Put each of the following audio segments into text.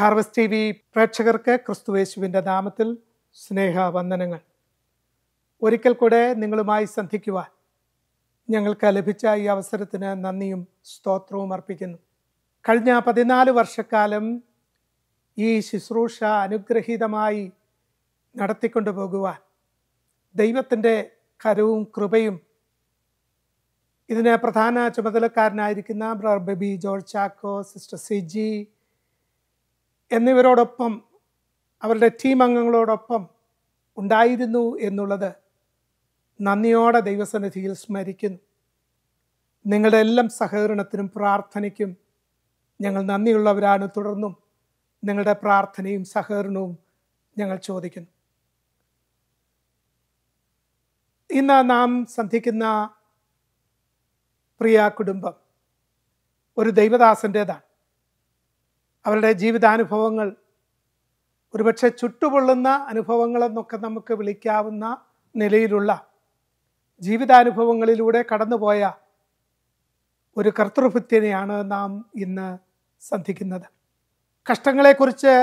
harvest TV V പ്രേക്ഷകർക്ക് ക്രിസ്തുവേശുവിൻ്റെ നാമത്തിൽ സ്നേഹവന്ദനങ്ങൾ ഒരിക്കൽ കൂടെ നിങ്ങളുമായി സന്ധിക്കുവാൻ ഞങ്ങൾക്ക് ലഭിച്ച ഈ അവസരത്തിന് നന്ദിയും സ്തോത്രവും അർപ്പിക്കുന്നു കഴിഞ്ഞ പതിനാല് വർഷക്കാലം ഈ ശുശ്രൂഷ അനുഗ്രഹീതമായി നടത്തിക്കൊണ്ടു പോകുവാൻ ദൈവത്തിൻ്റെ കരവും കൃപയും ഇതിന് പ്രധാന ചുമതലക്കാരനായിരിക്കുന്ന brother Babi George Chacko sister Siji എന്നിവരോടൊപ്പം അവരുടെ ടീം അംഗങ്ങളോടൊപ്പം ഉണ്ടായിരുന്നു എന്നുള്ളത് നന്ദിയോടെ ദൈവസന്നിധിയിൽ സ്മരിക്കുന്നു നിങ്ങളുടെ എല്ലാം സഹകരണത്തിനും പ്രാർത്ഥനയ്ക്കും ഞങ്ങൾ നന്ദിയുള്ളവരാണ് തുടർന്നും നിങ്ങളുടെ പ്രാർത്ഥനയും സഹകരണവും ഞങ്ങൾ ചോദിക്കുന്നു ഇന്ന് നാം സന്ധിക്കുന്ന പ്രിയ കുടുംബം ഒരു ദൈവദാസൻ്റേതാണ് അവരുടെ ജീവിതാനുഭവങ്ങൾ ഒരുപക്ഷെ ചുട്ടുപൊള്ളുന്ന അനുഭവങ്ങളെന്നൊക്കെ നമുക്ക് വിളിക്കാവുന്ന നിലയിലുള്ള ജീവിതാനുഭവങ്ങളിലൂടെ കടന്നുപോയ ഒരു കർത്തൃഭുത്യനെയാണ് നാം ഇന്ന് സന്ധിക്കുന്നത് കഷ്ടങ്ങളെക്കുറിച്ച്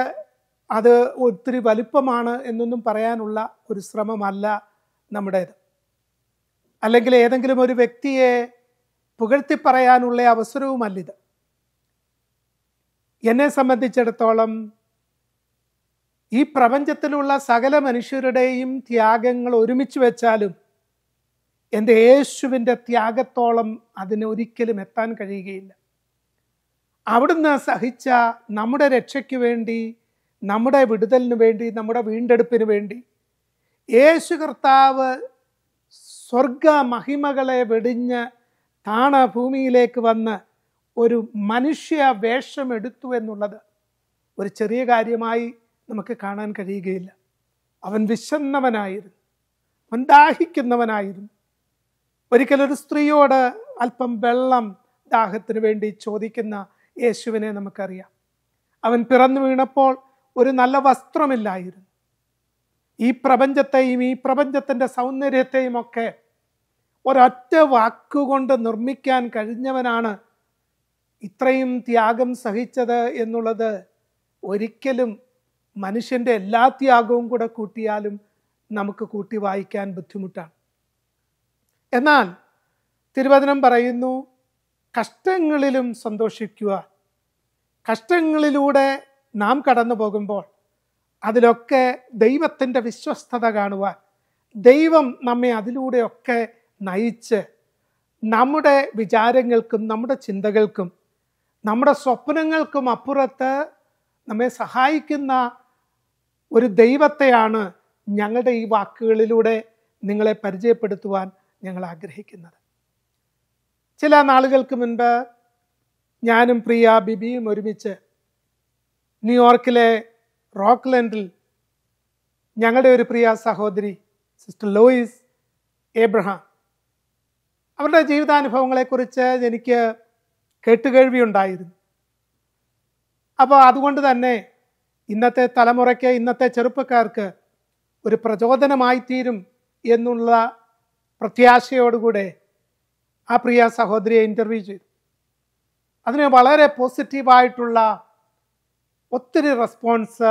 അത് ഒത്തിരി വലിപ്പമാണ് എന്നൊന്നും പറയാനുള്ള ഒരു ശ്രമമല്ല നമ്മുടേത് അല്ലെങ്കിൽ ഏതെങ്കിലും ഒരു വ്യക്തിയെ പുകഴ്ത്തി പറയാനുള്ള അവസരവുമല്ലിത് എന്നെ സംബന്ധിച്ചിടത്തോളം ഈ പ്രപഞ്ചത്തിലുള്ള സകല മനുഷ്യരുടെയും ത്യാഗങ്ങൾ ഒരുമിച്ച് വെച്ചാലും എൻ്റെ യേശുവിൻ്റെ ത്യാഗത്തോളം അതിന് ഒരിക്കലും എത്താൻ കഴിയുകയില്ല അവിടുന്ന് സഹിച്ച നമ്മുടെ രക്ഷയ്ക്ക് വേണ്ടി നമ്മുടെ വിടുതലിന് വേണ്ടി നമ്മുടെ വീണ്ടെടുപ്പിന് വേണ്ടി യേശു കർത്താവ് സ്വർഗ മഹിമകളെ വെടിഞ്ഞ് താണ ഭൂമിയിലേക്ക് വന്ന് ഒരു മനുഷ്യ വേഷം എടുത്തു എന്നുള്ളത് ഒരു ചെറിയ കാര്യമായി നമുക്ക് കാണാൻ കഴിയുകയില്ല അവൻ വിശന്നവനായിരുന്നു അവൻ ദാഹിക്കുന്നവനായിരുന്നു ഒരിക്കലൊരു സ്ത്രീയോട് അല്പം വെള്ളം ദാഹത്തിന് വേണ്ടി ചോദിക്കുന്ന യേശുവിനെ നമുക്കറിയാം അവൻ പിറന്നു വീണപ്പോൾ ഒരു നല്ല വസ്ത്രമില്ലായിരുന്നു ഈ പ്രപഞ്ചത്തെയും ഈ പ്രപഞ്ചത്തിൻ്റെ സൗന്ദര്യത്തെയും ഒക്കെ ഒരൊറ്റ വാക്കുകൊണ്ട് നിർമ്മിക്കാൻ കഴിഞ്ഞവനാണ് ഇത്രയും ത്യാഗം സഹിച്ചത് എന്നുള്ളത് ഒരിക്കലും മനുഷ്യൻ്റെ എല്ലാ ത്യാഗവും കൂടെ കൂട്ടിയാലും നമുക്ക് കൂട്ടി വായിക്കാൻ ബുദ്ധിമുട്ടാണ് എന്നാൽ തിരുവചനം പറയുന്നു കഷ്ടങ്ങളിലും സന്തോഷിക്കുക കഷ്ടങ്ങളിലൂടെ നാം കടന്നു പോകുമ്പോൾ അതിലൊക്കെ ദൈവത്തിൻ്റെ വിശ്വസ്തത കാണുവാൻ ദൈവം നമ്മെ അതിലൂടെയൊക്കെ നയിച്ച് നമ്മുടെ വിചാരങ്ങൾക്കും നമ്മുടെ ചിന്തകൾക്കും നമ്മുടെ സ്വപ്നങ്ങൾക്കും അപ്പുറത്ത് നമ്മെ സഹായിക്കുന്ന ഒരു ദൈവത്തെയാണ് ഞങ്ങളുടെ ഈ വാക്കുകളിലൂടെ നിങ്ങളെ പരിചയപ്പെടുത്തുവാൻ ഞങ്ങൾ ആഗ്രഹിക്കുന്നത് ചില നാളുകൾക്ക് മുൻപ് ഞാനും പ്രിയ ബിബിയും ഒരുമിച്ച് ന്യൂയോർക്കിലെ റോക്ക്ലൻഡിൽ ഞങ്ങളുടെ ഒരു പ്രിയ സഹോദരി സിസ്റ്റർ ലോയിസ് ഏബ്രഹാം അവരുടെ ജീവിതാനുഭവങ്ങളെക്കുറിച്ച് എനിക്ക് കെട്ടുകേഴ്വിയുണ്ടായിരുന്നു അപ്പോൾ അതുകൊണ്ട് തന്നെ ഇന്നത്തെ തലമുറയ്ക്ക് ഇന്നത്തെ ചെറുപ്പക്കാർക്ക് ഒരു പ്രചോദനമായിത്തീരും എന്നുള്ള പ്രത്യാശയോടുകൂടെ ആ പ്രിയ സഹോദരിയെ ഇൻ്റർവ്യൂ ചെയ്തു അതിന് വളരെ പോസിറ്റീവായിട്ടുള്ള ഒത്തിരി റെസ്പോൺസ്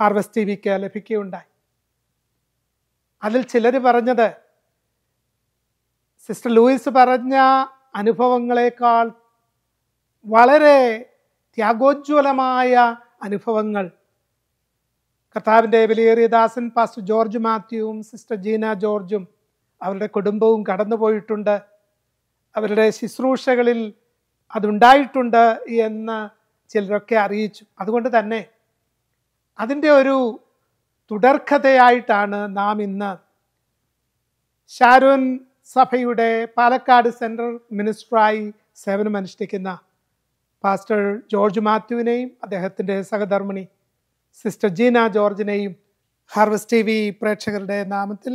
ഹാർവെസ്റ്റ് ടി വിക്ക് ലഭിക്കുകയുണ്ടായി അതിൽ ചിലർ പറഞ്ഞത് സിസ്റ്റർ ലൂയിസ് പറഞ്ഞ അനുഭവങ്ങളെക്കാൾ വളരെ ത്യാഗോജ്വലമായ അനുഭവങ്ങൾ കർത്താവിൻ്റെ വിലയേറിയ ദാസൻ പാസ്റ്റർ ജോർജ് മാത്യുവും സിസ്റ്റർ ജീന ജോർജും അവരുടെ കുടുംബവും കടന്നുപോയിട്ടുണ്ട് അവരുടെ ശുശ്രൂഷകളിൽ അതുണ്ടായിട്ടുണ്ട് എന്ന് ചിലരൊക്കെ അറിയിച്ചു അതുകൊണ്ട് തന്നെ അതിൻ്റെ ഒരു തുടർക്കഥയായിട്ടാണ് നാം ഇന്ന് ഷാരോൻ സഭയുടെ പാലക്കാട് സെൻട്രൽ മിനിസ്റ്ററായി സേവനമനുഷ്ഠിക്കുന്ന പാസ്റ്റർ ജോർജ് മാത്യുവിനെയും അദ്ദേഹത്തിൻ്റെ സഹധർമ്മിണി സിസ്റ്റർ ജീന ജോർജിനെയും ഹാർവസ്റ്റ് ടി വി പ്രേക്ഷകരുടെ നാമത്തിൽ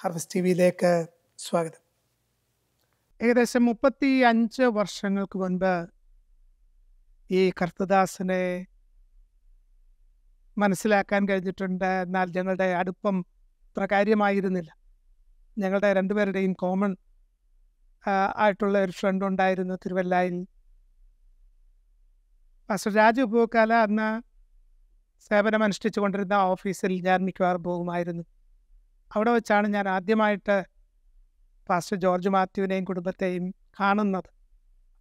ഹാർവസ്റ്റ് ടി വിയിലേക്ക് സ്വാഗതം ഏകദേശം മുപ്പത്തി അഞ്ച് വർഷങ്ങൾക്ക് മുൻപ് ഈ കർത്തദാസിനെ മനസ്സിലാക്കാൻ കഴിഞ്ഞിട്ടുണ്ട് എന്നാൽ ഞങ്ങളുടെ അടുപ്പം പ്രകാര്യമായിരുന്നില്ല ഞങ്ങളുടെ രണ്ടുപേരുടെയും കോമൺ ആയിട്ടുള്ള ഒരു ഫ്രണ്ട് ഉണ്ടായിരുന്നു തിരുവല്ലായിൽ പാസ്റ്റർ രാജു പൂക്കാല അന്ന് സേവനം അനുഷ്ഠിച്ചു കൊണ്ടിരുന്ന ഓഫീസിൽ ഞാൻ മിക്കവാറും പോകുമായിരുന്നു അവിടെ വെച്ചാണ് ഞാൻ ആദ്യമായിട്ട് പാസ്റ്റർ ജോർജ് മാത്യുവിനെയും കുടുംബത്തെയും കാണുന്നത്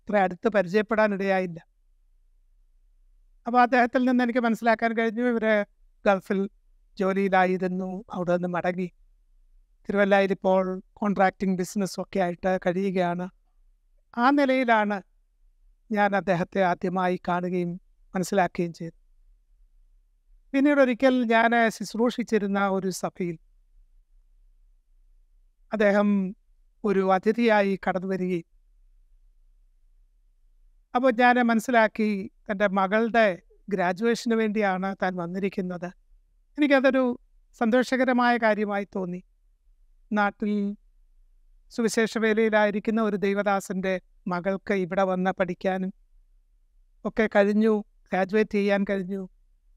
അത്ര അടുത്ത് പരിചയപ്പെടാനിടയായില്ല അപ്പോൾ അദ്ദേഹത്തിൽ നിന്ന് എനിക്ക് മനസ്സിലാക്കാൻ കഴിഞ്ഞു ഇവർ ഗൾഫിൽ ജോലിയിലായിരുന്നു അവിടെ നിന്ന് മടങ്ങി തിരുവല്ലയിൽ ഇപ്പോൾ കോൺട്രാക്റ്റിംഗ് ബിസിനസ്സൊക്കെ ആയിട്ട് കഴിയുകയാണ് ആ നിലയിലാണ് ഞാൻ അദ്ദേഹത്തെ ആദ്യമായി കാണുകയും മനസ്സിലാക്കുകയും ചെയ്തു പിന്നീട് ഒരിക്കൽ ഞാൻ ശുശ്രൂഷിച്ചിരുന്ന ഒരു സഭയിൽ അദ്ദേഹം ഒരു അതിഥിയായി കടന്നു വരികയും അപ്പോൾ ഞാൻ മനസ്സിലാക്കി തൻ്റെ മകളുടെ ഗ്രാജുവേഷന് വേണ്ടിയാണ് താൻ വന്നിരിക്കുന്നത് എനിക്കതൊരു സന്തോഷകരമായ കാര്യമായി തോന്നി നാട്ടിൽ സുവിശേഷ വേലയിലായിരിക്കുന്ന ഒരു ദൈവദാസൻ്റെ മകൾക്ക് ഇവിടെ വന്ന് പഠിക്കാനും ഒക്കെ കഴിഞ്ഞു ഗ്രാജുവേറ്റ് ചെയ്യാൻ കഴിഞ്ഞു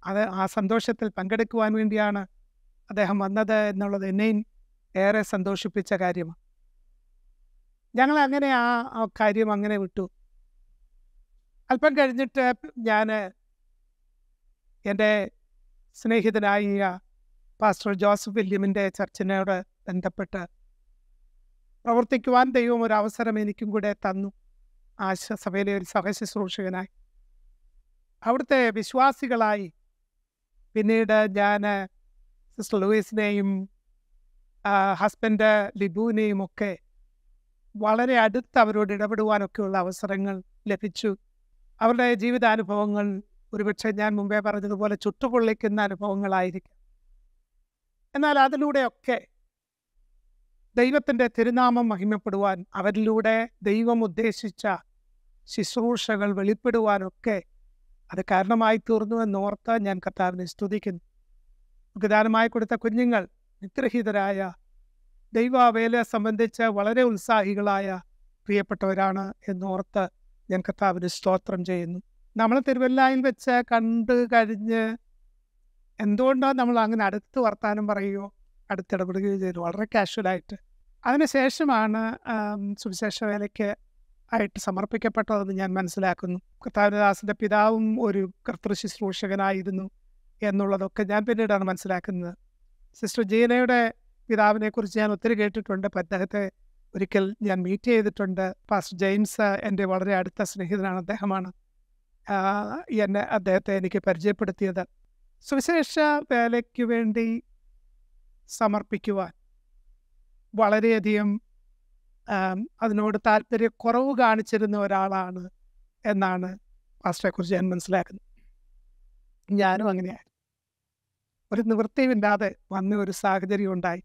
അത് ആ സന്തോഷത്തിൽ പങ്കെടുക്കുവാൻ വേണ്ടിയാണ് അദ്ദേഹം വന്നത് എന്നുള്ളത് എന്നെയും ഏറെ സന്തോഷിപ്പിച്ച കാര്യമാണ് ഞങ്ങൾ അങ്ങനെ ആ കാര്യം അങ്ങനെ വിട്ടു അല്പം കഴിഞ്ഞിട്ട് ഞാൻ എൻ്റെ സ്നേഹിതനായ പാസ്റ്റർ ജോസഫ് വില്യമിൻ്റെ ചർച്ചിനോട് ബന്ധപ്പെട്ട് പ്രവർത്തിക്കുവാൻ ദൈവം ഒരു അവസരം എനിക്കും കൂടെ തന്നു സഭയിലെ ഒരു സഹശുശ്രൂഷകനായി അവിടുത്തെ വിശ്വാസികളായി പിന്നീട് ഞാൻ സിസ്റ്റർ ലൂയിസിനെയും ഹസ്ബൻഡ് ലിബുവിനെയും ഒക്കെ വളരെ അടുത്ത് അവരോട് ഇടപെടുവാനൊക്കെയുള്ള അവസരങ്ങൾ ലഭിച്ചു അവരുടെ ജീവിതാനുഭവങ്ങൾ ഒരുപക്ഷെ ഞാൻ മുമ്പേ പറഞ്ഞതുപോലെ ചുട്ടുപൊള്ളിക്കുന്ന അനുഭവങ്ങളായിരിക്കും എന്നാൽ അതിലൂടെയൊക്കെ ദൈവത്തിൻ്റെ തിരുനാമം മഹിമപ്പെടുവാൻ അവരിലൂടെ ദൈവം ഉദ്ദേശിച്ച ശുശ്രൂഷകൾ വെളിപ്പെടുവാനൊക്കെ അത് കാരണമായി തീർന്നു എന്നോർത്ത് ഞാൻ കർത്താവിനെ സ്തുതിക്കുന്നു ദാനമായി കൊടുത്ത കുഞ്ഞുങ്ങൾ നിഗ്രഹീതരായ ദൈവവേലയെ സംബന്ധിച്ച് വളരെ ഉത്സാഹികളായ പ്രിയപ്പെട്ടവരാണ് എന്നോർത്ത് ഞാൻ കർത്താവിന് സ്തോത്രം ചെയ്യുന്നു നമ്മൾ തിരുവല്ലായിൽ വെച്ച് കണ്ട് കഴിഞ്ഞ് എന്തുകൊണ്ടാണ് നമ്മൾ അങ്ങനെ അടുത്ത് വർത്താനം പറയുകയോ അടുത്തിടപെടുകയോ ചെയ്തു വളരെ കാഷ്വലായിട്ട് അതിനുശേഷമാണ് സുവിശേഷ വേലയ്ക്ക് ആയിട്ട് സമർപ്പിക്കപ്പെട്ടതെന്ന് ഞാൻ മനസ്സിലാക്കുന്നു കർത്താവിനദാസിൻ്റെ പിതാവും ഒരു കർത്തൃ ശുശ്രൂഷകനായിരുന്നു എന്നുള്ളതൊക്കെ ഞാൻ പിന്നീടാണ് മനസ്സിലാക്കുന്നത് സിസ്റ്റർ ജീനയുടെ പിതാവിനെ കുറിച്ച് ഞാൻ ഒത്തിരി കേട്ടിട്ടുണ്ട് അപ്പം അദ്ദേഹത്തെ ഒരിക്കൽ ഞാൻ മീറ്റ് ചെയ്തിട്ടുണ്ട് പാസ്റ്റർ ജെയിംസ് എൻ്റെ വളരെ അടുത്ത സ്നേഹിതനാണ് അദ്ദേഹമാണ് എന്നെ അദ്ദേഹത്തെ എനിക്ക് പരിചയപ്പെടുത്തിയത് സുവിശേഷ വേലയ്ക്ക് വേണ്ടി സമർപ്പിക്കുവാൻ വളരെയധികം അതിനോട് താല്പര്യക്കുറവ് കാണിച്ചിരുന്ന ഒരാളാണ് എന്നാണ് കുറിച്ച് ഞാൻ മനസ്സിലാക്കുന്നത് ഞാനും അങ്ങനെയായിരുന്നു ഒരു നിവൃത്തിയുമില്ലാതെ വന്ന ഒരു സാഹചര്യം ഉണ്ടായി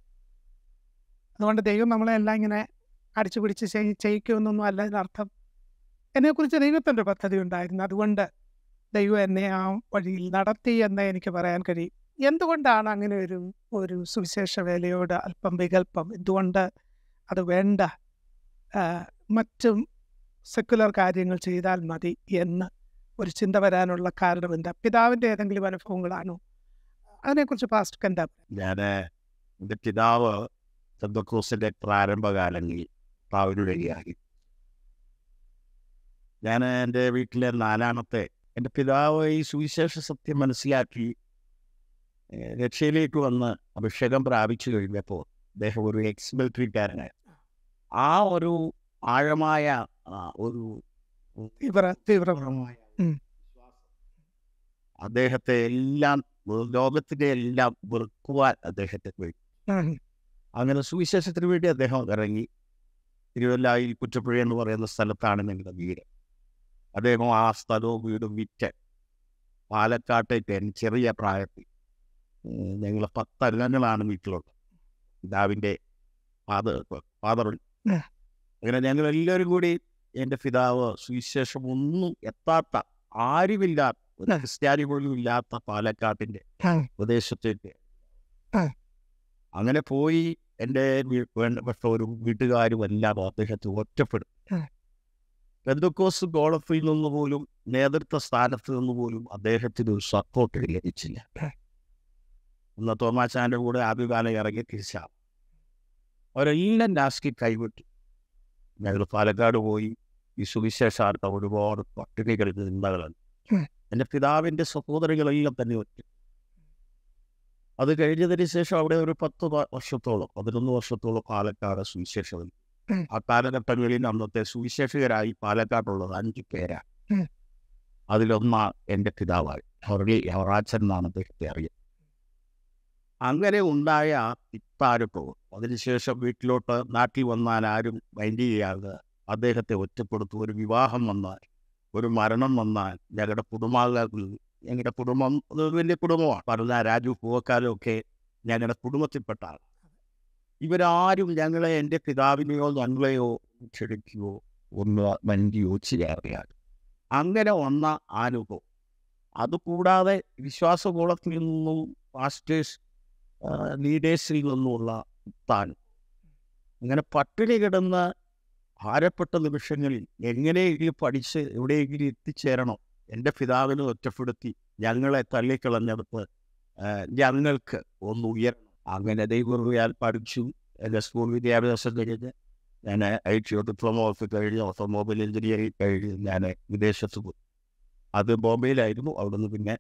അതുകൊണ്ട് ദൈവം നമ്മളെല്ലാം ഇങ്ങനെ അടിച്ചു പിടിച്ച് ചെയ്യിക്കുമെന്നൊന്നും അല്ല അതിനർത്ഥം എന്നെക്കുറിച്ച് ദൈവത്തിൻ്റെ പദ്ധതി ഉണ്ടായിരുന്നു അതുകൊണ്ട് ദൈവം എന്നെ ആ വഴിയിൽ നടത്തി എന്ന് എനിക്ക് പറയാൻ കഴിയും എന്തുകൊണ്ടാണ് അങ്ങനെ ഒരു ഒരു സുവിശേഷ വേലയോട് അല്പം വികല്പം എന്തുകൊണ്ട് അത് വേണ്ട മറ്റും സെക്കുലർ കാര്യങ്ങൾ ചെയ്താൽ മതി എന്ന് ഒരു ചിന്ത വരാനുള്ള കാരണം എന്താ പിതാവിൻ്റെ ഏതെങ്കിലും അനുഭവങ്ങളാണോ അതിനെക്കുറിച്ച് പാസ്റ്റ് എന്താ ഞാൻ എൻ്റെ പിതാവ് ചന്തക്രൂസിൻ്റെ പ്രാരംഭകാലങ്ങളിൽ പ്രാവലുടയായി ഞാൻ എൻ്റെ വീട്ടിലെ നാലാമത്തെ എൻ്റെ പിതാവ് ഈ സുവിശേഷ സത്യം മനസ്സിലാക്കി രക്ഷയിലേക്ക് വന്ന് അഭിഷേകം പ്രാപിച്ചു കഴിഞ്ഞപ്പോൾ അദ്ദേഹം ഒരു എക്സ് മിലിറ്ററിക്കാരനായിരുന്നു ആ ഒരു ആഴമായ ഒരു തീവ്ര തീവ്രപരമായ അദ്ദേഹത്തെ എല്ലാം ലോകത്തിനെ എല്ലാം വെറുക്കുവാൻ അദ്ദേഹത്തെ കഴിഞ്ഞു അങ്ങനെ സുവിശേഷത്തിന് വേണ്ടി അദ്ദേഹം ഇറങ്ങി തിരുവല്ലായി കുറ്റപ്പുഴ എന്ന് പറയുന്ന സ്ഥലത്താണ് നിങ്ങളുടെ വീട് അദ്ദേഹം ആ സ്ഥലവും വീടും വിറ്റ് പാലക്കാട്ടേക്ക് ചെറിയ പ്രായത്തിൽ ഞങ്ങൾ പത്ത് അംഗങ്ങളാണ് വീട്ടിലുള്ളത് പിതാവിൻ്റെ ഫാദർ ഫാദറിൽ അങ്ങനെ ഞങ്ങളെല്ലാവരും എല്ലാവരും കൂടി എൻ്റെ പിതാവ് സുവിശേഷം ഒന്നും എത്താത്ത ആരുമില്ലാത്ത ഒരു ക്രിസ്ത്യാനി പോലും ഇല്ലാത്ത പാലക്കാട്ടിൻ്റെ പ്രദേശത്തിൻ്റെ അങ്ങനെ പോയി എൻ്റെ വേണ്ടപ്പെട്ട ഒരു വീട്ടുകാരും എല്ലാം അദ്ദേഹത്തെ ഒറ്റപ്പെടും പെന്തക്കോസ് ഗോളഫിൽ നിന്ന് പോലും നേതൃത്വ സ്ഥാനത്ത് നിന്ന് പോലും അദ്ദേഹത്തിന് ഒരു സപ്പോർട്ട് ലഭിച്ചില്ല ഒന്ന് തോമാച്ചാൻ്റെ കൂടെ ആദ്യകാലം ഇറങ്ങി തിരിച്ചാണ് ഒരെല്ലാം ലാസ്റ്റ് കൈവിട്ടു ഞങ്ങൾ പാലക്കാട് പോയി ഈ സുവിശേഷാർത്ഥ ഒരുപാട് പട്ടിണികൾ ചിന്തകളാണ് എൻ്റെ പിതാവിൻ്റെ സഹോദരങ്ങളെല്ലാം തന്നെ ഒറ്റ അത് കഴിഞ്ഞതിന് ശേഷം അവിടെ ഒരു പത്ത് വർഷത്തോളം പതിനൊന്ന് വർഷത്തോളം പാലക്കാട് സുവിശേഷം ആ കാലഘട്ടങ്ങളിൽ അന്നത്തെ സുവിശേഷകരായി പാലക്കാടുള്ളത് അഞ്ച് പേരാണ് അതിലൊന്നാണ് എൻ്റെ പിതാവായി അവരുടെ ഹൊറാച്ചൻ എന്നാണ് അദ്ദേഹത്തെ അറിയാം അങ്ങനെ ഉണ്ടായ ഇത്താരപ്പവും അതിനുശേഷം വീട്ടിലോട്ട് നാട്ടിൽ വന്നാൽ ആരും മൈൻഡ് ചെയ്യാതെ അദ്ദേഹത്തെ ഒറ്റപ്പെടുത്തു ഒരു വിവാഹം വന്നാൽ ഒരു മരണം വന്നാൽ ഞങ്ങളുടെ കുടുംബാംഗങ്ങൾ ഞങ്ങളുടെ കുടുംബം അത് വലിയ കുടുംബമാണ് പറഞ്ഞ രാജു പൂവക്കാലും ഒക്കെ ഞങ്ങളുടെ കുടുംബത്തിൽപ്പെട്ട ആൾ ഇവരാരും ഞങ്ങളെ എൻ്റെ പിതാവിനെയോ ഞങ്ങളെയോ ക്ഷണിക്കുകയോ ഒന്ന് വഞ്ചിയോ ചെയ്യാറിയാൽ അങ്ങനെ വന്ന അനുഭവം അതുകൂടാതെ വിശ്വാസകോളത്തിൽ നിന്നും പാസ്റ്റേഴ്സ് ലീഡേഴ്സിൽ നിന്നുമുള്ള താൻ അങ്ങനെ പട്ടിണി കിടന്ന ഭാരപ്പെട്ട നിമിഷങ്ങളിൽ എങ്ങനെയെങ്കിലും പഠിച്ച് എവിടെയെങ്കിലും എത്തിച്ചേരണം എൻ്റെ പിതാവിനെ ഒറ്റപ്പെടുത്തി ഞങ്ങളെ തള്ളിക്കളഞ്ഞെടുത്ത് ഞങ്ങൾക്ക് ഒന്ന് ഉയരണം അങ്ങനെ ദൈവറിയാൽ പഠിച്ചു എൻ്റെ സ്കൂൾ വിദ്യാഭ്യാസം കഴിഞ്ഞ് ഞാൻ ഐ ടി ഒ ഡിപ്ലോമ ഒക്കെ കഴിഞ്ഞ് ഓട്ടോമൊബൈൽ എഞ്ചിനീയറിംഗ് കഴിഞ്ഞ് ഞാൻ വിദേശത്ത് പോയി അത് ബോംബെയിലായിരുന്നു അവിടുന്ന് പിന്നെ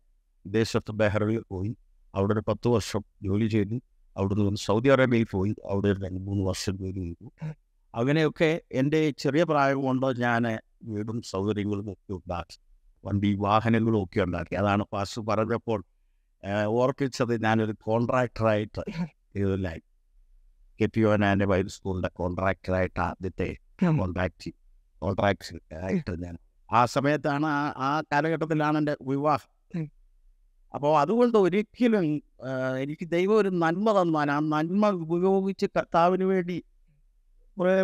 വിദേശത്ത് ബെഹ്റയിൽ പോയി അവിടെ ഒരു പത്ത് വർഷം ജോലി ചെയ്തു അവിടെ നിന്ന് സൗദി അറേബ്യയിൽ പോയി അവിടെ ഒരു രണ്ട് മൂന്ന് വർഷം ജോലി ചെയ്തു അങ്ങനെയൊക്കെ എൻ്റെ ചെറിയ പ്രായം കൊണ്ട് ഞാൻ വീടും സൗകര്യങ്ങളും ഒക്കെ ഉണ്ടാക്കി വണ്ടി വാഹനങ്ങളും ഒക്കെ ഉണ്ടാക്കി അതാണ് പാസ് പറഞ്ഞപ്പോൾ ഓർപ്പിച്ചത് ഞാനൊരു കോൺട്രാക്ടറായിട്ട് ഇതിലായി കെ പി ഒ എൻ്റെ വൈൽഡ് സ്കൂളിൻ്റെ കോൺട്രാക്ടറായിട്ട് ആദ്യത്തെ കോൺട്രാക്ട് കോൺട്രാക്ട് ആയിട്ട് ഞാൻ ആ സമയത്താണ് ആ കാലഘട്ടത്തിലാണ് എൻ്റെ വിവാഹം അപ്പോൾ അതുകൊണ്ട് ഒരിക്കലും എനിക്ക് ദൈവം ഒരു നന്മ തന്നാൽ ആ നന്മ ഉപയോഗിച്ച് കർത്താവിന് വേണ്ടി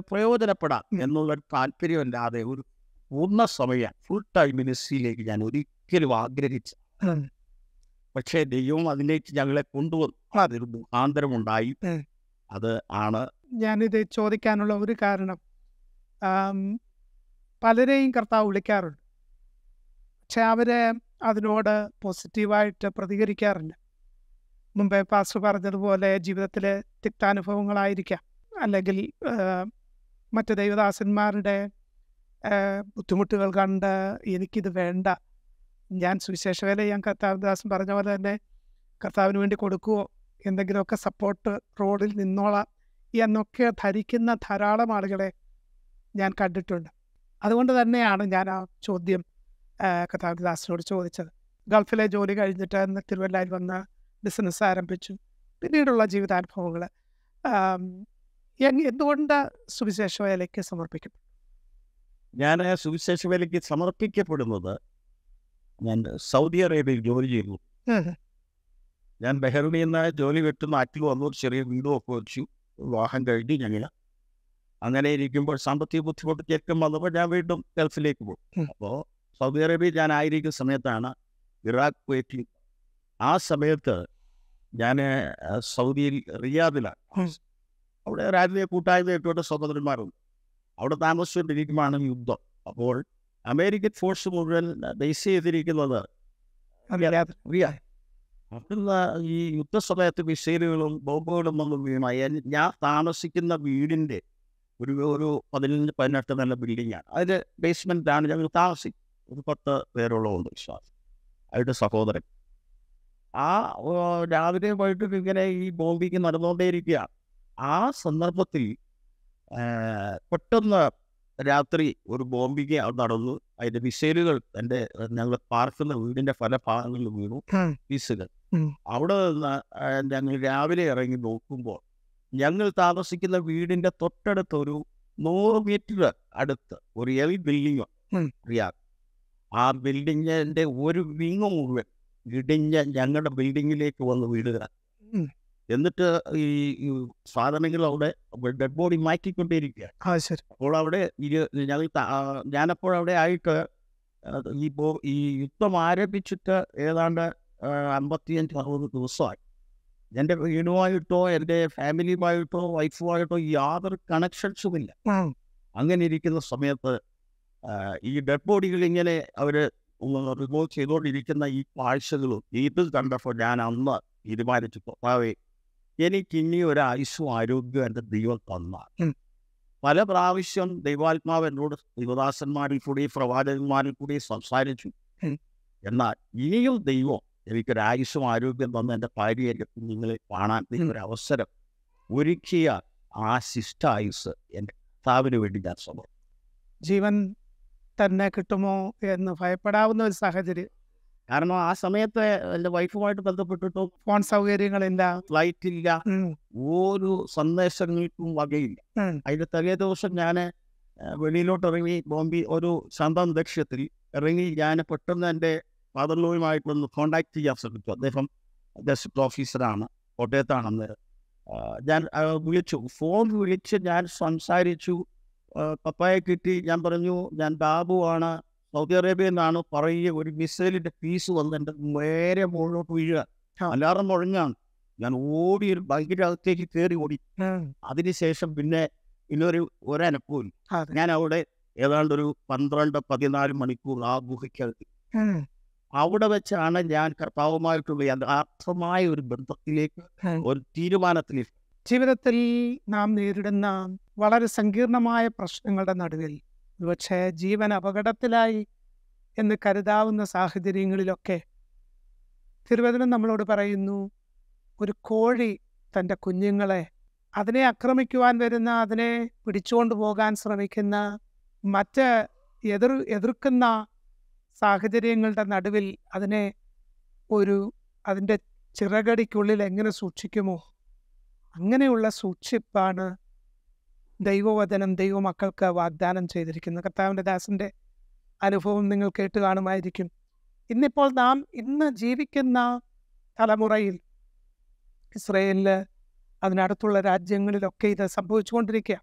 പ്രയോജനപ്പെടാം എന്നുള്ള അല്ലാതെ ഒരു പൂർണ്ണ സമയ ഫുൾ ടൈം മിനിസ്ട്രിയിലേക്ക് ഞാൻ ഒരിക്കലും ആഗ്രഹിച്ചു പക്ഷേ ദൈവം അതിലേക്ക് ഞങ്ങളെ കൊണ്ടുവന്നു അതൊരു മുഖാന്തരമുണ്ടായി അത് ആണ് ഞാനിത് ചോദിക്കാനുള്ള ഒരു കാരണം പലരെയും കർത്താവ് വിളിക്കാറുണ്ട് പക്ഷെ അവരെ അതിനോട് പോസിറ്റീവായിട്ട് പ്രതികരിക്കാറില്ല മുമ്പേ പാസ്റ്റർ പറഞ്ഞതുപോലെ ജീവിതത്തിലെ തിക്താനുഭവങ്ങളായിരിക്കാം അല്ലെങ്കിൽ മറ്റ് ദൈവദാസന്മാരുടെ ബുദ്ധിമുട്ടുകൾ കണ്ട് എനിക്കിത് വേണ്ട ഞാൻ സുവിശേഷവേല ഞാൻ കർത്താവദാസൻ പറഞ്ഞ പോലെ തന്നെ കർത്താവിന് വേണ്ടി കൊടുക്കുവോ എന്തെങ്കിലുമൊക്കെ സപ്പോർട്ട് റോഡിൽ നിന്നോളാം എന്നൊക്കെ ധരിക്കുന്ന ധാരാളം ആളുകളെ ഞാൻ കണ്ടിട്ടുണ്ട് അതുകൊണ്ട് തന്നെയാണ് ഞാൻ ആ ചോദ്യം കഥാവിദാസിനോട് ചോദിച്ചത് ഗൾഫിലെ ജോലി കഴിഞ്ഞിട്ട് തിരുവല്ലയിൽ വന്ന് ബിസിനസ് ആരംഭിച്ചു പിന്നീടുള്ള ജീവിതാനുഭവങ്ങൾ എന്തുകൊണ്ട് സുവിശേഷ വേലയ്ക്ക് സമർപ്പിക്കപ്പെട്ടു ഞാൻ സുവിശേഷ വേലയ്ക്ക് സമർപ്പിക്കപ്പെടുന്നത് ഞാൻ സൗദി അറേബ്യയിൽ ജോലി ചെയ്യുന്നു ഞാൻ ബഹ്റിനിൽ നിന്ന് ജോലി വെട്ടുന്ന ആറ്റിൽ വന്നു ചെറിയ വീടും ഒക്കെ വെച്ചു വിവാഹം കഴിഞ്ഞു ഞങ്ങൾ അങ്ങനെ ഇരിക്കുമ്പോൾ സാമ്പത്തിക ബുദ്ധിമുട്ട് ചേർക്കും വന്നപ്പോൾ ഞാൻ വീണ്ടും ഗൾഫിലേക്ക് പോകും അപ്പോൾ സൗദി ഞാൻ ആയിരിക്കുന്ന സമയത്താണ് ഇറാഖ് കുവൈറ്റ് ആ സമയത്ത് ഞാൻ സൗദിയിൽ റിയാദിലാണ് അവിടെ രാജ്യ ഏറ്റവും സഹോദരന്മാരുണ്ട് അവിടെ താമസിച്ചുകൊണ്ടിരിക്കുമ്പോഴാണ് യുദ്ധം അപ്പോൾ അമേരിക്കൻ ഫോഴ്സ് മുഴുവൻ ബേസ് ചെയ്തിരിക്കുന്നത് അവിടുന്ന് ഈ യുദ്ധസമയത്ത് മിസൈലുകളും ബോംബുകളും ഒന്നും വീണായി ഞാൻ താമസിക്കുന്ന വീടിൻ്റെ ഒരു ഒരു പതിനഞ്ച് പതിനെട്ട് നല്ല ബിൽഡിങ്ങാണ് അതിൻ്റെ ബേസ്മെൻറ്റാണ് ഞങ്ങൾ താമസിക്കുന്നത് ഒരു പത്ത് പേരുള്ളതുകൊണ്ട് വിശ്വാസം അവരുടെ സഹോദരൻ ആ രാവിലെ വൈകിട്ട് ഇങ്ങനെ ഈ ബോംബിക്ക് നടന്നുകൊണ്ടേയിരിക്കുകയാണ് ആ സന്ദർഭത്തിൽ പെട്ടെന്ന് രാത്രി ഒരു ബോംബിക്ക് നടന്നു അതിന്റെ മിസൈലുകൾ എൻ്റെ ഞങ്ങൾ പാർക്കുന്ന വീടിന്റെ പല ഭാഗങ്ങളിൽ വീണു പീസുകൾ അവിടെ നിന്ന് ഞങ്ങൾ രാവിലെ ഇറങ്ങി നോക്കുമ്പോൾ ഞങ്ങൾ താമസിക്കുന്ന വീടിന്റെ തൊട്ടടുത്ത് ഒരു നൂറ് മീറ്റർ അടുത്ത് ഒരു എൽ ബിൽഡിംഗ് അറിയാം ആ ബിൽഡിങ്ങിൻ്റെ ഒരു വിങ് മുഴുവൻ ഇടിഞ്ഞ ഞങ്ങളുടെ ബിൽഡിങ്ങിലേക്ക് വന്ന് വീടുക എന്നിട്ട് ഈ സാധനങ്ങൾ അവിടെ ഡെഡ് ബോഡി മാറ്റിക്കൊണ്ടേയിരിക്കുക അപ്പോൾ അവിടെ ഞങ്ങൾ ഞാനപ്പോൾ അവിടെ ആയിട്ട് ഇപ്പോൾ ഈ യുദ്ധം ആരംഭിച്ചിട്ട് ഏതാണ്ട് അമ്പത്തിയഞ്ച് അറുപത് ദിവസമായി എൻ്റെ വീടുമായിട്ടോ എൻ്റെ ഫാമിലിയുമായിട്ടോ വൈഫുമായിട്ടോ യാതൊരു ഇല്ല അങ്ങനെ ഇരിക്കുന്ന സമയത്ത് ഈ ഡെഡ് ബോഡികൾ ഇങ്ങനെ അവർ റിമൂവ് ചെയ്തുകൊണ്ടിരിക്കുന്ന ഈ കാഴ്ചകളും ഇത് കണ്ടപ്പോൾ ഞാൻ അന്ന് തീരുമാനിച്ചു പൊപ്പാവേ എനിക്ക് ഇനി ഒരു ആയുസ്സും ആരോഗ്യവും എൻ്റെ ദൈവം തന്ന പല പ്രാവശ്യം ദൈവാത്മാവ് എന്നോട് ദൈവദാസന്മാരിൽ കൂടി പ്രവാചകന്മാരിൽ കൂടി സംസാരിച്ചു എന്നാൽ ഇനിയും ദൈവം എനിക്കൊരു ആയുസ്സും ആരോഗ്യം തന്ന എൻ്റെ ഭാര്യയെ നിങ്ങളെ കാണാൻ ഒരു അവസരം ഒരുക്കിയ ആ ശിഷ്ടായുസ് എൻ്റെ കർത്താവിന് വേണ്ടി ഞാൻ സമർപ്പിക്കും ജീവൻ തന്നെ കിട്ടുമോ എന്ന് ഭയപ്പെടാവുന്ന ഒരു സാഹചര്യം കാരണം ആ സമയത്ത് എൻ്റെ വൈഫുമായിട്ട് ബന്ധപ്പെട്ടിട്ട് ഫോൺ സൗകര്യങ്ങളില്ല ഫ്ലൈറ്റ് ഇല്ല ഒരു സന്ദേശങ്ങൾക്കും വകയില്ല അതിന്റെ തലേ ദിവസം ഞാൻ വെളിയിലോട്ട് ഇറങ്ങി ബോംബെ ഒരു സ്വന്തം ലക്ഷ്യത്തിൽ ഇറങ്ങി ഞാൻ പെട്ടെന്ന് എൻ്റെ ഫാദർലോയുമായിട്ടൊന്ന് കോണ്ടാക്ട് ചെയ്യാൻ ശ്രമിച്ചു അദ്ദേഹം ഡെസ്ക്ട് ഓഫീസറാണ് കോട്ടയത്താണെന്ന് ഞാൻ വിളിച്ചു ഫോൺ വിളിച്ച് ഞാൻ സംസാരിച്ചു പപ്പായെ കിട്ടി ഞാൻ പറഞ്ഞു ഞാൻ ബാബുവാണ് സൗദി അറേബ്യയിൽ നിന്നാണ് പറയുക ഒരു മിസൈലിന്റെ പീസ് വന്ന് എൻ്റെ നേരെ മുകളിലോട്ട് വീഴുക അലാറം മുഴങ്ങാണ് ഞാൻ ഓടി ഒരു ബൈക്കിന്റെ അകത്തേക്ക് കയറി ഓടി അതിനുശേഷം പിന്നെ ഇന്നൊരു ഒരനുഭവം ഞാൻ അവിടെ ഏതാണ്ട് ഒരു പന്ത്രണ്ട് പതിനാല് മണിക്കൂർ ആ ഗുഹയ്ക്കകത്ത് അവിടെ വെച്ചാണ് ഞാൻ കർത്താവുമായിട്ടുള്ള യഥാർത്ഥമായ ഒരു ബന്ധത്തിലേക്ക് ഒരു തീരുമാനത്തിലേക്ക് ജീവിതത്തിൽ നാം നേരിടുന്ന വളരെ സങ്കീർണമായ പ്രശ്നങ്ങളുടെ നടുവിൽ ഒരുപക്ഷെ ജീവൻ അപകടത്തിലായി എന്ന് കരുതാവുന്ന സാഹചര്യങ്ങളിലൊക്കെ തിരുവചനം നമ്മളോട് പറയുന്നു ഒരു കോഴി തൻ്റെ കുഞ്ഞുങ്ങളെ അതിനെ ആക്രമിക്കുവാൻ വരുന്ന അതിനെ പിടിച്ചുകൊണ്ട് പോകാൻ ശ്രമിക്കുന്ന മറ്റ് എതിർ എതിർക്കുന്ന സാഹചര്യങ്ങളുടെ നടുവിൽ അതിനെ ഒരു അതിൻ്റെ ചിറകടിക്കുള്ളിൽ എങ്ങനെ സൂക്ഷിക്കുമോ അങ്ങനെയുള്ള സൂക്ഷിപ്പാണ് ദൈവവചനം ദൈവമക്കൾക്ക് വാഗ്ദാനം ചെയ്തിരിക്കുന്നു കർത്താവിൻ്റെ ദാസിൻ്റെ അനുഭവം നിങ്ങൾ കേട്ട് കാണുമായിരിക്കും ഇന്നിപ്പോൾ നാം ഇന്ന് ജീവിക്കുന്ന തലമുറയിൽ ഇസ്രയേലിൽ അതിനടുത്തുള്ള രാജ്യങ്ങളിലൊക്കെ ഇത് സംഭവിച്ചുകൊണ്ടിരിക്കുക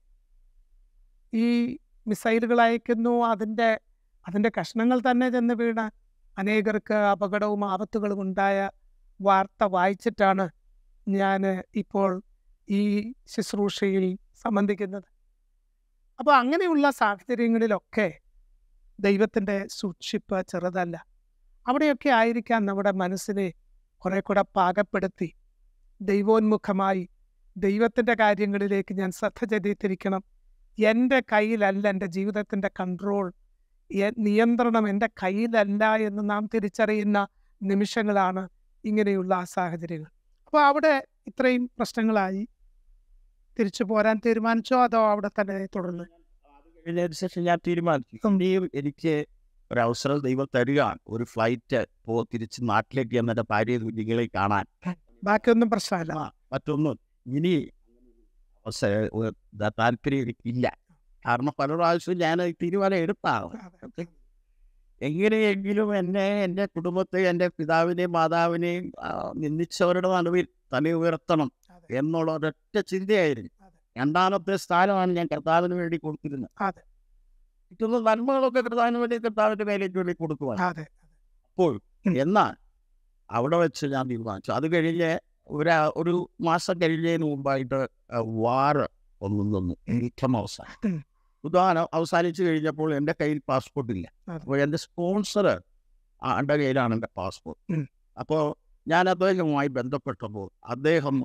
ഈ മിസൈലുകൾ അയക്കുന്നു അതിൻ്റെ അതിൻ്റെ കഷ്ണങ്ങൾ തന്നെ ചെന്ന് വീണ അനേകർക്ക് അപകടവും ആപത്തുകളും ഉണ്ടായ വാർത്ത വായിച്ചിട്ടാണ് ഞാൻ ഇപ്പോൾ ഈ ശുശ്രൂഷയിൽ സംബന്ധിക്കുന്നത് അപ്പോൾ അങ്ങനെയുള്ള സാഹചര്യങ്ങളിലൊക്കെ ദൈവത്തിൻ്റെ സൂക്ഷിപ്പ് ചെറുതല്ല അവിടെയൊക്കെ ആയിരിക്കാം നമ്മുടെ മനസ്സിനെ കുറെ കൂടെ പാകപ്പെടുത്തി ദൈവോന്മുഖമായി ദൈവത്തിൻ്റെ കാര്യങ്ങളിലേക്ക് ഞാൻ ശ്രദ്ധ ചെലുത്തിയിരിക്കണം എൻ്റെ കയ്യിലല്ല എൻ്റെ ജീവിതത്തിൻ്റെ കൺട്രോൾ നിയന്ത്രണം എൻ്റെ കയ്യിലല്ല എന്ന് നാം തിരിച്ചറിയുന്ന നിമിഷങ്ങളാണ് ഇങ്ങനെയുള്ള സാഹചര്യങ്ങൾ അപ്പോൾ അവിടെ ഇത്രയും പ്രശ്നങ്ങളായി തിരിച്ചു പോരാൻ തീരുമാനിച്ചോ അതോ അവിടെ തന്നെ തുടർന്നു ഞാൻ തീരുമാനിച്ചു എനിക്ക് ഒരു അവസരം ദൈവം തരിക ഒരു ഫ്ലൈറ്റ് പോ തിരിച്ച് നാട്ടിലേക്ക് എന്നെ ഭാര്യ കുഞ്ഞുങ്ങളെ കാണാൻ ബാക്കിയൊന്നും പ്രശ്നമല്ല മറ്റൊന്നും ഇനി താല്പര്യം എനിക്കില്ല കാരണം പല പ്രാവശ്യവും ഞാൻ തീരുമാനം എടുത്താണ് എങ്ങനെയെങ്കിലും എന്നെ എൻ്റെ കുടുംബത്തെ എൻ്റെ പിതാവിനെയും മാതാവിനെയും നിന്ദിച്ചവരുടെ നടുവിൽ തന്നെ ഉയർത്തണം എന്നുള്ള ഒരൊറ്റ ചിന്തയായിരുന്നു രണ്ടാമത്തെ സ്ഥാനമാണ് ഞാൻ കർത്താവിന് വേണ്ടി കൊടുത്തിരുന്നത് കിട്ടുന്ന നന്മകളൊക്കെ കർത്താവിന് വേണ്ടി കർത്താവിന്റെ മേലേക്ക് വേണ്ടി കൊടുക്കുവാൻ അപ്പോൾ എന്നാൽ അവിടെ വെച്ച് ഞാൻ തീരുമാനിച്ചു അത് കഴിഞ്ഞ് ഒരു ഒരു മാസം കഴിഞ്ഞതിന് മുമ്പായിട്ട് വാറ് ഒന്നും തന്നു യുദ്ധം അവസാനം ഉദാഹരണം അവസാനിച്ചു കഴിഞ്ഞപ്പോൾ എൻ്റെ കയ്യിൽ പാസ്പോർട്ട് ഇല്ല അപ്പോൾ എൻ്റെ സ്പോൺസർ എൻ്റെ കയ്യിലാണ് എൻ്റെ പാസ്പോർട്ട് അപ്പോൾ ഞാൻ അദ്ദേഹവുമായി ബന്ധപ്പെട്ടപ്പോൾ അദ്ദേഹം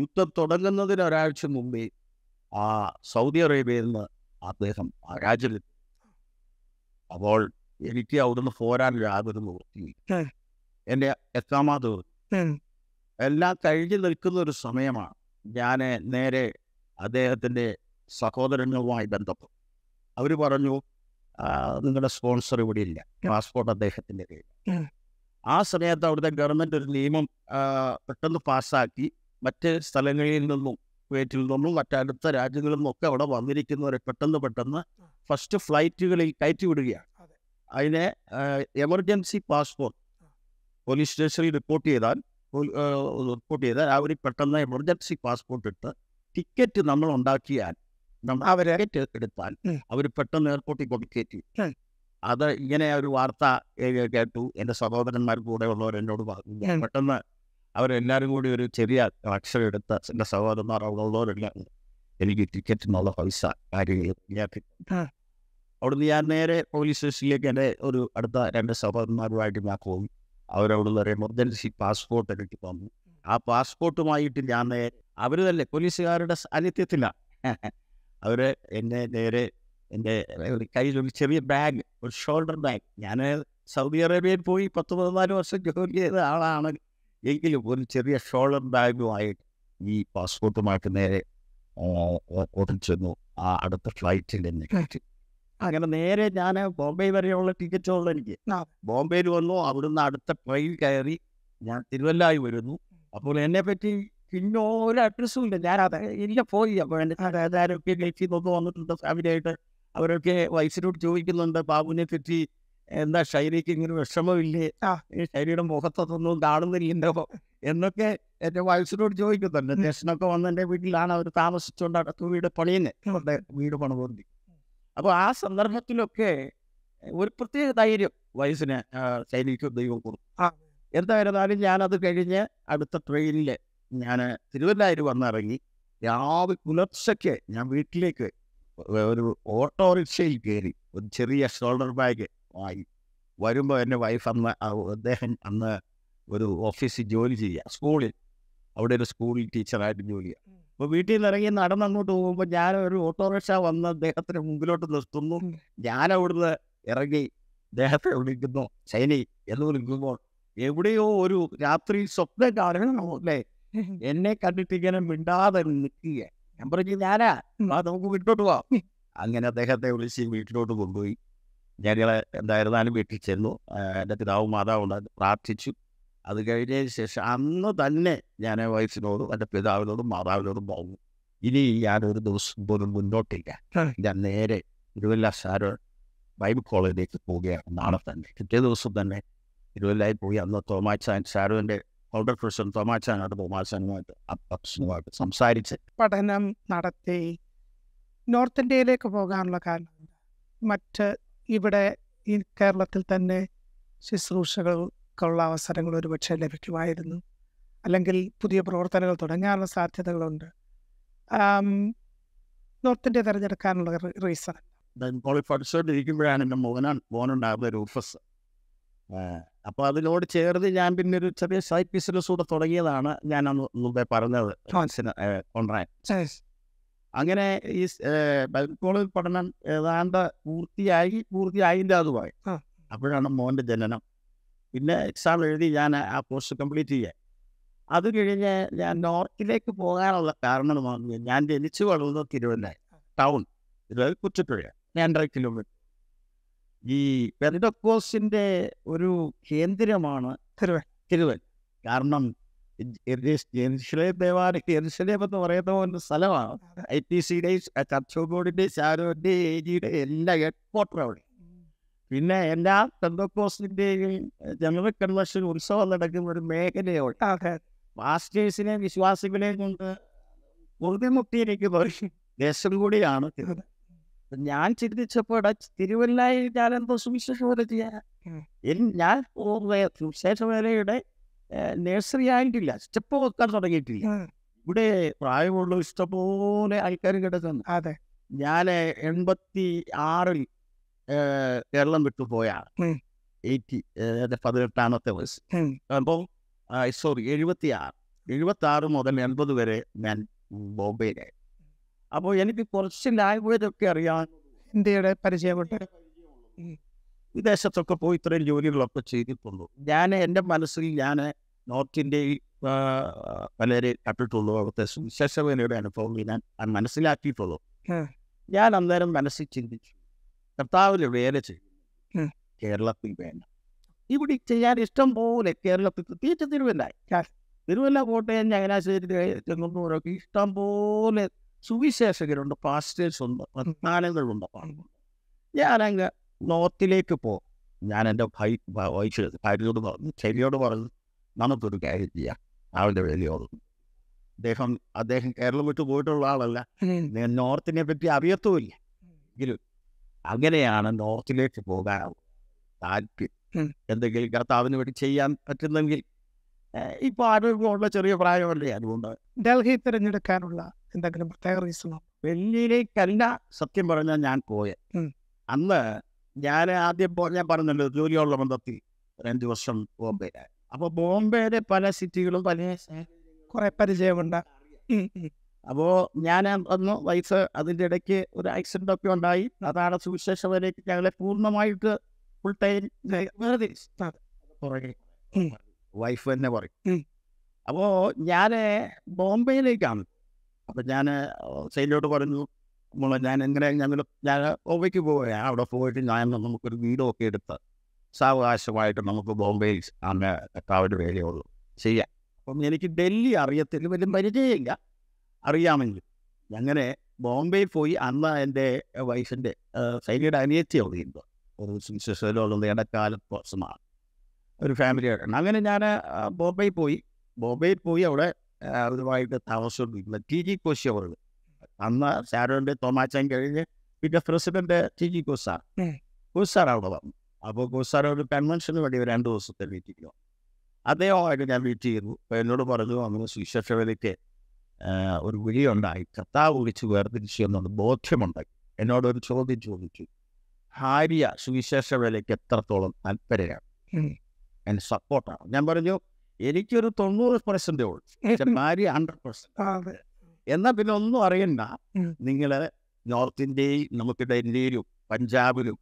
യുദ്ധം തുടങ്ങുന്നതിന് ഒരാഴ്ച മുമ്പേ ആ സൗദി അറേബ്യയിൽ നിന്ന് അദ്ദേഹം പരാജയം അപ്പോൾ എനിക്ക് അവിടുന്ന് പോരാൻ യാതൊരു നിവൃത്തിയില്ല എൻ്റെ എത്താമാത് എല്ലാം കഴിഞ്ഞു നിൽക്കുന്ന ഒരു സമയമാണ് ഞാൻ നേരെ അദ്ദേഹത്തിന്റെ സഹോദരങ്ങളുമായി ബന്ധപ്പെട്ടു അവർ പറഞ്ഞു നിങ്ങളുടെ സ്പോൺസർ ഇവിടെ ഇല്ല പാസ്പോർട്ട് അദ്ദേഹത്തിന്റെ കയ്യിൽ ആ സമയത്ത് അവിടുത്തെ ഗവൺമെന്റ് ഒരു നിയമം പെട്ടെന്ന് പാസ്സാക്കി മറ്റ് സ്ഥലങ്ങളിൽ നിന്നും കുവൈറ്റിൽ നിന്നും മറ്റടുത്ത രാജ്യങ്ങളിൽ നിന്നൊക്കെ അവിടെ വന്നിരിക്കുന്നവരെ പെട്ടെന്ന് പെട്ടെന്ന് ഫസ്റ്റ് ഫ്ലൈറ്റുകളിൽ കയറ്റി വിടുകയാണ് അതിനെ എമർജൻസി പാസ്പോർട്ട് പോലീസ് സ്റ്റേഷനിൽ റിപ്പോർട്ട് ചെയ്താൽ റിപ്പോർട്ട് ചെയ്താൽ അവർ പെട്ടെന്ന് എമർജൻസി പാസ്പോർട്ട് ഇട്ട് ടിക്കറ്റ് നമ്മൾ ഉണ്ടാക്കിയാൽ അവരെ എടുത്താൽ അവർ പെട്ടെന്ന് എയർപോർട്ടിൽ കൊണ്ട് കയറ്റി അത് ഇങ്ങനെ ഒരു വാർത്ത കേട്ടു എൻ്റെ സഹോദരന്മാർ കൂടെ ഉള്ളവർ എന്നോട് പറഞ്ഞു പെട്ടെന്ന് അവരെല്ലാവരും കൂടി ഒരു ചെറിയ അക്ഷരം എടുത്ത എൻ്റെ സഹോദരന്മാർ ഉള്ളവരെല്ലാം എനിക്ക് ടിക്കറ്റിനുള്ള പൈസ കാര്യങ്ങൾ അവിടുന്ന് ഞാൻ നേരെ പോലീസ് സ്റ്റേഷനിലേക്ക് എൻ്റെ ഒരു അടുത്ത രണ്ട് സഹോദരന്മാരുമായിട്ട് ഞാൻ പോകും അവരവിടുന്ന് ഒരു എമർജൻസി പാസ്പോർട്ട് എനിക്ക് വന്നു ആ പാസ്പോർട്ടുമായിട്ട് ഞാൻ നേരെ അവർ തന്നെ പോലീസുകാരുടെ സാന്നിധ്യത്തിലാണ് അവർ എന്നെ നേരെ എൻ്റെ കയ്യിൽ ഒരു ചെറിയ ബാഗ് ഒരു ഷോൾഡർ ബാഗ് ഞാൻ സൗദി അറേബ്യയിൽ പോയി പത്ത് പതിനാല് വർഷം ജോലി ചെയ്ത ആളാണ് എങ്കിലും ഒരു ചെറിയ ഷോളർ ബാഗുമായിട്ട് ഈ പാസ്പോർട്ടുമായിട്ട് നേരെ ഓട്ടിൽ ചെന്നു ആ അടുത്ത ഫ്ലൈറ്റിൽ എന്നെ അങ്ങനെ നേരെ ഞാൻ ബോംബെ വരെയുള്ള ടിക്കറ്റ് ഉള്ളു എനിക്ക് ബോംബെയിൽ വന്നു അവിടുന്ന് അടുത്ത ട്രെയിൻ കയറി ഞാൻ തിരുവല്ലായി വരുന്നു അപ്പോൾ എന്നെ പറ്റി പിന്നെ ഒരു അഡ്രസ്സും ഇല്ല ഞാൻ ഇല്ല പോയി അപ്പോൾ എൻ്റെ ആരൊക്കെ ഗൾഫിൽ നിന്ന് വന്നിട്ടുണ്ട് ഫാമിലിയായിട്ട് അവരൊക്കെ വയസ്സിനോട് ചോദിക്കുന്നുണ്ട് ബാബുവിനെ പറ്റി എന്താ ഷൈരിക്ക് ഇങ്ങനെ വിഷമമില്ലേ ഷൈരിയുടെ മുഖത്തൊന്നും കാണുന്നില്ലല്ലോ എന്നൊക്കെ എന്റെ വയസ്സിനോട് ചോദിക്കുന്നുണ്ട് ജ്യേഷ്ഠനൊക്കെ വന്ന് എന്റെ വീട്ടിലാണ് അവർ താമസിച്ചുകൊണ്ട് അടുത്ത് വീട് പണിയുന്നത് അവരുടെ വീട് പണിപോന്തി അപ്പോൾ ആ സന്ദർഭത്തിലൊക്കെ ഒരു പ്രത്യേക ധൈര്യം വയസ്സിന് ശൈലിക്ക് ദൈവം കൊടുക്കും എന്തായിരുന്നാലും ഞാനത് കഴിഞ്ഞ് അടുത്ത ട്രെയിനിൽ ഞാൻ തിരുവല്ലായിര് വന്നിറങ്ങി രാവിലെ പുലർച്ചയ്ക്ക് ഞാൻ വീട്ടിലേക്ക് ഒരു ഓട്ടോറിക്ഷയിൽ കയറി ഒരു ചെറിയ ഷോൾഡർ ബാഗ് ആയി വരുമ്പോൾ എൻ്റെ വൈഫ് അന്ന് അദ്ദേഹം അന്ന് ഒരു ഓഫീസിൽ ജോലി ചെയ്യുക സ്കൂളിൽ അവിടെ ഒരു സ്കൂളിൽ ടീച്ചറായിട്ട് ജോലി ചെയ്യുക അപ്പോൾ വീട്ടിൽ നിന്ന് ഇറങ്ങി അങ്ങോട്ട് പോകുമ്പോൾ ഞാൻ ഒരു ഓട്ടോറിക്ഷ വന്ന് അദ്ദേഹത്തിന് മുമ്പിലോട്ട് നിർത്തുന്നു ഞാൻ അവിടുന്ന് ഇറങ്ങി അദ്ദേഹത്തെ വിളിക്കുന്നു ശൈനി എന്ന് വിളിക്കുമ്പോൾ എവിടെയോ ഒരു രാത്രി സ്വപ്നം കാണണമോ അല്ലേ എന്നെ കണ്ടിട്ട് ഇങ്ങനെ മിണ്ടാതെ നിൽക്കുക ഞാൻ പറഞ്ഞു ഞാനാ നമുക്ക് വിട്ടോട്ട് പോവാം അങ്ങനെ അദ്ദേഹത്തെ വിളിച്ച് വീട്ടിലോട്ട് കൊണ്ടുപോയി ഞങ്ങൾ എന്തായിരുന്നാലും വീട്ടിൽ ചെന്നു എൻ്റെ പിതാവും മാതാവും ഉണ്ടായിരുന്നു പ്രാർത്ഥിച്ചു അത് കഴിഞ്ഞതിന് ശേഷം അന്ന് തന്നെ ഞാൻ വയസ്സിനോടും എൻ്റെ പിതാവിനോടും മാതാവിനോടും പോകുന്നു ഇനി ഞാനൊരു ദിവസം പോലും മുന്നോട്ടില്ല ഞാൻ നേരെ തിരുവല്ല സാരോ ബൈബിൾ കോളേജിലേക്ക് പോവുകയാണ് നാളെ തന്നെ പിറ്റേ ദിവസം തന്നെ തിരുവല്ലായി പോയി അന്ന് തോമാച്ചാൻ സാറുവിൻ്റെ ഫൗണ്ടർ പ്രസിഡന്റ് തോമാച്ചാനായിട്ട് തോമാച്ചാനുമായിട്ട് അപ്പക്ഷനുമായിട്ട് സംസാരിച്ച് പഠനം നടത്തി നോർത്ത് ഇന്ത്യയിലേക്ക് പോകാനുള്ള കാരണം മറ്റ് ഇവിടെ ഈ കേരളത്തിൽ തന്നെ ശുശ്രൂഷകൾക്കുള്ള അവസരങ്ങൾ ഒരുപക്ഷെ ലഭിക്കുമായിരുന്നു അല്ലെങ്കിൽ പുതിയ പ്രവർത്തനങ്ങൾ തുടങ്ങാനുള്ള സാധ്യതകളുണ്ട് നോർത്ത് ഇന്ത്യ തിരഞ്ഞെടുക്കാനുള്ള റീസൺ ബംഗാളി ഇരിക്കുമ്പോഴാണ് എൻ്റെ മോനാണ് മോനുണ്ടായിരുന്ന അപ്പോൾ അതിനോട് ചേർന്ന് ഞാൻ പിന്നെ ഒരു ചെറിയ സൈഡ് ബിസിനസ് കൂടെ തുടങ്ങിയതാണ് ഞാൻ അന്ന് മുമ്പേ പറഞ്ഞത് കോൺട്രാക്ട് അങ്ങനെ ഈ ബൈക്കോളജി പഠനം ഏതാണ്ട് പൂർത്തിയായി അത് പറയും അപ്പോഴാണ് മോൻ്റെ ജനനം പിന്നെ എക്സാം എഴുതി ഞാൻ ആ കോഴ്സ് കംപ്ലീറ്റ് ചെയ്യാൻ അത് കഴിഞ്ഞ് ഞാൻ നോർത്തിലേക്ക് പോകാനുള്ള കാരണം എന്ന് ഞാൻ ജനിച്ചു വളർന്ന തിരുവല്ല ടൗൺ തിരുവല്ല കുറ്റപ്പുഴ രണ്ടര കിലോമീറ്റർ ഈ പെന്തക്കോസിന്റെ ഒരു കേന്ദ്രമാണ് തിരുവല്ല തിരുവല്ല കാരണം ജെറുസലേം ദേവാലയം ജെറുസലേം എന്ന് പറയുന്ന പോലെ സ്ഥലമാണ് ഐ ടി സിയുടെയും ചർച്ചോബോർഡിൻ്റെയും ശാരോൻ്റെ ഏജിയുടെ എല്ലാ ഹെഡ് ക്വാർട്ടർ അവിടെ പിന്നെ എല്ലാ പെന്തക്കോസിൻ്റെയും ജനറൽ കൺവെൻഷൻ ഉത്സവം നടക്കുന്ന ഒരു മേഖലയോടെ മാസ്റ്റേഴ്സിനെയും വിശ്വാസികളെയും കൊണ്ട് മുറുതിമുട്ടിയിരിക്കുന്ന ഒരു ദേശം കൂടിയാണ് തിരുവനന്തപുരം ഞാൻ ചിന്തിച്ചപ്പോൾ തിരുവല്ലായി ഞാനെന്തോ സുവിശേഷം ഞാൻ സുവിശേഷ വേലയുടെ നേഴ്സറി ആയിട്ടില്ല സ്റ്റെപ്പ് വെക്കാൻ തുടങ്ങിയിട്ടില്ല ഇവിടെ പ്രായമുള്ള ഇഷ്ടംപോലെ ആൾക്കാർ കിടക്കുന്നു അതെ ഞാൻ എൺപത്തി ആറിൽ കേരളം വിട്ടു പോയാണ് എയ്റ്റി പതിനെട്ടാമത്തെ വയസ്സ് അപ്പോൾ സോറി എഴുപത്തി ആറ് എഴുപത്തി ആറ് മുതൽ എൺപത് വരെ ഞാൻ ബോംബെയിലായി അപ്പോൾ എനിക്ക് കുറച്ച് ലാംഗ്വേജ് ഒക്കെ അറിയാൻ ഇന്ത്യയുടെ പരിചയപ്പെട്ട വിദേശത്തൊക്കെ പോയി ഇത്രയും ജോലികളൊക്കെ ചെയ്തിട്ടുള്ളൂ ഞാൻ എൻ്റെ മനസ്സിൽ ഞാൻ നോർത്ത് ഇന്ത്യയിൽ വളരെ കട്ടിട്ടുള്ളൂ അവിടുത്തെ സുശേഷവേനയുടെ അനുഭവം ഞാൻ മനസ്സിലാക്കിയിട്ടുള്ളൂ ഞാൻ അന്നേരം മനസ്സിൽ ചിന്തിച്ചു കർത്താവിൽ വേല ചെയ്തു കേരളത്തിൽ വേണം ഇവിടെ ചെയ്യാൻ ഇഷ്ടം പോലെ കേരളത്തിൽ പ്രത്യേകിച്ച് തിരുവല്ല തിരുവല്ല കോട്ടയം ചങ്ങനാശ്ശേരി ചെങ്ങന്നൂരൊക്കെ ഇഷ്ടം പോലെ സുവിശേഷകരുണ്ട് പാസ്റ്റേഴ്സ് ഉണ്ട് പ്രസ്ഥാനങ്ങളുണ്ട് ഞാനങ്ങ് നോർത്തിലേക്ക് പോകും ഞാൻ എൻ്റെ ഭൈ വൈഫ് ഭാര്യയോട് പറഞ്ഞു ചെവിയോട് പറഞ്ഞു നമുക്കൊരു കാര്യം ചെയ്യാം ആളുടെ വലിയ ഓർമ്മ അദ്ദേഹം അദ്ദേഹം കേരളം വിട്ടു പോയിട്ടുള്ള ആളല്ല നോർത്തിനെ പറ്റി അറിയത്തുമില്ല എങ്കിലും അങ്ങനെയാണ് നോർത്തിലേക്ക് പോകാൻ താല്പര്യം എന്തെങ്കിലും കർത്താവിന് വേണ്ടി ചെയ്യാൻ പറ്റുന്നെങ്കിൽ ഇപ്പൊ ആരോഗ്യമുള്ള ചെറിയ പ്രായമല്ലേ അതുകൊണ്ട് ഡൽഹി തിരഞ്ഞെടുക്കാനുള്ള എന്തെങ്കിലും പ്രത്യേക റീസണോ ഡൽഹിയിലേക്കല്ല സത്യം പറഞ്ഞാൽ ഞാൻ പോയത് അന്ന് ഞാൻ ആദ്യം ഞാൻ പറഞ്ഞല്ലോ ജോലിയുള്ള ബന്ധത്തിൽ രണ്ടു വർഷം ബോംബെയിലായി അപ്പോൾ ബോംബെയുടെ പല സിറ്റികളും പല കുറെ പരിചയമുണ്ട് അപ്പോൾ ഞാൻ അന്ന് വൈസ് അതിൻ്റെ ഇടയ്ക്ക് ഒരു ആക്സിഡൻ്റ് ഒക്കെ ഉണ്ടായി അതാണ് സുവിശേഷ വരേക്ക് ഞങ്ങളെ പൂർണ്ണമായിട്ട് ഫുൾ ടൈം വേറെ വൈഫ് തന്നെ പറയും അപ്പോൾ ഞാൻ ബോംബെയിലേക്കാണ് അപ്പൊ ഞാൻ സൈലോട്ട് പറഞ്ഞു നമ്മൾ ഞാൻ എങ്ങനെ ഞങ്ങൾ ഞാൻ ഓവയ്ക്ക് പോവുകയാണ് അവിടെ പോയിട്ട് ഞാൻ നമുക്കൊരു ഒക്കെ എടുത്ത് സാവകാശമായിട്ട് നമുക്ക് ബോംബെയിൽ അന്ന് എത്താവുന്ന വേലയുള്ളൂ ചെയ്യാം അപ്പം എനിക്ക് ഡൽഹി അറിയത്തില്ല വലിയ പരിചയമില്ല അറിയാമെങ്കിൽ അങ്ങനെ ബോംബെയിൽ പോയി അന്ന് എൻ്റെ വൈഫിൻ്റെ സൈനിയുടെ അനിയത്തി അവിടെ ഒരു സിസ്റ്ററിലുള്ള ഇടക്കാല പേഴ്സണാണ് ഒരു ഫാമിലി ഫാമിലിയായിട്ട് അങ്ങനെ ഞാൻ ബോംബെയിൽ പോയി ബോംബെയിൽ പോയി അവിടെ അതുമായിട്ട് താമസിച്ചുകൊണ്ടിരിക്കുന്നത് ടി ജി കോശി അവർ അന്ന് സാറുണ്ട് തോമാച്ചാൻ കഴിഞ്ഞ് പിന്നെ പ്രസിഡന്റ് ടി ജി കോസ് സാർ കോസ് സാർ അവിടെ വന്നു അപ്പോൾ സാർ ഒരു കൺവെൻഷന് വേണ്ടി ഒരു രണ്ട് ദിവസത്തെ മീറ്റിംഗോ അദ്ദേഹമായിട്ട് ഞാൻ മീറ്റ് ചെയ്തു അപ്പോൾ എന്നോട് പറഞ്ഞു അങ്ങനെ സുശേഷ വേലയ്ക്ക് ഒരു വിളിയുണ്ടായി കർത്താവ് വിളിച്ച് വേർതിരിച്ചു എന്നൊരു ബോധ്യമുണ്ടായി എന്നോടൊരു ചോദ്യം ചോദിച്ചു ഭാര്യ സുവിശേഷ വേലയ്ക്ക് എത്രത്തോളം താല്പര്യമാണ് എൻ്റെ സപ്പോർട്ടാണ് ഞാൻ പറഞ്ഞു എനിക്കൊരു തൊണ്ണൂറ് പെർസെൻ്റ് ഉള്ളൂ ഭാര്യ ഹൺഡ്രഡ് പെർസെൻറ്റ് എന്നാൽ പിന്നെ ഒന്നും അറിയണ്ട നിങ്ങൾ നോർത്ത് ഇന്ത്യയിൽ നമുക്കിടയിലും പഞ്ചാബിലും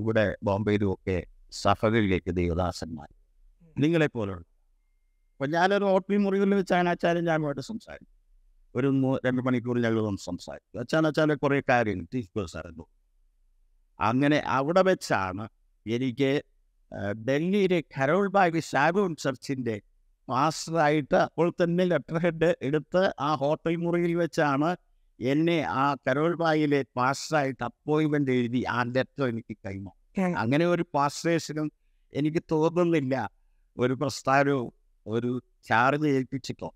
ഇവിടെ ബോംബെയിലും ഒക്കെ സഫകളിലേക്ക് ദേവദാസന്മാർ പോലുള്ള അപ്പൊ ഞാനൊരു ഓട്ടി മുറിയിൽ വെച്ചാണ് അനാച്ചാലും ഞാനുമായിട്ട് സംസാരിക്കും ഒരു രണ്ട് മണിക്കൂർ ഞങ്ങൾ ഒന്ന് സംസാരിക്കും അച്ഛനച്ചാലെ കുറേ കാര്യങ്ങൾ ചീഫ് ആയിരുന്നു അങ്ങനെ അവിടെ വെച്ചാണ് എനിക്ക് ഡൽഹിയിലെ കരോൾ ബാഗ് ഷാബോൺ ചർച്ചിൻ്റെ മാസ്റ്ററായിട്ട് അപ്പോൾ തന്നെ ലെറ്റർ ഹെഡ് എടുത്ത് ആ ഹോട്ടൽ മുറിയിൽ വെച്ചാണ് എന്നെ ആ കരോൾബായിലെ പാസ്റ്ററായിട്ട് അപ്പോയിൻമെന്റ് എഴുതി ആ ലെറ്റർ എനിക്ക് കൈമോ അങ്ങനെ ഒരു പാസ്റ്റേഴ്സിനും എനിക്ക് തോന്നുന്നില്ല ഒരു പ്രസ്ഥാനവും ഒരു ചാർജ് ഏൽപ്പിച്ചിട്ടോ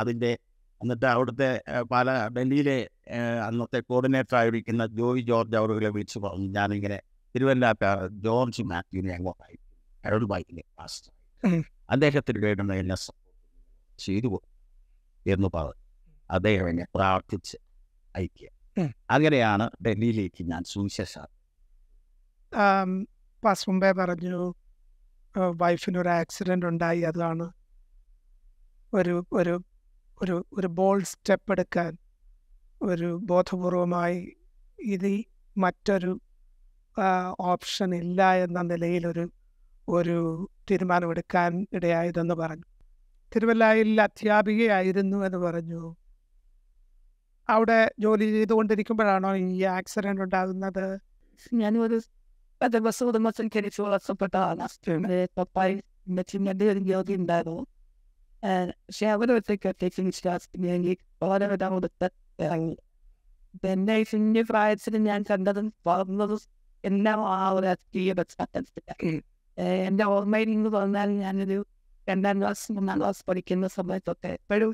അതിന്റെ എന്നിട്ട് അവിടുത്തെ പല ഡൽഹിയിലെ അന്നത്തെ കോർഡിനേറ്റർ ആയിരിക്കുന്ന ജോയി ജോർജ് അവരുകളെ വിളിച്ച് പറഞ്ഞു ഞാനിങ്ങനെ തിരുവല്ല ജോർജ് മാത്യുവിനെ അങ്ങോട്ടായി അയാളോട് ബൈക്കിലെ പാസ്റ്റർ അദ്ദേഹത്തിന് വേണ്ടുന്ന എന്നെ സപ്പോർട്ട് ചെയ്തു എന്ന് പറഞ്ഞു അദ്ദേഹം എന്നെ പ്രാർത്ഥിച്ച് അയക്കുക അങ്ങനെയാണ് ഡൽഹിയിലേക്ക് ഞാൻ സുവിശേഷം പാസ് പറഞ്ഞു വൈഫിനൊരു ഒരു ആക്സിഡൻ്റ് ഉണ്ടായി അതാണ് ഒരു ഒരു ഒരു ഒരു ബോൾ സ്റ്റെപ്പ് എടുക്കാൻ ഒരു ബോധപൂർവമായി ഇത് മറ്റൊരു ഓപ്ഷൻ ഇല്ല എന്ന നിലയിൽ ഒരു ഒരു തീരുമാനമെടുക്കാൻ ഇടയായതെന്ന് പറഞ്ഞു തിരുവല്ലായിൽ അധ്യാപികയായിരുന്നു എന്ന് പറഞ്ഞു അവിടെ ജോലി ചെയ്തുകൊണ്ടിരിക്കുമ്പോഴാണോ ഈ ആക്സിഡന്റ് ഉണ്ടാകുന്നത് ഞാനൊരു ബസ് കുടുംബത്തിൽ തിരിച്ചു വളർത്തപ്പെട്ടതാണ് പപ്പായി മെച്ചിൻ്റെ ഒരു ജോലി ഉണ്ടായിരുന്നു പക്ഷെ അവരൊറ്റയ്ക്ക് ഒറ്റയ്ക്ക് വിശ്വാസത്തിനെങ്കിൽ വളരെ വിടാൻ കൊടുത്ത് ഇറങ്ങി എൻ്റെ കുഞ്ഞു പ്രായത്തിൽ ഞാൻ കണ്ടതും വളർന്നതും എല്ലാം ആ ഒരു അത്യ പശ്ചാത്തലത്തിലാണ് എൻ്റെ ഓർമ്മയിൽ നിന്ന് പറഞ്ഞാൽ ഞാനൊരു രണ്ടാം ക്ലാസ് മൂന്നാം ക്ലാസ് പഠിക്കുന്ന സമയത്തൊക്കെ എപ്പോഴും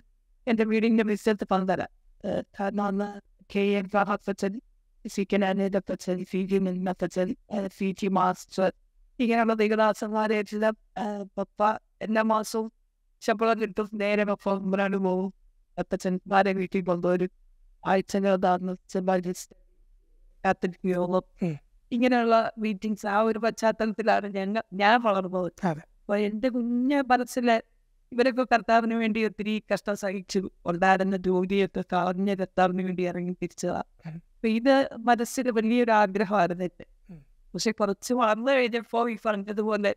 എൻ്റെ വീടിൻ്റെ വിശ്വത്ത് പന്തരാം كي ينفع في كنانة في من مثلا في മാസ്റ്റർ ഇങ്ങനെയുള്ള ദൈവദാസന്മാരെല്ലാം പപ്പ എല്ലാ മാസവും ശമ്പളം കിട്ടും നേരെ പപ്പ മുമ്പിലാണ് പോകും അപ്പച്ചന്മാരെ വീട്ടിൽ കൊണ്ടുവരും ആഴ്ചകളതാന്ന് കാത്തിരിക്കുകയുള്ളൂ ഇങ്ങനെയുള്ള മീറ്റിങ്സ് ആ ഒരു പശ്ചാത്തലത്തിലാണ് ഞങ്ങൾ ഞാൻ വളർന്നു അപ്പോൾ എന്റെ കുഞ്ഞ മനസ്സിലെ ഇവരൊക്കെ കർത്താവിന് വേണ്ടി ഒത്തിരി കഷ്ടം സഹിച്ചു ഉണ്ടായിരുന്ന ജോലിയൊക്കെ കളഞ്ഞ് കർത്താവിന് വേണ്ടി ഇറങ്ങി തിരിച്ചതാ അപ്പൊ ഇത് മനസ്സിന് വലിയൊരു ആഗ്രഹമായിരുന്നു എന്റെ പക്ഷെ കുറച്ച് വളർന്നു കഴിഞ്ഞപ്പോ ഈ പറഞ്ഞതുപോലെ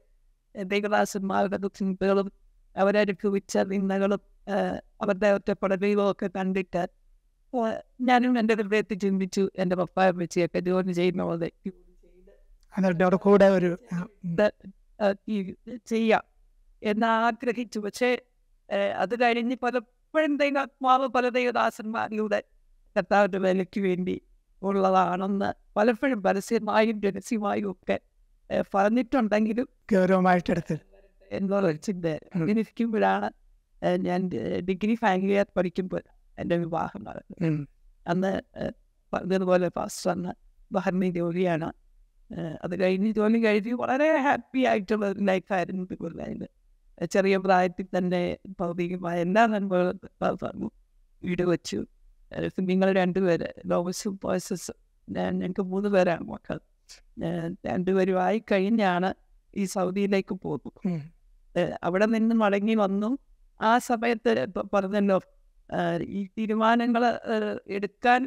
ദേവദാസന്മാരുടെ ചിന്തകളും അവരനുഭവിച്ച നിന്നകളും അവരുടെ ഒറ്റപ്പെടലുകളും ഒക്കെ കണ്ടിട്ട് ഞാനും എന്റെ ഹൃദയത്തിൽ ചിന്തിച്ചു എന്റെ പപ്പായ വെച്ചൊക്കെ ജോലി ചെയ്യുന്ന പോലെ ചെയ്യാം എന്നാഗ്രഹിച്ചു പക്ഷേ അത് കഴിഞ്ഞ് പലപ്പോഴും ആത്മാവ് പല ദൈവദാസന്മാരിലൂടെ കർത്താവിൻ്റെ വിലയ്ക്ക് വേണ്ടി ഉള്ളതാണെന്ന് പലപ്പോഴും പരസ്യമായും രഹസ്യമായും ഒക്കെ പറഞ്ഞിട്ടുണ്ടെങ്കിലും ഗൗരവമായിട്ടെടുത്ത് എന്നുള്ള ചിന്ത ഇരിക്കുമ്പോഴാണ് ഞാൻ ഡിഗ്രി ഫൈനൽ ഇയർ പഠിക്കുമ്പോൾ എൻ്റെ വിവാഹം നടന്നത് അന്ന് പറഞ്ഞതുപോലെ ഫാസ്റ്റർ അന്ന് ബഹർമി ജോലിയാണ് അത് കഴിഞ്ഞ് ജോലി കഴിഞ്ഞ് വളരെ ഹാപ്പി ആയിട്ടുള്ള ലൈഫായിരുന്നു അതിന് ചെറിയ പ്രായത്തിൽ തന്നെ ഭൗതികമായ എല്ലാ നന്മകളും വീട് വെച്ചു നിങ്ങൾ രണ്ടുപേര് ലോബസും ബോയ്സസ് ഞങ്ങൾക്ക് മൂന്ന് പേരാണ് മക്കൾ രണ്ടുപേരും ആയി കഴിഞ്ഞാണ് ഈ സൗദിയിലേക്ക് പോകും അവിടെ നിന്ന് മടങ്ങി വന്നു ആ സമയത്ത് പറഞ്ഞല്ലോ ഈ തീരുമാനങ്ങൾ എടുക്കാൻ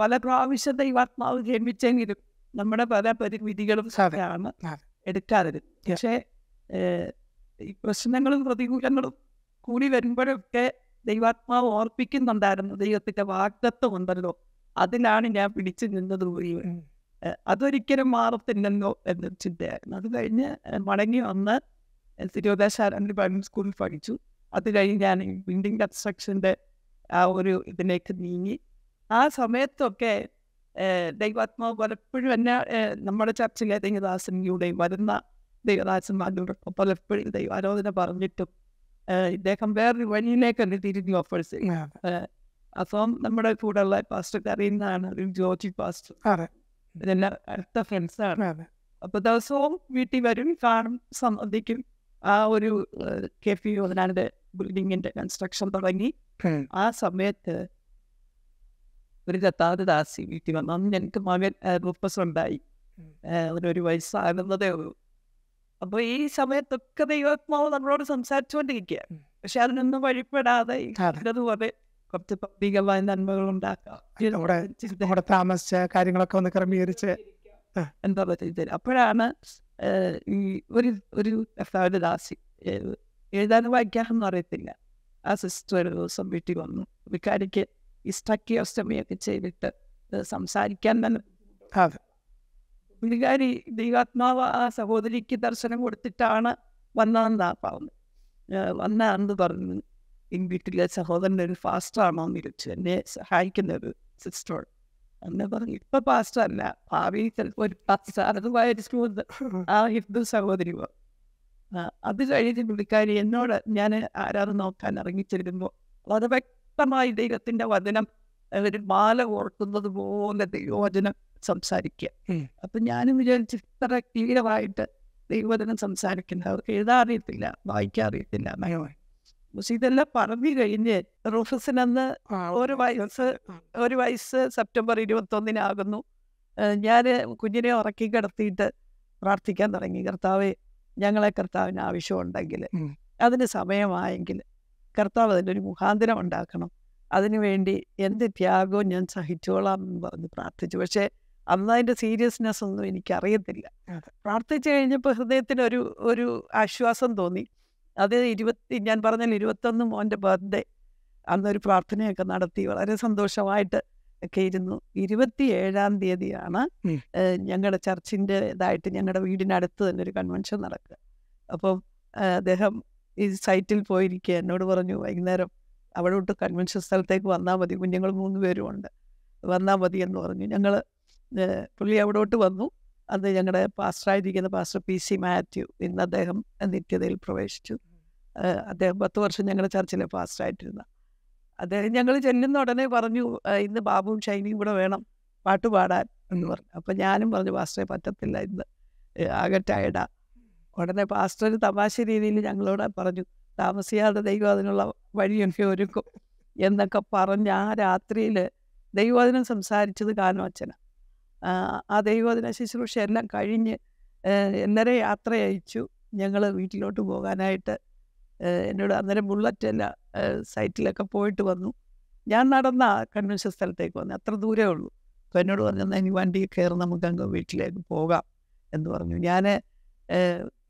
പല പ്രാവശ്യത്തെ ഈ ആത്മാവ് ജന്മിച്ചെങ്കിലും നമ്മുടെ പല പരിമിതികളും സഭയാണ് എടുക്കാറില്ല പക്ഷേ ഈ പ്രശ്നങ്ങളും പ്രതികൂലങ്ങളും കൂടി വരുമ്പോഴൊക്കെ ദൈവാത്മാവ് ഓർപ്പിക്കുന്നുണ്ടായിരുന്നു ദൈവത്തിന്റെ വാഗ്ദത്വം ഉണ്ടല്ലോ അതിലാണ് ഞാൻ പിടിച്ചു നിന്നത് പോയി അതൊരിക്കലും മാറത്തില്ലല്ലോ എന്ന ചിന്തയായിരുന്നു അത് കഴിഞ്ഞ് മടങ്ങി വന്ന് തിരുവോദേശാരൻ്റെ പ്രൈമറി സ്കൂളിൽ പഠിച്ചു അത് കഴിഞ്ഞ് ഞാൻ ബിൽഡിംഗ് കൺസ്ട്രക്ഷന്റെ ആ ഒരു ഇതിലേക്ക് നീങ്ങി ആ സമയത്തൊക്കെ ദൈവാത്മാവ് പലപ്പോഴും എന്നെ നമ്മുടെ ചർച്ചിലെ ദൈവദാസനിലൂടെ വരുന്ന ദൈവദാസന്മാരുടെ പലപ്പോഴും ദൈവാരോധന പറഞ്ഞിട്ടും ഇദ്ദേഹം വേറൊരു വഴിയിലേക്കല്ല തിരിഞ്ഞു ഓഫേഴ്സ് അപ്പം നമ്മുടെ കൂടെ ഉള്ള പാസ്റ്റർ കറിയുന്നതാണ് ജോർജി പാസ്റ്റർ ഇതെല്ലാം അടുത്ത ഫ്രണ്ട്സാണ് അപ്പൊ ദിവസവും വീട്ടിൽ വരും കാണും സംബന്ധിക്കും ആ ഒരു കെ പി യോധനാന്റെ ബിൽഡിങ്ങിന്റെ കൺസ്ട്രക്ഷൻ തുടങ്ങി ആ സമയത്ത് ഒരു കത്താറ് ദാസി വീട്ടിൽ വന്നു അന്ന് എനിക്ക് മകൻ റൂപ്പസ് ഉണ്ടായി ഒരു വയസ്സാകുന്നതേ ഉള്ളൂ അപ്പൊ ഈ സമയത്തൊക്കെ ദൈവാത്മാവ് നമ്മളോട് സംസാരിച്ചുകൊണ്ടിരിക്കുക പക്ഷെ അതിനൊന്നും വഴിപ്പെടാതെ അതുപോലെ കുറച്ച് ഭൗതികമായ നന്മകൾ ഉണ്ടാക്കാം താമസിച്ച കാര്യങ്ങളൊക്കെ ഒന്ന് ക്രമീകരിച്ച് എന്താ പറയുക അപ്പോഴാണ് ഈ ഒരു ഒരു കർത്താവിന്റെ ദാസി എഴുതാനും വായിക്കാനൊന്നും അറിയത്തില്ല ആ സിസ്റ്റർ ഒരു ദിവസം വീട്ടിൽ വന്നു വിക്കാരിക്ക് ഈ സ്റ്റക്കിയോസ്റ്റമിയൊക്കെ ചെയ്തിട്ട് സംസാരിക്കാൻ തന്നെ വികാരി ദൈവാത്മാവ് ആ സഹോദരിക്ക് ദർശനം കൊടുത്തിട്ടാണ് വന്നതെന്നാ പറഞ്ഞത് വന്നതാണെന്ന് പറഞ്ഞു വീട്ടിലെ സഹോദരൻ്റെ ഒരു ഫാസ്റ്ററാണോ എന്ന് ചോദിച്ചു എന്നെ സഹായിക്കുന്ന ഒരു സിസ്റ്റർ എന്നെ പറഞ്ഞു ഇപ്പൊ ഫാസ്റ്റർ അല്ല ഭാവി ഒരു പാസ്റ്റർ ആ ഹിന്ദു സഹോദരി അത് കഴിഞ്ഞ് പുള്ളിക്കാരി എന്നോട് ഞാൻ ആരാധന നോക്കാൻ ഇറങ്ങിച്ചിരുന്നോ വളരെ വ്യക്തമായി ദൈവത്തിന്റെ വചനം ഒരു മാല ഓർക്കുന്നത് പോലെ ദൈവവചനം സംസാരിക്കുക അപ്പം ഞാനും വിചാരിച്ചു ഇത്ര ക്ലിയറായിട്ട് ദൈവവചനം സംസാരിക്കുന്ന അവർക്ക് എഴുതാറിയത്തില്ല വായിക്കാറിയത്തില്ല മയമായി പക്ഷെ ഇതെല്ലാം പറഞ്ഞു കഴിഞ്ഞ് റൂഫസിനന്ന് ഒരു വയസ്സ് ഒരു വയസ്സ് സെപ്റ്റംബർ ഇരുപത്തൊന്നിനാകുന്നു ഞാൻ കുഞ്ഞിനെ ഉറക്കി കിടത്തിയിട്ട് പ്രാർത്ഥിക്കാൻ തുടങ്ങി കർത്താവ് ഞങ്ങളെ കർത്താവിന് ആവശ്യമുണ്ടെങ്കിൽ അതിന് സമയമായെങ്കിൽ കർത്താവ് ഒരു മുഖാന്തരം ഉണ്ടാക്കണം അതിനുവേണ്ടി എന്ത് ത്യാഗവും ഞാൻ സഹിച്ചോളാം എന്ന് പറഞ്ഞ് പ്രാർത്ഥിച്ചു പക്ഷേ അന്ന് അതിൻ്റെ സീരിയസ്നെസ് ഒന്നും എനിക്കറിയത്തില്ല പ്രാർത്ഥിച്ചു കഴിഞ്ഞപ്പോൾ ഹൃദയത്തിന് ഒരു ഒരു ആശ്വാസം തോന്നി അത് ഇരുപത്തി ഞാൻ പറഞ്ഞാൽ ഇരുപത്തൊന്ന് മോൻ്റെ ബർത്ത്ഡേ അന്നൊരു പ്രാർത്ഥനയൊക്കെ നടത്തി വളരെ സന്തോഷമായിട്ട് ഒക്കെ ഇരുന്നു ഇരുപത്തി ഏഴാം തീയതിയാണ് ഞങ്ങളുടെ ചർച്ചിൻ്റെ ഇതായിട്ട് ഞങ്ങളുടെ വീടിനടുത്ത് തന്നെ ഒരു കൺവെൻഷൻ നടക്കുക അപ്പം അദ്ദേഹം ഈ സൈറ്റിൽ പോയിരിക്കുക എന്നോട് പറഞ്ഞു വൈകുന്നേരം അവിടെ തൊട്ട് കൺവെൻഷൻ സ്ഥലത്തേക്ക് വന്നാൽ മതി കുഞ്ഞുങ്ങൾ മൂന്ന് പേരുമുണ്ട് വന്നാൽ മതി എന്ന് പറഞ്ഞു ഞങ്ങൾ പുള്ളി അവിടോട്ട് വന്നു അന്ന് ഞങ്ങളുടെ പാസ്റ്ററായിരിക്കുന്ന പാസ്റ്റർ പി സി മാത്യു ഇന്ന് അദ്ദേഹം നിത്യതയിൽ പ്രവേശിച്ചു അദ്ദേഹം പത്ത് വർഷം ഞങ്ങളുടെ ചർച്ചിലെ പാസ്റ്ററായിട്ടിരുന്ന അദ്ദേഹം ഞങ്ങൾ ചെല്ലുന്ന ഉടനെ പറഞ്ഞു ഇന്ന് ബാബുവും ഷൈനിയും കൂടെ വേണം പാട്ട് പാടാൻ എന്ന് പറഞ്ഞു അപ്പം ഞാനും പറഞ്ഞു പാസ്റ്ററെ പറ്റത്തില്ല ഇന്ന് ആകെ ടയർഡാ ഉടനെ പാസ്റ്റർ തമാശ രീതിയിൽ ഞങ്ങളോട് പറഞ്ഞു താമസിയാതെ ദൈവം അതിനുള്ള വഴിയൊക്കെ ഒരുക്കും എന്നൊക്കെ പറഞ്ഞ് ആ രാത്രിയിൽ ദൈവം അതിനെ സംസാരിച്ചത് അച്ഛനാണ് ആ ദൈവോധന ശുശ്രൂഷ എല്ലാം കഴിഞ്ഞ് എന്നരെ യാത്ര അയച്ചു ഞങ്ങൾ വീട്ടിലോട്ട് പോകാനായിട്ട് എന്നോട് അന്നേരം ബുള്ളറ്റ് അല്ല സൈറ്റിലൊക്കെ പോയിട്ട് വന്നു ഞാൻ നടന്ന കൺവെൻഷൻ സ്ഥലത്തേക്ക് വന്നു അത്ര ദൂരേ ഉള്ളൂ അപ്പോൾ എന്നോട് പറഞ്ഞു എന്നാൽ ഇനി വണ്ടി കയറി നമുക്ക് അങ്ങ് വീട്ടിലേക്ക് പോകാം എന്ന് പറഞ്ഞു ഞാൻ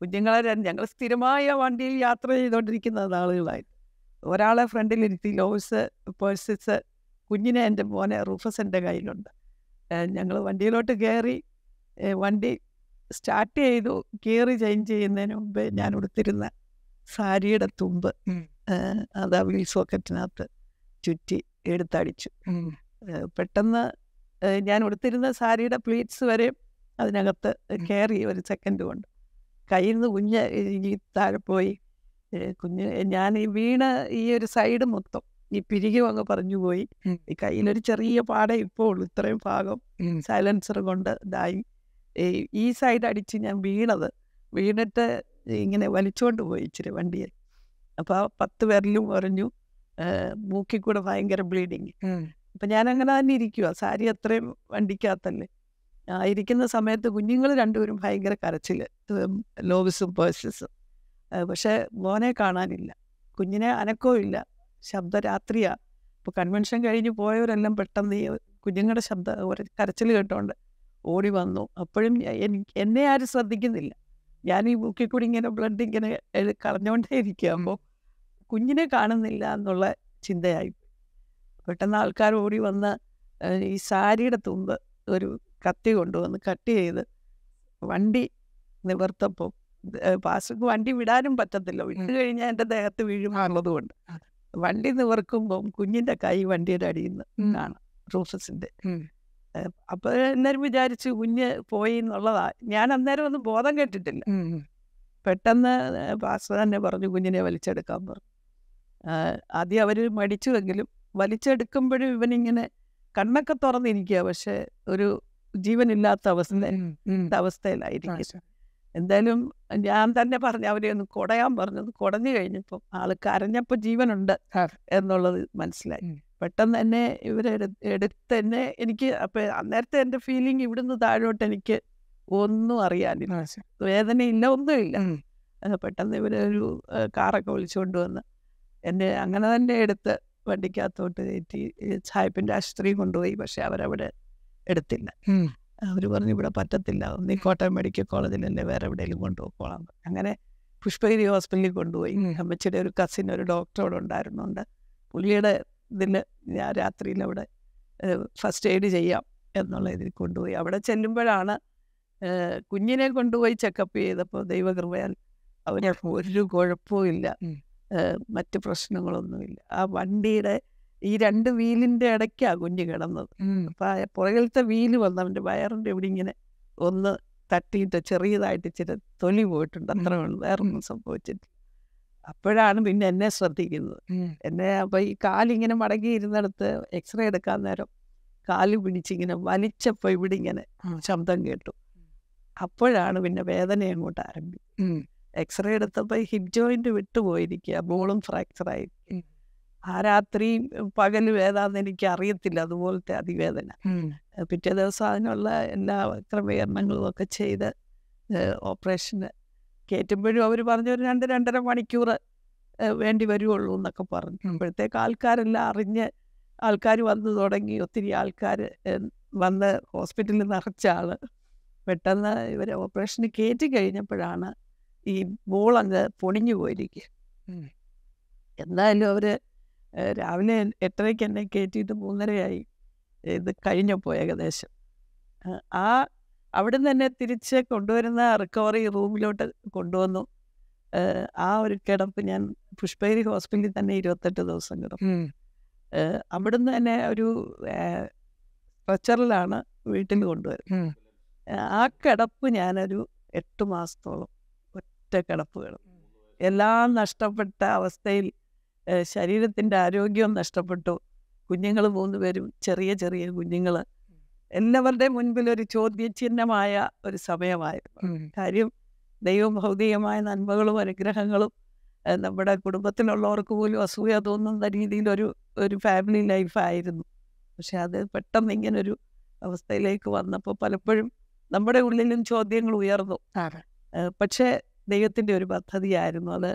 കുഞ്ഞുങ്ങളെ ഞങ്ങൾ സ്ഥിരമായ വണ്ടിയിൽ യാത്ര ചെയ്തുകൊണ്ടിരിക്കുന്ന ആളുകളായി ഒരാളെ ഫ്രണ്ടിലിരുത്തി ലോസ് പേഴ്സസ് കുഞ്ഞിനെ എൻ്റെ മോനെ റൂഫസ് എൻ്റെ കയ്യിലുണ്ട് ഞങ്ങൾ വണ്ടിയിലോട്ട് കയറി വണ്ടി സ്റ്റാർട്ട് ചെയ്തു കയറി ചേഞ്ച് ചെയ്യുന്നതിന് മുമ്പ് ഞാൻ ഉടുത്തിരുന്ന സാരിയുടെ തുമ്പ് അത് ആ വീൽ സോക്കറ്റിനകത്ത് ചുറ്റി എടുത്തടിച്ചു പെട്ടെന്ന് ഞാൻ ഉടുത്തിരുന്ന സാരിയുടെ പ്ലീറ്റ്സ് വരെ അതിനകത്ത് കയറി ഒരു സെക്കൻഡ് കൊണ്ട് കയ്യിൽ നിന്ന് കുഞ്ഞ് ഈ താഴെ പോയി കുഞ്ഞ് ഞാൻ ഈ വീണ ഈ ഒരു സൈഡ് മൊത്തം ഈ പിരികി വന്ന് പറഞ്ഞു പോയി ഈ കയ്യിലൊരു ചെറിയ പാടെ ഇപ്പോൾ ഉള്ളൂ ഇത്രയും ഭാഗം സൈലൻസർ കൊണ്ട് ഇതായി ഈ സൈഡ് അടിച്ച് ഞാൻ വീണത് വീണിട്ട് ഇങ്ങനെ വലിച്ചുകൊണ്ട് പോയി ഇച്ചിരി വണ്ടിയെ അപ്പോൾ ആ പത്ത് പേരിലും പറഞ്ഞു മൂക്കി കൂടെ ഭയങ്കര ബ്ലീഡിങ് അപ്പൊ ഞാൻ അങ്ങനെ തന്നെ ഇരിക്കുക സാരി അത്രയും വണ്ടിക്കകത്തല്ലേ ഇരിക്കുന്ന സമയത്ത് കുഞ്ഞുങ്ങൾ രണ്ടുപേരും ഭയങ്കര കരച്ചില് ലോവിസും പേഴ്സസും പക്ഷേ മോനെ കാണാനില്ല കുഞ്ഞിനെ അനക്കവും ഇല്ല ശബ്ദരാത്രിയാ അപ്പോൾ കൺവെൻഷൻ കഴിഞ്ഞ് പോയവരെല്ലാം പെട്ടെന്ന് ഈ കുഞ്ഞുങ്ങളുടെ ശബ്ദ കരച്ചിൽ കേട്ടോണ്ട് ഓടി വന്നു അപ്പോഴും എന്നെ ആരും ശ്രദ്ധിക്കുന്നില്ല ഞാൻ ഈ ബുക്കിൽ കൂടി ഇങ്ങനെ ബ്ലഡ് ഇങ്ങനെ കളഞ്ഞുകൊണ്ടേ ഇരിക്കുക കുഞ്ഞിനെ കാണുന്നില്ല എന്നുള്ള ചിന്തയായി പെട്ടെന്ന് ആൾക്കാർ ഓടി വന്ന് ഈ സാരിയുടെ തുമ്പ് ഒരു കത്തി കൊണ്ടുവന്ന് കട്ട് ചെയ്ത് വണ്ടി നിവർത്തപ്പോൾ പാസ്റ്റർക്ക് വണ്ടി വിടാനും പറ്റത്തില്ല വിട്ടു കഴിഞ്ഞാൽ എൻ്റെ ദേഹത്ത് വീഴുമാറുള്ളത് കൊണ്ട് വണ്ടി നിവർക്കുമ്പം കുഞ്ഞിന്റെ കൈ വണ്ടിയുടെ അടിയിൽ നിന്ന് റൂഫസിന്റെ അപ്പൊ എല്ലാരും വിചാരിച്ചു കുഞ്ഞ് പോയി എന്നുള്ളതാ ഞാൻ അന്നേരം ഒന്നും ബോധം കേട്ടിട്ടില്ല പെട്ടെന്ന് പാസ്റ്റർ തന്നെ പറഞ്ഞു കുഞ്ഞിനെ വലിച്ചെടുക്കാൻ പറഞ്ഞു ആദ്യം അവര് മടിച്ചുവെങ്കിലും വലിച്ചെടുക്കുമ്പോഴും ഇവനിങ്ങനെ കണ്ണൊക്കെ തുറന്നിരിക്കുക പക്ഷെ ഒരു ജീവനില്ലാത്ത അവസ്ഥ അവസ്ഥയിലായിരിക്കും എന്തായാലും ഞാൻ തന്നെ പറഞ്ഞു അവരെ ഒന്ന് കുടയാൻ പറഞ്ഞു കുടഞ്ഞു കഴിഞ്ഞപ്പോൾ ആള് കരഞ്ഞപ്പോൾ ജീവനുണ്ട് എന്നുള്ളത് മനസ്സിലായി പെട്ടെന്ന് തന്നെ ഇവരെ എടുത്ത് തന്നെ എനിക്ക് അപ്പൊ അന്നേരത്തെ എന്റെ ഫീലിംഗ് ഇവിടുന്ന് താഴോട്ട് എനിക്ക് ഒന്നും അറിയാനില്ല ഇല്ല ഒന്നുമില്ല പെട്ടെന്ന് ഇവരൊരു കാറൊക്കെ വിളിച്ചുകൊണ്ട് വന്ന് എന്നെ അങ്ങനെ തന്നെ എടുത്ത് വണ്ടിക്കകത്തോട്ട് കയറ്റി സാഹിബിൻ്റെ ആശുപത്രി കൊണ്ടുപോയി പക്ഷെ അവരവിടെ എടുത്തില്ല അവർ പറഞ്ഞു ഇവിടെ പറ്റത്തില്ല നീ കോട്ടയം മെഡിക്കൽ കോളേജിൽ അല്ലേ വേറെ എവിടെയെങ്കിലും കൊണ്ടുപോകോളാം അങ്ങനെ പുഷ്പഗിരി ഹോസ്പിറ്റലിൽ കൊണ്ടുപോയി അമ്മച്ചിയുടെ ഒരു കസിൻ ഒരു ഡോക്ടറോട് ഉണ്ടായിരുന്നുണ്ട് പുള്ളിയുടെ ഇതിൽ ഞാൻ രാത്രിയിൽ അവിടെ ഫസ്റ്റ് എയ്ഡ് ചെയ്യാം എന്നുള്ള ഇതിൽ കൊണ്ടുപോയി അവിടെ ചെല്ലുമ്പോഴാണ് കുഞ്ഞിനെ കൊണ്ടുപോയി ചെക്കപ്പ് ചെയ്തപ്പോൾ ദൈവകൃപയാൽ അവന് ഒരു കുഴപ്പവും ഇല്ല മറ്റ് പ്രശ്നങ്ങളൊന്നുമില്ല ആ വണ്ടിയുടെ ഈ രണ്ട് വീലിന്റെ ഇടയ്ക്കാ കുഞ്ഞ് കിടന്നത് അപ്പൊ പുറകിലത്തെ വീല് വന്ന് അവന്റെ വയറിന്റെ ഇവിടെ ഇങ്ങനെ ഒന്ന് തട്ടിയിട്ട് ചെറിയതായിട്ട് ഇച്ചിരി തൊലി പോയിട്ടുണ്ട് അത്ര വേറൊന്നും സംഭവിച്ചിട്ട് അപ്പോഴാണ് പിന്നെ എന്നെ ശ്രദ്ധിക്കുന്നത് എന്നെ അപ്പൊ ഈ കാലിങ്ങനെ മടങ്ങി ഇരുന്നിടത്ത് എക്സ്റേ എടുക്കാൻ നേരം കാല് പിടിച്ചിങ്ങനെ വലിച്ചപ്പോൾ ഇവിടെ ഇങ്ങനെ ശബ്ദം കേട്ടു അപ്പോഴാണ് പിന്നെ വേദന അങ്ങോട്ട് ആരംഭിക്കും എക്സ്റേ എടുത്തപ്പോ ഹിപ് ജോയിന്റ് വിട്ടുപോയിരിക്കുക ബോളും ആയിരിക്കും ആ രാത്രി പകലും ഏതാന്ന് എനിക്ക് അറിയത്തില്ല അതുപോലത്തെ അതിവേദന പിറ്റേ ദിവസം അതിനുള്ള എല്ലാ ക്രമീകരണങ്ങളും ഒക്കെ ചെയ്ത് ഓപ്പറേഷന് കയറ്റുമ്പോഴും അവർ പറഞ്ഞു ഒരു രണ്ട് രണ്ടര മണിക്കൂർ വേണ്ടി വരുവുള്ളൂ എന്നൊക്കെ പറഞ്ഞു അപ്പോഴത്തേക്ക് ആൾക്കാരെല്ലാം അറിഞ്ഞ് ആൾക്കാർ വന്നു തുടങ്ങി ഒത്തിരി ആൾക്കാർ വന്ന് ഹോസ്പിറ്റലിൽ നിറച്ച ആൾ പെട്ടെന്ന് ഇവരെ ഓപ്പറേഷന് കയറ്റി കഴിഞ്ഞപ്പോഴാണ് ഈ ബോൾ അങ്ങ് പൊടിഞ്ഞു പോയിരിക്കുക എന്തായാലും അവർ രാവിലെ എട്ടരയ്ക്ക് എന്നെ കയറ്റിയിട്ട് മൂന്നരയായി ഇത് കഴിഞ്ഞപ്പോൾ ഏകദേശം ആ അവിടുന്ന് തന്നെ തിരിച്ച് കൊണ്ടുവരുന്ന റിക്കവറി റൂമിലോട്ട് കൊണ്ടുവന്നു ആ ഒരു കിടപ്പ് ഞാൻ പുഷ്പഗിരി ഹോസ്പിറ്റലിൽ തന്നെ ഇരുപത്തെട്ട് ദിവസം കിടന്നു അവിടുന്ന് തന്നെ ഒരു സ്ട്രെച്ചറിലാണ് വീട്ടിൽ കൊണ്ടുവരുന്നത് ആ കിടപ്പ് ഞാനൊരു എട്ട് മാസത്തോളം ഒറ്റ കിടപ്പ് കിടന്നു എല്ലാം നഷ്ടപ്പെട്ട അവസ്ഥയിൽ ശരീരത്തിൻ്റെ ആരോഗ്യവും നഷ്ടപ്പെട്ടു കുഞ്ഞുങ്ങൾ മൂന്ന് പേരും ചെറിയ ചെറിയ കുഞ്ഞുങ്ങൾ എന്നവരുടെ മുൻപിൽ ഒരു ചോദ്യചിഹ്നമായ ഒരു സമയമായിരുന്നു കാര്യം ദൈവം ഭൗതികമായ നന്മകളും അനുഗ്രഹങ്ങളും നമ്മുടെ കുടുംബത്തിലുള്ളവർക്ക് പോലും അസൂയ തോന്നുന്ന രീതിയിലൊരു ഒരു ഒരു ഫാമിലി ലൈഫായിരുന്നു പക്ഷെ അത് പെട്ടെന്ന് ഇങ്ങനൊരു അവസ്ഥയിലേക്ക് വന്നപ്പോൾ പലപ്പോഴും നമ്മുടെ ഉള്ളിലും ചോദ്യങ്ങൾ ഉയർന്നു പക്ഷേ ദൈവത്തിൻ്റെ ഒരു പദ്ധതിയായിരുന്നു അത്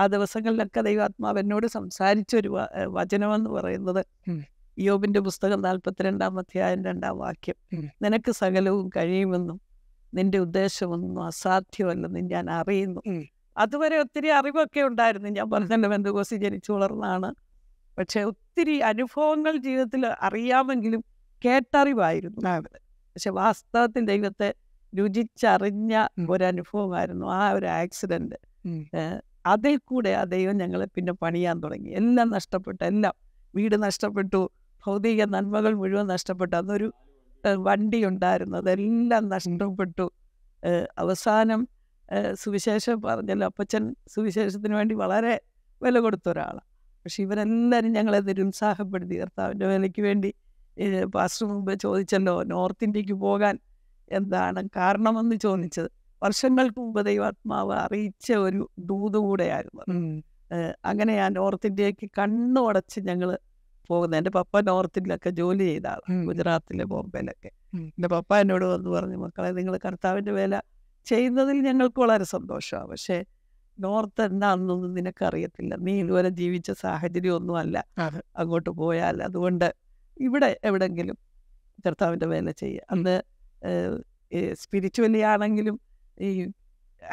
ആ ദിവസങ്ങളിലൊക്കെ ദൈവാത്മാവ് എന്നോട് സംസാരിച്ച ഒരു വചനമെന്ന് പറയുന്നത് യോബിന്റെ പുസ്തകം നാൽപ്പത്തിരണ്ടാം അധ്യായം രണ്ടാം വാക്യം നിനക്ക് സകലവും കഴിയുമെന്നും നിന്റെ ഉദ്ദേശമൊന്നും അസാധ്യമല്ലെന്നും ഞാൻ അറിയുന്നു അതുവരെ ഒത്തിരി അറിവൊക്കെ ഉണ്ടായിരുന്നു ഞാൻ പറഞ്ഞല്ലോ ബന്ധുകോസി ജനിച്ചു വളർന്നാണ് പക്ഷെ ഒത്തിരി അനുഭവങ്ങൾ ജീവിതത്തിൽ അറിയാമെങ്കിലും കേട്ടറിവായിരുന്നു പക്ഷെ വാസ്തവത്തിൽ ദൈവത്തെ രുചിച്ചറിഞ്ഞ ഒരനുഭവമായിരുന്നു ആ ഒരു ആക്സിഡന്റ് അതിൽ കൂടെ ആ ദൈവം ഞങ്ങളെ പിന്നെ പണിയാൻ തുടങ്ങി എല്ലാം നഷ്ടപ്പെട്ടു എല്ലാം വീട് നഷ്ടപ്പെട്ടു ഭൗതിക നന്മകൾ മുഴുവൻ നഷ്ടപ്പെട്ടു അന്നൊരു വണ്ടി ഉണ്ടായിരുന്നു അതെല്ലാം നഷ്ടപ്പെട്ടു അവസാനം സുവിശേഷം പറഞ്ഞല്ലോ അപ്പച്ചൻ സുവിശേഷത്തിന് വേണ്ടി വളരെ വില കൊടുത്ത ഒരാളാണ് പക്ഷെ ഇവരെല്ലാവരും ഞങ്ങളെ നിരുത്സാഹപ്പെടുത്തി കർത്താവിൻ്റെ വിലയ്ക്ക് വേണ്ടി പാസ്റ്റർ മുമ്പ് ചോദിച്ചല്ലോ നോർത്ത് ഇന്ത്യക്ക് പോകാൻ എന്താണ് കാരണമെന്ന് ചോദിച്ചത് വർഷങ്ങൾക്ക് മുമ്പ് ദൈവാത്മാവ് അറിയിച്ച ഒരു ദൂത് കൂടെയായിരുന്നു അങ്ങനെ ഞാൻ നോർത്ത് ഇന്ത്യക്ക് കണ്ണുടച്ച് ഞങ്ങൾ പോകുന്നത് എൻ്റെ പപ്പ ഇന്ത്യയിലൊക്കെ ജോലി ചെയ്ത ഗുജറാത്തിലെ ബോംബെയിലൊക്കെ എൻ്റെ പപ്പ എന്നോട് വന്ന് പറഞ്ഞു മക്കളെ നിങ്ങൾ കർത്താവിൻ്റെ വേല ചെയ്യുന്നതിൽ ഞങ്ങൾക്ക് വളരെ സന്തോഷമാണ് പക്ഷേ നോർത്ത് എന്താണെന്നൊന്നും നിനക്കറിയത്തില്ല നീ ഇതുവരെ ജീവിച്ച സാഹചര്യം ഒന്നുമല്ല അങ്ങോട്ട് പോയാൽ അതുകൊണ്ട് ഇവിടെ എവിടെങ്കിലും കർത്താവിൻ്റെ വേല ചെയ്യുക അന്ന് സ്പിരിച്വലി ആണെങ്കിലും ഈ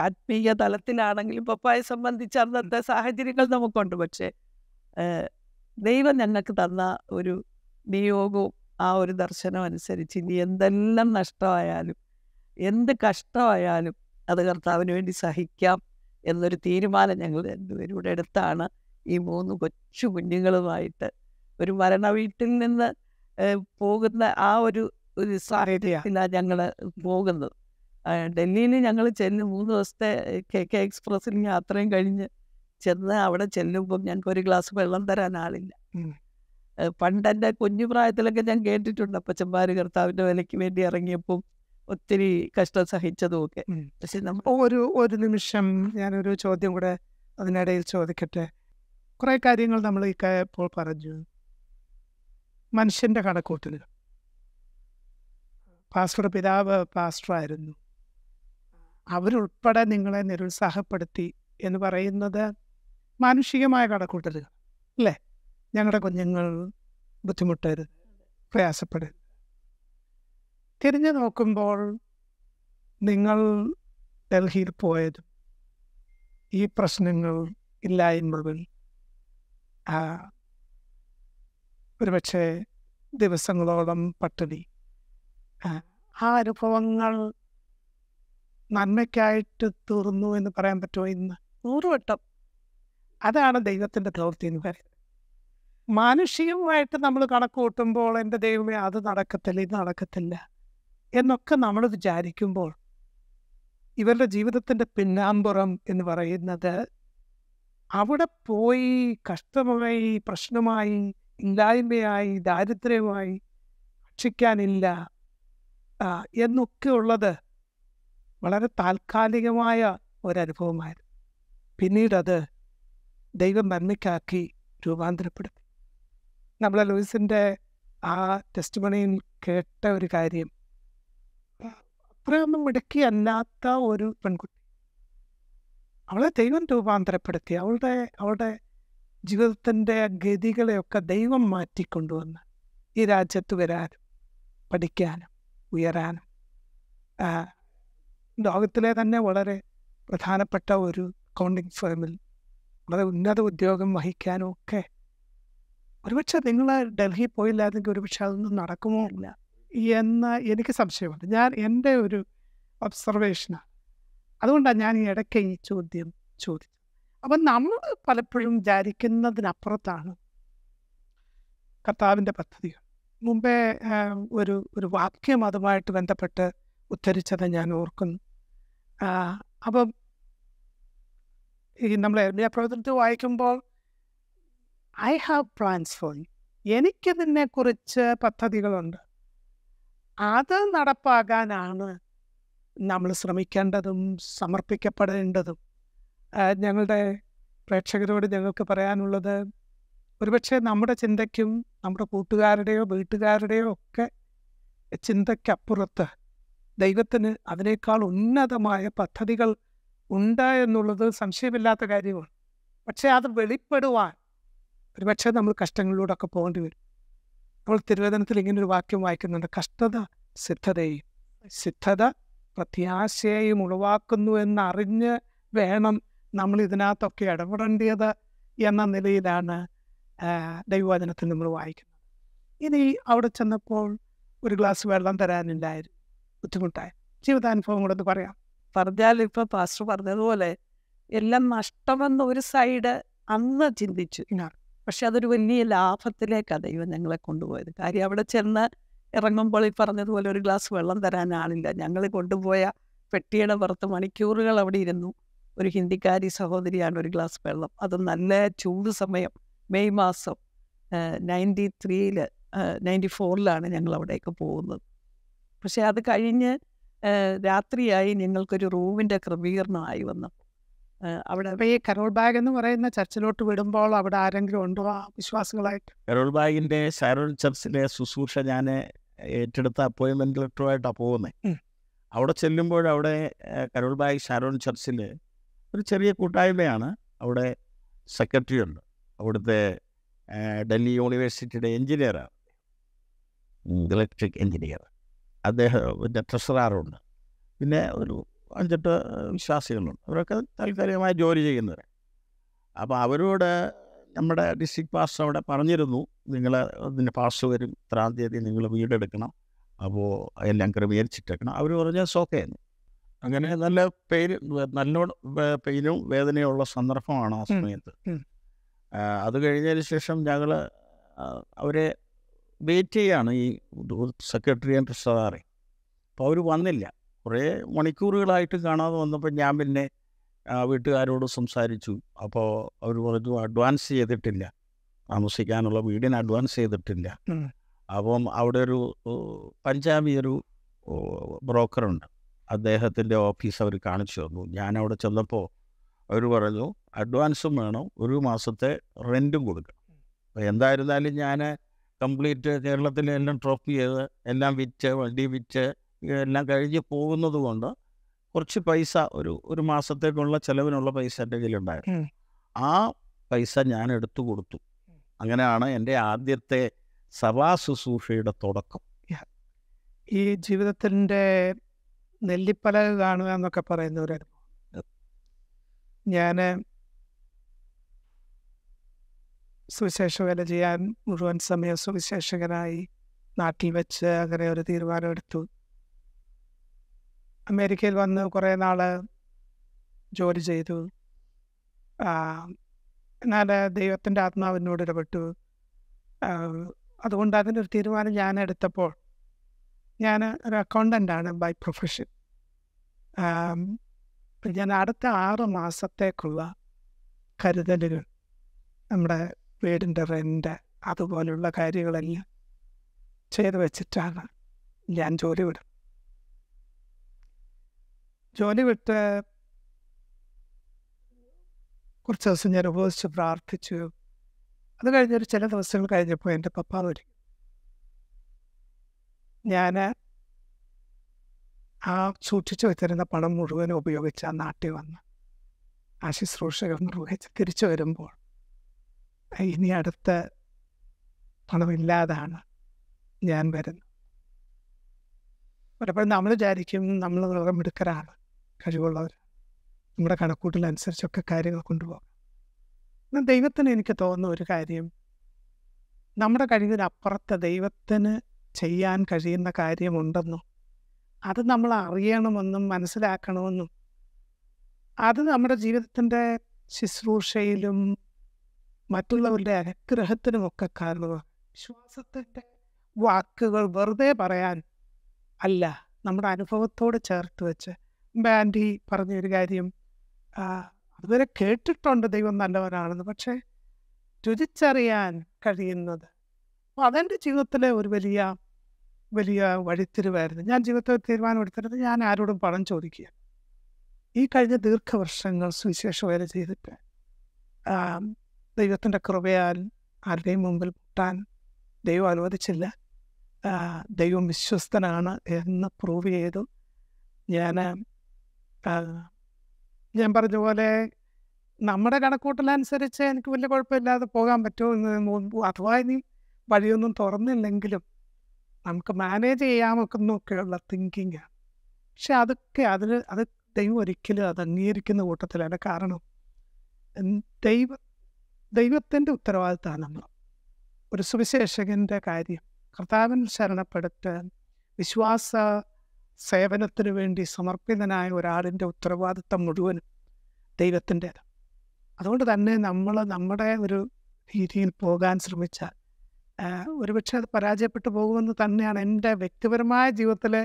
ആത്മീയ തലത്തിലാണെങ്കിലും പപ്പായെ സംബന്ധിച്ച് അന്നത്തെ സാഹചര്യങ്ങൾ നമുക്കുണ്ട് പക്ഷേ ദൈവം ഞങ്ങൾക്ക് തന്ന ഒരു നിയോഗവും ആ ഒരു ദർശനം അനുസരിച്ച് ഇനി എന്തെല്ലാം നഷ്ടമായാലും എന്ത് കഷ്ടമായാലും അത് കർത്താവിന് വേണ്ടി സഹിക്കാം എന്നൊരു തീരുമാനം ഞങ്ങൾ രണ്ടുപേരും ഇവിടെ എടുത്താണ് ഈ മൂന്ന് കൊച്ചു കുഞ്ഞുങ്ങളുമായിട്ട് ഒരു മരണ വീട്ടിൽ നിന്ന് പോകുന്ന ആ ഒരു ഒരു സാഹചര്യത്തിലാണ് ഞങ്ങൾ പോകുന്നത് ഡൽഹിയിൽ ഞങ്ങൾ ചെന്ന് മൂന്ന് ദിവസത്തെ കെ കെ എക്സ്പ്രസ്സിൽ യാത്രയും കഴിഞ്ഞ് ചെന്ന് അവിടെ ചെല്ലുമ്പം ഞങ്ങൾക്ക് ഒരു ഗ്ലാസ് വെള്ളം തരാൻ ആളില്ല പണ്ടെൻ്റെ കുഞ്ഞു പ്രായത്തിലൊക്കെ ഞാൻ കേട്ടിട്ടുണ്ട് അപ്പച്ചന്മാർ കർത്താവിൻ്റെ വിലയ്ക്ക് വേണ്ടി ഇറങ്ങിയപ്പം ഒത്തിരി കഷ്ടം സഹിച്ചതും ഒക്കെ പക്ഷെ നമ്മൾ ഒരു ഒരു നിമിഷം ഞാനൊരു ചോദ്യം കൂടെ അതിനിടയിൽ ചോദിക്കട്ടെ കുറേ കാര്യങ്ങൾ നമ്മൾ ഇപ്പോൾ പറഞ്ഞു മനുഷ്യൻ്റെ കണക്കൂട്ടലുകൾ പാസ്റ്ററുടെ പിതാവ് പാസ്റ്ററായിരുന്നു അവരുൾപ്പെടെ നിങ്ങളെ നിരുത്സാഹപ്പെടുത്തി എന്ന് പറയുന്നത് മാനുഷികമായ കടക്കൂട്ടരുത് അല്ലേ ഞങ്ങളുടെ കുഞ്ഞുങ്ങൾ ബുദ്ധിമുട്ടരുത് പ്രയാസപ്പെടരുത് തിരിഞ്ഞു നോക്കുമ്പോൾ നിങ്ങൾ ഡൽഹിയിൽ പോയതും ഈ പ്രശ്നങ്ങൾ ഇല്ലായ്മകൾ ഒരുപക്ഷെ ദിവസങ്ങളോളം പട്ടിണി ആ അനുഭവങ്ങൾ നന്മയ്ക്കായിട്ട് തീർന്നു എന്ന് പറയാൻ പറ്റുമോ ഇന്ന് നൂറുവട്ടം അതാണ് ദൈവത്തിൻ്റെ പ്രവൃത്തി എന്ന് പറയുന്നത് മാനുഷികമായിട്ട് നമ്മൾ കണക്ക് കൂട്ടുമ്പോൾ എൻ്റെ ദൈവമേ അത് നടക്കത്തില്ല ഇത് നടക്കത്തില്ല എന്നൊക്കെ നമ്മൾ വിചാരിക്കുമ്പോൾ ഇവരുടെ ജീവിതത്തിൻ്റെ പിന്നാമ്പുറം എന്ന് പറയുന്നത് അവിടെ പോയി കഷ്ടമായി പ്രശ്നമായി ഇല്ലായ്മയായി ദാരിദ്ര്യമായി ഭക്ഷിക്കാനില്ല എന്നൊക്കെ ഉള്ളത് വളരെ താൽക്കാലികമായ ഒരനുഭവമായിരുന്നു പിന്നീടത് ദൈവം നന്മയ്ക്കാക്കി രൂപാന്തരപ്പെടുത്തി നമ്മളെ ലൂയിസിൻ്റെ ആ ടെസ്റ്റ് മണിയിൽ കേട്ട ഒരു കാര്യം അത്രയൊന്നും ഇടയ്ക്ക് അല്ലാത്ത ഒരു പെൺകുട്ടി അവളെ ദൈവം രൂപാന്തരപ്പെടുത്തി അവളുടെ അവളുടെ ജീവിതത്തിൻ്റെ ഗതികളെയൊക്കെ ദൈവം മാറ്റിക്കൊണ്ടുവന്ന് ഈ രാജ്യത്ത് വരാനും പഠിക്കാനും ഉയരാനും ലോകത്തിലെ തന്നെ വളരെ പ്രധാനപ്പെട്ട ഒരു അക്കൗണ്ടിങ് ഫേമിൽ വളരെ ഉന്നത ഉദ്യോഗം വഹിക്കാനും ഒക്കെ ഒരുപക്ഷെ നിങ്ങൾ ഡൽഹി പോയില്ലായിരുന്നെങ്കിൽ ഒരുപക്ഷെ അതൊന്നും നടക്കുമോ ഇല്ല എന്ന് എനിക്ക് സംശയമുണ്ട് ഞാൻ എൻ്റെ ഒരു ഒബ്സർവേഷനാണ് അതുകൊണ്ടാണ് ഞാൻ ഈ ഇടയ്ക്ക് ഈ ചോദ്യം ചോദിച്ചത് അപ്പം നമ്മൾ പലപ്പോഴും വിചാരിക്കുന്നതിനപ്പുറത്താണ് കർത്താവിൻ്റെ പദ്ധതികൾ മുമ്പേ ഒരു ഒരു വാക്യം അതുമായിട്ട് ബന്ധപ്പെട്ട് ഉദ്ധരിച്ചത് ഞാൻ ഓർക്കുന്നു അപ്പം ഈ നമ്മൾ എർമിയ പ്രവർത്തനത്തിൽ വായിക്കുമ്പോൾ ഐ ഹാവ് പ്ലാൻസ് ഫോൺ എനിക്ക് എനിക്കിതിനെക്കുറിച്ച് പദ്ധതികളുണ്ട് അത് നടപ്പാകാനാണ് നമ്മൾ ശ്രമിക്കേണ്ടതും സമർപ്പിക്കപ്പെടേണ്ടതും ഞങ്ങളുടെ പ്രേക്ഷകരോട് ഞങ്ങൾക്ക് പറയാനുള്ളത് ഒരുപക്ഷെ നമ്മുടെ ചിന്തയ്ക്കും നമ്മുടെ കൂട്ടുകാരുടെയോ വീട്ടുകാരുടെയോ ഒക്കെ ചിന്തയ്ക്കപ്പുറത്ത് ദൈവത്തിന് അതിനേക്കാൾ ഉന്നതമായ പദ്ധതികൾ ഉണ്ട് എന്നുള്ളത് സംശയമില്ലാത്ത കാര്യമാണ് പക്ഷേ അത് വെളിപ്പെടുവാൻ ഒരുപക്ഷെ നമ്മൾ കഷ്ടങ്ങളിലൂടെയൊക്കെ പോകേണ്ടി വരും നമ്മൾ തിരുവേദനത്തിൽ ഇങ്ങനെ ഒരു വാക്യം വായിക്കുന്നുണ്ട് കഷ്ടത സിദ്ധതയും സിദ്ധത പ്രത്യാശയും ഉളവാക്കുന്നു എന്നറിഞ്ഞ് വേണം നമ്മൾ ഇതിനകത്തൊക്കെ ഇടപെടേണ്ടത് എന്ന നിലയിലാണ് ദൈവവചനത്തിൽ നമ്മൾ വായിക്കുന്നത് ഇനി അവിടെ ചെന്നപ്പോൾ ഒരു ഗ്ലാസ് വെള്ളം തരാനുണ്ടായിരുന്നു ബുദ്ധിമുട്ടായ ഒന്ന് പറയാം പറഞ്ഞാൽ ഇപ്പൊ പാസ്റ്റർ പറഞ്ഞതുപോലെ എല്ലാം നഷ്ടമെന്ന ഒരു സൈഡ് അന്ന് ചിന്തിച്ചു പക്ഷെ അതൊരു വലിയ ലാഭത്തിലേക്കാണ് ദൈവം ഞങ്ങളെ കൊണ്ടുപോയത് കാര്യം അവിടെ ചെന്ന് ഇറങ്ങുമ്പോൾ ഈ പറഞ്ഞതുപോലെ ഒരു ഗ്ലാസ് വെള്ളം തരാൻ ആളില്ല ഞങ്ങൾ കൊണ്ടുപോയ പെട്ടിയുടെ പുറത്ത് മണിക്കൂറുകൾ അവിടെ ഇരുന്നു ഒരു ഹിന്ദിക്കാരി സഹോദരിയാണ് ഒരു ഗ്ലാസ് വെള്ളം അത് നല്ല ചൂട് സമയം മെയ് മാസം നയൻറ്റി ത്രീയിൽ നയൻറ്റി ഫോറിലാണ് ഞങ്ങൾ അവിടേക്ക് പോകുന്നത് പക്ഷെ അത് കഴിഞ്ഞ് രാത്രിയായി ഞങ്ങൾക്കൊരു റൂമിൻ്റെ ക്രമീകരണമായി വന്നു അവിടെ ഈ കരോൾ ബാഗ് എന്ന് പറയുന്ന ചർച്ചിലോട്ട് വിടുമ്പോൾ അവിടെ ആരെങ്കിലും ഉണ്ടോ വിശ്വാസികളായിട്ട് കരോൾ ബാഗിന്റെ ഷാരോൾ ചർച്ചിലെ ശുശ്രൂഷ ഞാൻ ഏറ്റെടുത്ത അപ്പോയിൻമെന്റ് ലെറ്ററുമായിട്ടാണ് പോകുന്നത് അവിടെ ചെല്ലുമ്പോൾ അവിടെ കരോൾ ബാഗ് ഷാരോൺ ചർച്ചിൽ ഒരു ചെറിയ കൂട്ടായ്മയാണ് അവിടെ സെക്രട്ടറി ഉണ്ട് അവിടുത്തെ ഡൽഹി യൂണിവേഴ്സിറ്റിയുടെ എഞ്ചിനീയറാണ് ഇലക്ട്രിക് എഞ്ചിനീയർ അദ്ദേഹം പിന്നെ ട്രഷറാറുണ്ട് പിന്നെ ഒരു അഞ്ചെട്ട് വിശ്വാസികളുണ്ട് അവരൊക്കെ താൽക്കാലികമായി ജോലി ചെയ്യുന്നവരെ അപ്പോൾ അവരോട് നമ്മുടെ ഡിസ്ട്രിക്ട് പാസ്റ്റർ അവിടെ പറഞ്ഞിരുന്നു നിങ്ങൾ ഇതിൻ്റെ പാസ്റ്റർ വരും ഇത്രാം തീയതി നിങ്ങൾ വീടെടുക്കണം അപ്പോൾ എല്ലാം ക്രമീകരിച്ചിട്ടേക്കണം അവർ പറഞ്ഞ സോക്കെ അങ്ങനെ നല്ല പെയിൻ നല്ല പെയിനും വേദനയുള്ള സന്ദർഭമാണ് ആ സമയത്ത് അത് കഴിഞ്ഞതിന് ശേഷം ഞങ്ങൾ അവരെ വെയിറ്റ് ചെയ്യാണ് ഈ സെക്രട്ടറി ആൻഡ് ട്രഷറാറെ അപ്പോൾ അവർ വന്നില്ല കുറേ മണിക്കൂറുകളായിട്ട് കാണാതെ വന്നപ്പോൾ ഞാൻ പിന്നെ വീട്ടുകാരോട് സംസാരിച്ചു അപ്പോൾ അവർ പറഞ്ഞു അഡ്വാൻസ് ചെയ്തിട്ടില്ല താമസിക്കാനുള്ള വീടിന് അഡ്വാൻസ് ചെയ്തിട്ടില്ല അപ്പം അവിടെ ഒരു പഞ്ചാബി ഒരു ബ്രോക്കറുണ്ട് അദ്ദേഹത്തിൻ്റെ ഓഫീസ് അവർ കാണിച്ചു തന്നു ഞാൻ അവിടെ ചെന്നപ്പോൾ അവർ പറഞ്ഞു അഡ്വാൻസും വേണം ഒരു മാസത്തെ റെൻറ്റും കൊടുക്കണം അപ്പോൾ എന്തായിരുന്നാലും ഞാൻ കംപ്ലീറ്റ് കേരളത്തിലെ എല്ലാം ട്രോഫി ചെയ്ത് എല്ലാം വിറ്റ് വണ്ടി വിറ്റ് എല്ലാം കഴിഞ്ഞ് പോകുന്നത് കൊണ്ട് കുറച്ച് പൈസ ഒരു ഒരു മാസത്തേക്കുള്ള ചിലവിനുള്ള പൈസ എൻ്റെ കയ്യിലുണ്ടായിരുന്നു ആ പൈസ ഞാൻ എടുത്തു കൊടുത്തു അങ്ങനെയാണ് എൻ്റെ ആദ്യത്തെ സഭാ ശുശ്രൂഷയുടെ തുടക്കം ഈ ജീവിതത്തിൻ്റെ നെല്ലിപ്പല കാണുക എന്നൊക്കെ പറയുന്ന ഒരു ഞാൻ സുവിശേഷ ചെയ്യാൻ മുഴുവൻ സമയം സുവിശേഷകനായി നാട്ടിൽ വെച്ച് അങ്ങനെ ഒരു തീരുമാനമെടുത്തു അമേരിക്കയിൽ വന്ന് കുറേ നാൾ ജോലി ചെയ്തു എന്നാൽ ദൈവത്തിൻ്റെ ആത്മാവിനോട് ഇടപെട്ടു അതുകൊണ്ട് അതിനൊരു തീരുമാനം ഞാൻ എടുത്തപ്പോൾ ഞാൻ ഒരു അക്കൗണ്ടൻ്റാണ് ബൈ പ്രൊഫഷൻ ഞാൻ അടുത്ത ആറ് മാസത്തേക്കുള്ള കരുതലുകൾ നമ്മുടെ വീടിൻ്റെ റെൻ്റ് അതുപോലെയുള്ള കാര്യങ്ങളെല്ലാം ചെയ്ത് വെച്ചിട്ടാണ് ഞാൻ ജോലി വിടും ജോലി വിട്ട് കുറച്ച് ദിവസം ഞാൻ ഉപയോഗിച്ച് പ്രാർത്ഥിച്ചു അത് കഴിഞ്ഞൊരു ചില ദിവസങ്ങൾ കഴിഞ്ഞപ്പോൾ എൻ്റെ പപ്പ വരും ഞാൻ ആ സൂക്ഷിച്ച് വെച്ചിരുന്ന പണം മുഴുവനും ഉപയോഗിച്ച് ആ നാട്ടിൽ വന്ന് ആ ശുശ്രൂഷകൾ നിർവഹിച്ച് തിരിച്ചു വരുമ്പോൾ ഇനി അടുത്ത പണമില്ലാതാണ് ഞാൻ വരുന്നത് പലപ്പോഴും നമ്മൾ വിചാരിക്കും നമ്മൾ മിടുക്കരാണ് കഴിവുള്ളവർ നമ്മുടെ കണക്കൂട്ടിലനുസരിച്ചൊക്കെ കാര്യങ്ങൾ കൊണ്ടുപോകാം എന്നാൽ ദൈവത്തിന് എനിക്ക് തോന്നുന്ന ഒരു കാര്യം നമ്മുടെ കഴിവിനപ്പുറത്ത് ദൈവത്തിന് ചെയ്യാൻ കഴിയുന്ന കാര്യമുണ്ടെന്നും അത് നമ്മൾ അറിയണമെന്നും മനസ്സിലാക്കണമെന്നും അത് നമ്മുടെ ജീവിതത്തിൻ്റെ ശുശ്രൂഷയിലും മറ്റുള്ളവരുടെ അനുഗ്രഹത്തിനുമൊക്കെ കാരണമാണ് വിശ്വാസത്തിൻ്റെ വാക്കുകൾ വെറുതെ പറയാൻ അല്ല നമ്മുടെ അനുഭവത്തോട് ചേർത്ത് വെച്ച് ബാൻഡി പറഞ്ഞൊരു കാര്യം അതുവരെ കേട്ടിട്ടുണ്ട് ദൈവം നല്ലവനാണെന്ന് പക്ഷേ രുചിച്ചറിയാൻ കഴിയുന്നത് അപ്പോൾ അതെൻ്റെ ജീവിതത്തിലെ ഒരു വലിയ വലിയ വഴിത്തിരിവായിരുന്നു ഞാൻ ജീവിതത്തിൽ തീരുമാനമെടുത്തിരുന്നത് ഞാൻ ആരോടും പണം ചോദിക്കുക ഈ കഴിഞ്ഞ ദീർഘവർഷങ്ങൾ സുവിശേഷ വേല ചെയ്തിട്ട് ദൈവത്തിൻ്റെ കൃപയാൽ ആരുടെയും മുമ്പിൽ പൊട്ടാൻ ദൈവം അനുവദിച്ചില്ല ദൈവം വിശ്വസ്തനാണ് എന്ന് പ്രൂവ് ചെയ്തു ഞാൻ ഞാൻ പറഞ്ഞ പോലെ നമ്മുടെ കണക്കൂട്ടലനുസരിച്ച് എനിക്ക് വലിയ കുഴപ്പമില്ലാതെ പോകാൻ പറ്റുമോ അഥവാ ഇനി വഴിയൊന്നും തുറന്നില്ലെങ്കിലും നമുക്ക് മാനേജ് ചെയ്യാമൊക്കെന്നൊക്കെയുള്ള തിങ്കിങ് പക്ഷെ അതൊക്കെ അതിൽ അത് ദൈവം ഒരിക്കലും അത് അംഗീകരിക്കുന്ന കൂട്ടത്തിലാണ് കാരണം ദൈവം ദൈവത്തിൻ്റെ ഉത്തരവാദിത്തമാണ് നമ്മൾ ഒരു സുവിശേഷകൻ്റെ കാര്യം കർത്താവിൻ ശരണപ്പെടുത്താൻ വിശ്വാസ സേവനത്തിനു വേണ്ടി സമർപ്പിതനായ ഒരാളിൻ്റെ ഉത്തരവാദിത്തം മുഴുവനും ദൈവത്തിൻ്റേത് അതുകൊണ്ട് തന്നെ നമ്മൾ നമ്മുടെ ഒരു രീതിയിൽ പോകാൻ ശ്രമിച്ചാൽ ഒരുപക്ഷെ അത് പരാജയപ്പെട്ടു പോകുമെന്ന് തന്നെയാണ് എൻ്റെ വ്യക്തിപരമായ ജീവിതത്തിലെ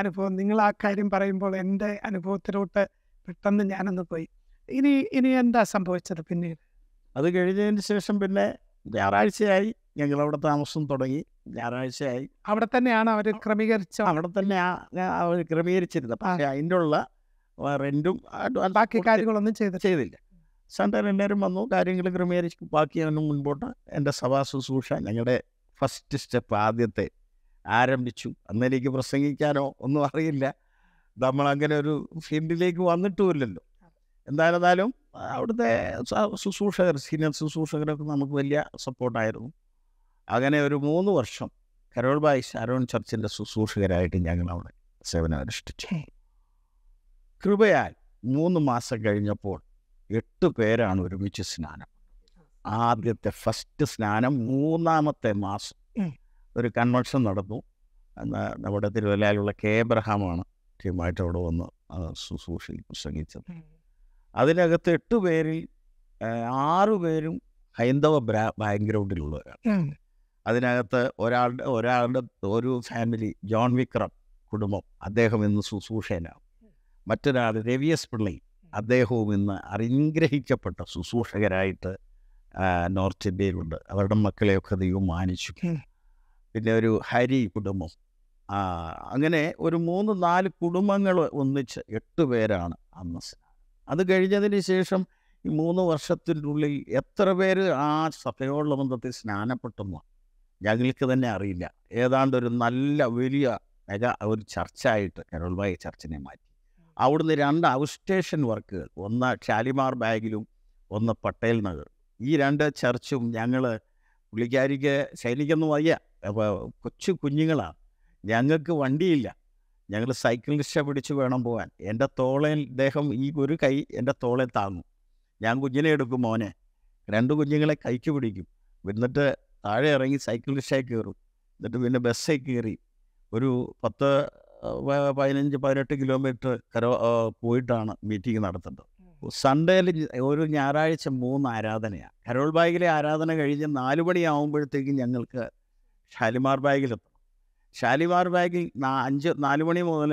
അനുഭവം നിങ്ങൾ ആ കാര്യം പറയുമ്പോൾ എൻ്റെ അനുഭവത്തിലോട്ട് പെട്ടെന്ന് ഞാനൊന്ന് പോയി ഇനി ഇനി എന്താ സംഭവിച്ചത് പിന്നീട് അത് കഴിഞ്ഞതിന് ശേഷം പിന്നെ ഞായറാഴ്ചയായി ഞങ്ങൾ അവിടെ താമസം തുടങ്ങി ഞായറാഴ്ചയായി അവിടെ തന്നെയാണ് അവർ ക്രമീകരിച്ച അവിടെ തന്നെ അവർ ക്രമീകരിച്ചിരുന്നത് പക്ഷേ അതിൻ്റെ ഉള്ള റെൻറ്റും ബാക്കി കാര്യങ്ങളൊന്നും ചെയ്ത് ചെയ്തില്ല സൺഡേ എല്ലാവരും വന്നു കാര്യങ്ങൾ ക്രമീകരിച്ച് ബാക്കി ഞാൻ മുൻപോട്ട് എൻ്റെ സഭാ ശുശ്രൂഷ ഞങ്ങളുടെ ഫസ്റ്റ് സ്റ്റെപ്പ് ആദ്യത്തെ ആരംഭിച്ചു അന്ന് എനിക്ക് പ്രസംഗിക്കാനോ ഒന്നും അറിയില്ല നമ്മൾ അങ്ങനെ ഒരു ഫീൽഡിലേക്ക് വന്നിട്ടുമില്ലല്ലോ എന്തായാലും അവിടുത്തെ ശുശ്രൂഷകർ സീനിയർ ശുശ്രൂഷകരൊക്കെ നമുക്ക് വലിയ സപ്പോർട്ടായിരുന്നു അങ്ങനെ ഒരു മൂന്ന് വർഷം കരോൾ ബായ് അരുൺ ചർച്ചിൻ്റെ ശുശ്രൂഷകരായിട്ട് ഞങ്ങൾ അവിടെ അനുഷ്ഠിച്ചു കൃപയാൽ മൂന്ന് മാസം കഴിഞ്ഞപ്പോൾ എട്ട് പേരാണ് ഒരുമിച്ച് സ്നാനം ആദ്യത്തെ ഫസ്റ്റ് സ്നാനം മൂന്നാമത്തെ മാസം ഒരു കൺവെൻഷൻ നടന്നു നമ്മുടെ തിരുവല്ലയിലുള്ള കെ എബ്രഹാമാണ് ടീമായിട്ട് അവിടെ വന്ന് ശുശ്രൂഷയിൽ പ്രസംഗിച്ചത് അതിനകത്ത് എട്ട് പേരിൽ ആറുപേരും പേരും ഹൈന്ദവ ബാക്ക്ഗ്രൗണ്ടിലുള്ളവരാണ് അതിനകത്ത് ഒരാളുടെ ഒരാളുടെ ഒരു ഫാമിലി ജോൺ വിക്രം കുടുംബം അദ്ദേഹം ഇന്ന് ശുശ്രൂഷേനാണ് മറ്റൊരാൾ രവി എസ് പിള്ളൈ അദ്ദേഹവും ഇന്ന് അനുഗ്രഹിക്കപ്പെട്ട ശുശ്രൂഷകരായിട്ട് നോർത്ത് ഇന്ത്യയിലുണ്ട് അവരുടെ മക്കളെയൊക്കെ ദൈവം മാനിച്ചു പിന്നെ ഒരു ഹരി കുടുംബം അങ്ങനെ ഒരു മൂന്ന് നാല് കുടുംബങ്ങൾ ഒന്നിച്ച് എട്ട് പേരാണ് അന്നസ് അത് കഴിഞ്ഞതിന് ശേഷം ഈ മൂന്ന് വർഷത്തിനുള്ളിൽ എത്ര പേര് ആ സഭയോടുള്ള ബന്ധത്തിൽ സ്നാനപ്പെട്ടെന്നോ ഞങ്ങൾക്ക് തന്നെ അറിയില്ല ഏതാണ്ട് ഒരു നല്ല വലിയ മെഗ ഒരു ചർച്ചായിട്ട് കരോൾബായി ചർച്ചിനെ മാറ്റി അവിടുന്ന് രണ്ട് ഔസ്റ്റേഷൻ വർക്കുകൾ ഒന്ന് ഷാലിമാർ ബാഗിലും ഒന്ന് പട്ടേൽ നഗർ ഈ രണ്ട് ചർച്ചും ഞങ്ങൾ പുള്ളിക്കാരിക്ക് ശൈലിക്കൊന്നും വയ്യ കൊച്ചു കുഞ്ഞുങ്ങളാണ് ഞങ്ങൾക്ക് വണ്ടിയില്ല ഞങ്ങൾ സൈക്കിൾ റിക്ഷ പിടിച്ച് വേണം പോകാൻ എൻ്റെ തോളയിൽ ഇദ്ദേഹം ഈ ഒരു കൈ എൻ്റെ തോളെ താങ്ങും ഞാൻ കുഞ്ഞിനെ എടുക്കും മോനെ രണ്ട് കുഞ്ഞുങ്ങളെ കൈക്ക് പിടിക്കും എന്നിട്ട് താഴെ ഇറങ്ങി സൈക്കിൾ റിക്ഷയിൽ കയറും എന്നിട്ട് പിന്നെ ബസ്സിൽ കയറി ഒരു പത്ത് പതിനഞ്ച് പതിനെട്ട് കിലോമീറ്റർ കരോ പോയിട്ടാണ് മീറ്റിംഗ് നടത്തേണ്ടത് സൺഡേയിൽ ഒരു ഞായറാഴ്ച മൂന്ന് ആരാധനയാണ് കരോൾ ബാഗിലെ ആരാധന കഴിഞ്ഞ് നാല് മണിയാകുമ്പോഴത്തേക്കും ഞങ്ങൾക്ക് ഷാലിമാർ ബാഗിലെത്തും ഷാലിമാർ ബാങ്കിൽ അഞ്ച് നാല് മണി മുതൽ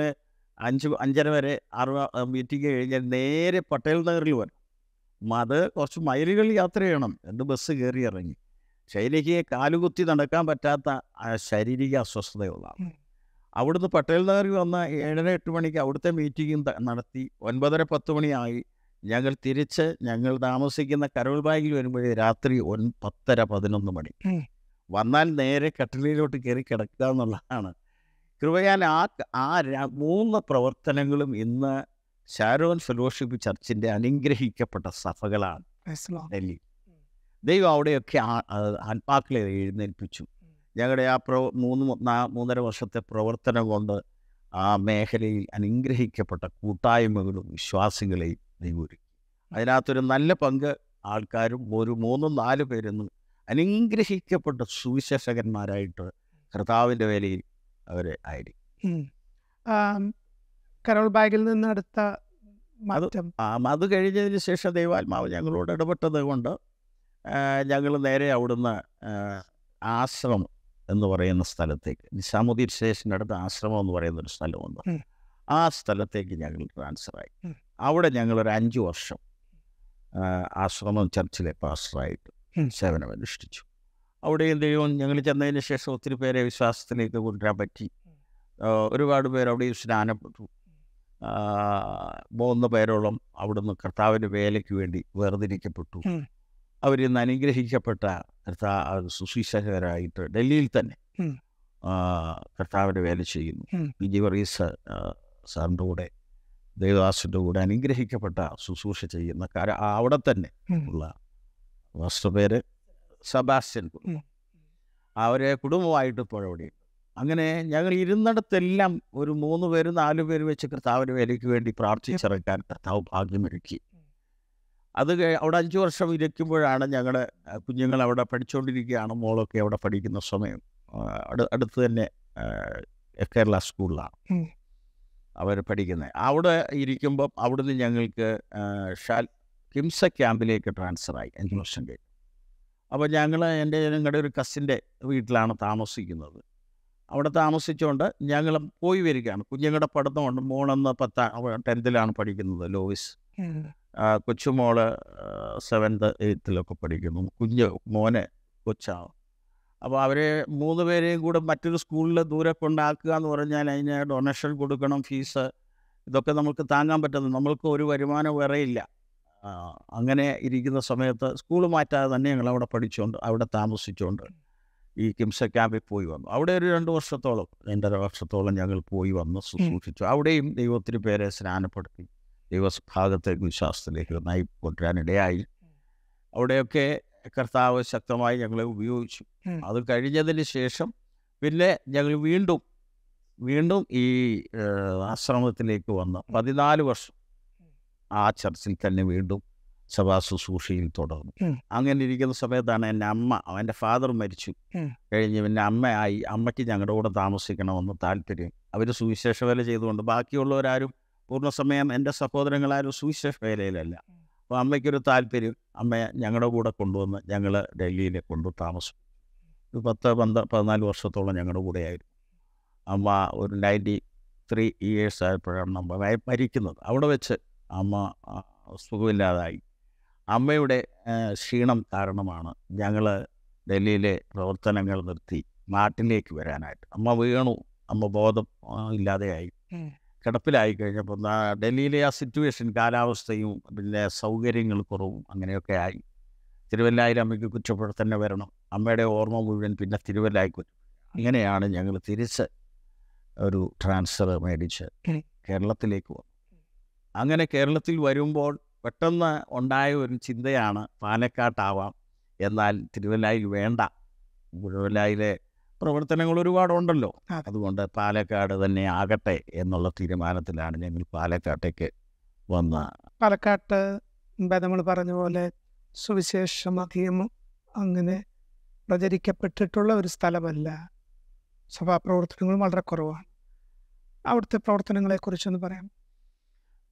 അഞ്ച് അഞ്ചര വരെ ആറ് മീറ്റിംഗ് കഴിഞ്ഞ് നേരെ പട്ടേൽ നഗറിൽ വരും അത് കുറച്ച് മൈലുകൾ യാത്ര ചെയ്യണം എന്ത് ബസ് കയറി ഇറങ്ങി ശൈലിക്ക് കാലുകുത്തി നടക്കാൻ പറ്റാത്ത ശാരീരിക അസ്വസ്ഥതയുള്ളതാണ് അവിടുന്ന് പട്ടേൽ നഗറിൽ വന്ന ഏഴര എട്ട് മണിക്ക് അവിടുത്തെ മീറ്റിംഗും നടത്തി ഒൻപതര പത്ത് മണിയായി ഞങ്ങൾ തിരിച്ച് ഞങ്ങൾ താമസിക്കുന്ന കരോൾ ബാഗിൽ വരുമ്പോഴേ രാത്രി ഒൻ പത്തര പതിനൊന്ന് മണി വന്നാൽ നേരെ കട്ടിലയിലോട്ട് കയറി കിടക്കുക എന്നുള്ളതാണ് കൃപയാൽ ആ ആ മൂന്ന് പ്രവർത്തനങ്ങളും ഇന്ന് ഷാരോൻ ഫെലോഷിപ്പ് ചർച്ചിൻ്റെ അനുഗ്രഹിക്കപ്പെട്ട സഭകളാണ് ഡൽഹി ദൈവം അവിടെയൊക്കെ ആത്മാക്കളെ എഴുന്നേൽപ്പിച്ചു ഞങ്ങളുടെ ആ പ്രവ മൂന്ന് മൂന്നര വർഷത്തെ പ്രവർത്തനം കൊണ്ട് ആ മേഖലയിൽ അനുഗ്രഹിക്കപ്പെട്ട കൂട്ടായ്മകളും വിശ്വാസികളെയും ദൈവം അതിനകത്തൊരു നല്ല പങ്ക് ആൾക്കാരും ഒരു മൂന്നും നാല് പേരെന്നും അനുഗ്രഹിക്കപ്പെട്ട സുവിശേഷകന്മാരായിട്ട് കർത്താവിൻ്റെ വേലയിൽ അവർ ആയിരിക്കും കരോൾ ബാഗിൽ നിന്ന് അടുത്ത മാറ്റം അത് കഴിഞ്ഞതിന് ശേഷം ദൈവാത്മാവ് ഞങ്ങളോട് ഇടപെട്ടത് കൊണ്ട് ഞങ്ങൾ നേരെ അവിടുന്ന് ആശ്രമം എന്ന് പറയുന്ന സ്ഥലത്തേക്ക് നിസാമുദ്ദീൻ സ്റ്റേഷൻ്റെ അടുത്ത് ആശ്രമം എന്ന് പറയുന്ന ഒരു സ്ഥലമുണ്ട് ആ സ്ഥലത്തേക്ക് ഞങ്ങൾ ട്രാൻസ്ഫറായി അവിടെ ഞങ്ങളൊരു അഞ്ച് വർഷം ആശ്രമം ചർച്ചിലെ പാസ്റ്ററായിട്ട് സേവനം അനുഷ്ഠിച്ചു എന്ത് ചെയ്യും ഞങ്ങൾ ചെന്നതിന് ശേഷം ഒത്തിരി പേരെ വിശ്വാസത്തിലേക്ക് കൊണ്ടുവരാൻ പറ്റി ഒരുപാട് പേർ അവിടെ സ്നാനപ്പെട്ടു മൂന്ന് പേരോളം അവിടുന്ന് കർത്താവിൻ്റെ വേലയ്ക്ക് വേണ്ടി വേർതിരിക്കപ്പെട്ടു അവരിന്ന് അനുഗ്രഹിക്കപ്പെട്ട കർത്താവ് സുശീഷകരായിട്ട് ഡൽഹിയിൽ തന്നെ കർത്താവിൻ്റെ വേല ചെയ്യുന്നു ജി വർഗീസ് സാറിൻ്റെ കൂടെ ദേവദാസിൻ്റെ കൂടെ അനുഗ്രഹിക്കപ്പെട്ട ശുശ്രൂഷ ചെയ്യുന്ന അവിടെ തന്നെ ഉള്ള വസ്തു പേര് സബാസ്റ്റ്യൻ അവരെ കുടുംബമായിട്ട് ഇപ്പോൾ അവിടെ അങ്ങനെ ഞങ്ങൾ ഇരുന്നിടത്തെല്ലാം ഒരു മൂന്ന് പേര് നാല് പേര് വെച്ച് കർത്താവിന് വേലയ്ക്ക് വേണ്ടി പ്രാർത്ഥിച്ചിറക്കാൻ കർത്താവ് ഭാഗ്യമൊരുക്കി അത് അവിടെ അഞ്ച് വർഷം ഇരിക്കുമ്പോഴാണ് ഞങ്ങളുടെ കുഞ്ഞുങ്ങൾ അവിടെ പഠിച്ചുകൊണ്ടിരിക്കുകയാണ് മോളൊക്കെ അവിടെ പഠിക്കുന്ന സമയം അടുത്ത് തന്നെ കേരള സ്കൂളിലാണ് അവർ പഠിക്കുന്നത് അവിടെ ഇരിക്കുമ്പം അവിടുന്ന് ഞങ്ങൾക്ക് ഷാൽ കിംസ ക്യാമ്പിലേക്ക് ട്രാൻസ്ഫറായി അഞ്ച് വർഷം കഴിഞ്ഞ് അപ്പോൾ ഞങ്ങൾ എൻ്റെ ഞങ്ങളുടെ ഒരു കസിൻ്റെ വീട്ടിലാണ് താമസിക്കുന്നത് അവിടെ താമസിച്ചുകൊണ്ട് ഞങ്ങൾ പോയി വരികയാണ് കുഞ്ഞുങ്ങളുടെ പഠിത്തമുണ്ട് മോളെന്ന് പത്താം ടെൻത്തിലാണ് പഠിക്കുന്നത് ലോയിസ് കൊച്ചുമോള് സെവൻത്ത് എയ്ത്തിലൊക്കെ പഠിക്കുന്നു കുഞ്ഞ് മോനെ കൊച്ചാണ് അപ്പോൾ അവരെ മൂന്ന് പേരെയും കൂടെ മറ്റൊരു സ്കൂളിൽ ദൂരെ കൊണ്ടാക്കുക എന്ന് പറഞ്ഞാൽ അതിന് ഡൊണേഷൻ കൊടുക്കണം ഫീസ് ഇതൊക്കെ നമുക്ക് താങ്ങാൻ പറ്റുന്നു നമ്മൾക്ക് ഒരു വരുമാനം വേറെ ഇല്ല അങ്ങനെ ഇരിക്കുന്ന സമയത്ത് സ്കൂൾ മാറ്റാതെ തന്നെ ഞങ്ങൾ അവിടെ പഠിച്ചുകൊണ്ട് അവിടെ താമസിച്ചുകൊണ്ട് ഈ കിംസ ക്യാമ്പിൽ പോയി വന്നു അവിടെ ഒരു രണ്ട് വർഷത്തോളം രണ്ടര വർഷത്തോളം ഞങ്ങൾ പോയി വന്ന് സൂക്ഷിച്ചു അവിടെയും ദൈവത്തിന് പേരെ സ്നാനപ്പെടുത്തി ദൈവഭാഗത്തേക്ക് വിശ്വാസത്തിലേക്ക് കൊണ്ടുവരാനിടയായി അവിടെയൊക്കെ കർത്താവ് ശക്തമായി ഞങ്ങളെ ഉപയോഗിച്ചു അത് കഴിഞ്ഞതിന് ശേഷം പിന്നെ ഞങ്ങൾ വീണ്ടും വീണ്ടും ഈ ആശ്രമത്തിലേക്ക് വന്ന് പതിനാല് വർഷം ആ ചർച്ചിൽ തന്നെ വീണ്ടും സഭാ ശുശ്രൂഷയിൽ തുടർന്നു അങ്ങനെ ഇരിക്കുന്ന സമയത്താണ് എൻ്റെ അമ്മ എൻ്റെ ഫാദർ മരിച്ചു കഴിഞ്ഞ് പിന്നെ അമ്മയായി അമ്മയ്ക്ക് ഞങ്ങളുടെ കൂടെ താമസിക്കണമെന്ന് താല്പര്യം അവർ സുവിശേഷ വേല ചെയ്തുകൊണ്ട് ബാക്കിയുള്ളവരാരും പൂർണ്ണസമയം എൻ്റെ സഹോദരങ്ങളാരും സുവിശേഷ വേലയിലല്ല അപ്പോൾ അമ്മയ്ക്കൊരു താല്പര്യം അമ്മയെ ഞങ്ങളുടെ കൂടെ കൊണ്ടുവന്ന് ഞങ്ങൾ ഡൽഹിയിൽ കൊണ്ടു താമസം ഒരു പത്ത് പന്ത പതിനാല് വർഷത്തോളം ഞങ്ങളുടെ കൂടെ ആയിരുന്നു അമ്മ ഒരു നയൻറ്റി ത്രീ ഇയേഴ്സ് ആയപ്പോഴാണ് നമ്മൾ മരിക്കുന്നത് അവിടെ വെച്ച് അമ്മ സുഖമില്ലാതായി അമ്മയുടെ ക്ഷീണം കാരണമാണ് ഞങ്ങൾ ഡൽഹിയിലെ പ്രവർത്തനങ്ങൾ നിർത്തി നാട്ടിലേക്ക് വരാനായിട്ട് അമ്മ വീണു അമ്മ ബോധം ഇല്ലാതെയായി കിടപ്പിലായി കഴിഞ്ഞപ്പോൾ ഡൽഹിയിലെ ആ സിറ്റുവേഷൻ കാലാവസ്ഥയും പിന്നെ സൗകര്യങ്ങൾ കുറവും അങ്ങനെയൊക്കെ ആയി തിരുവല്ലായിൽ അമ്മയ്ക്ക് കുറ്റപ്പുഴ തന്നെ വരണം അമ്മയുടെ ഓർമ്മ മുഴുവൻ പിന്നെ തിരുവല്ലായി അങ്ങനെയാണ് ഞങ്ങൾ തിരിച്ച് ഒരു ട്രാൻസ്ഫർ മേടിച്ച് കേരളത്തിലേക്ക് വന്നു അങ്ങനെ കേരളത്തിൽ വരുമ്പോൾ പെട്ടെന്ന് ഉണ്ടായ ഒരു ചിന്തയാണ് പാലക്കാട്ടാവാം എന്നാൽ തിരുവല്ലായിൽ വേണ്ട തിരുവല്ലായിലെ പ്രവർത്തനങ്ങൾ ഒരുപാടുണ്ടല്ലോ അതുകൊണ്ട് പാലക്കാട് തന്നെ ആകട്ടെ എന്നുള്ള തീരുമാനത്തിലാണ് ഞങ്ങൾ പാലക്കാട്ടേക്ക് വന്ന പാലക്കാട്ട് നമ്മൾ പറഞ്ഞ പോലെ സുവിശേഷം അധികം അങ്ങനെ പ്രചരിക്കപ്പെട്ടിട്ടുള്ള ഒരു സ്ഥലമല്ല സഭാപ്രവർത്തനങ്ങൾ വളരെ കുറവാണ് അവിടുത്തെ പ്രവർത്തനങ്ങളെക്കുറിച്ചൊന്ന് പറയാം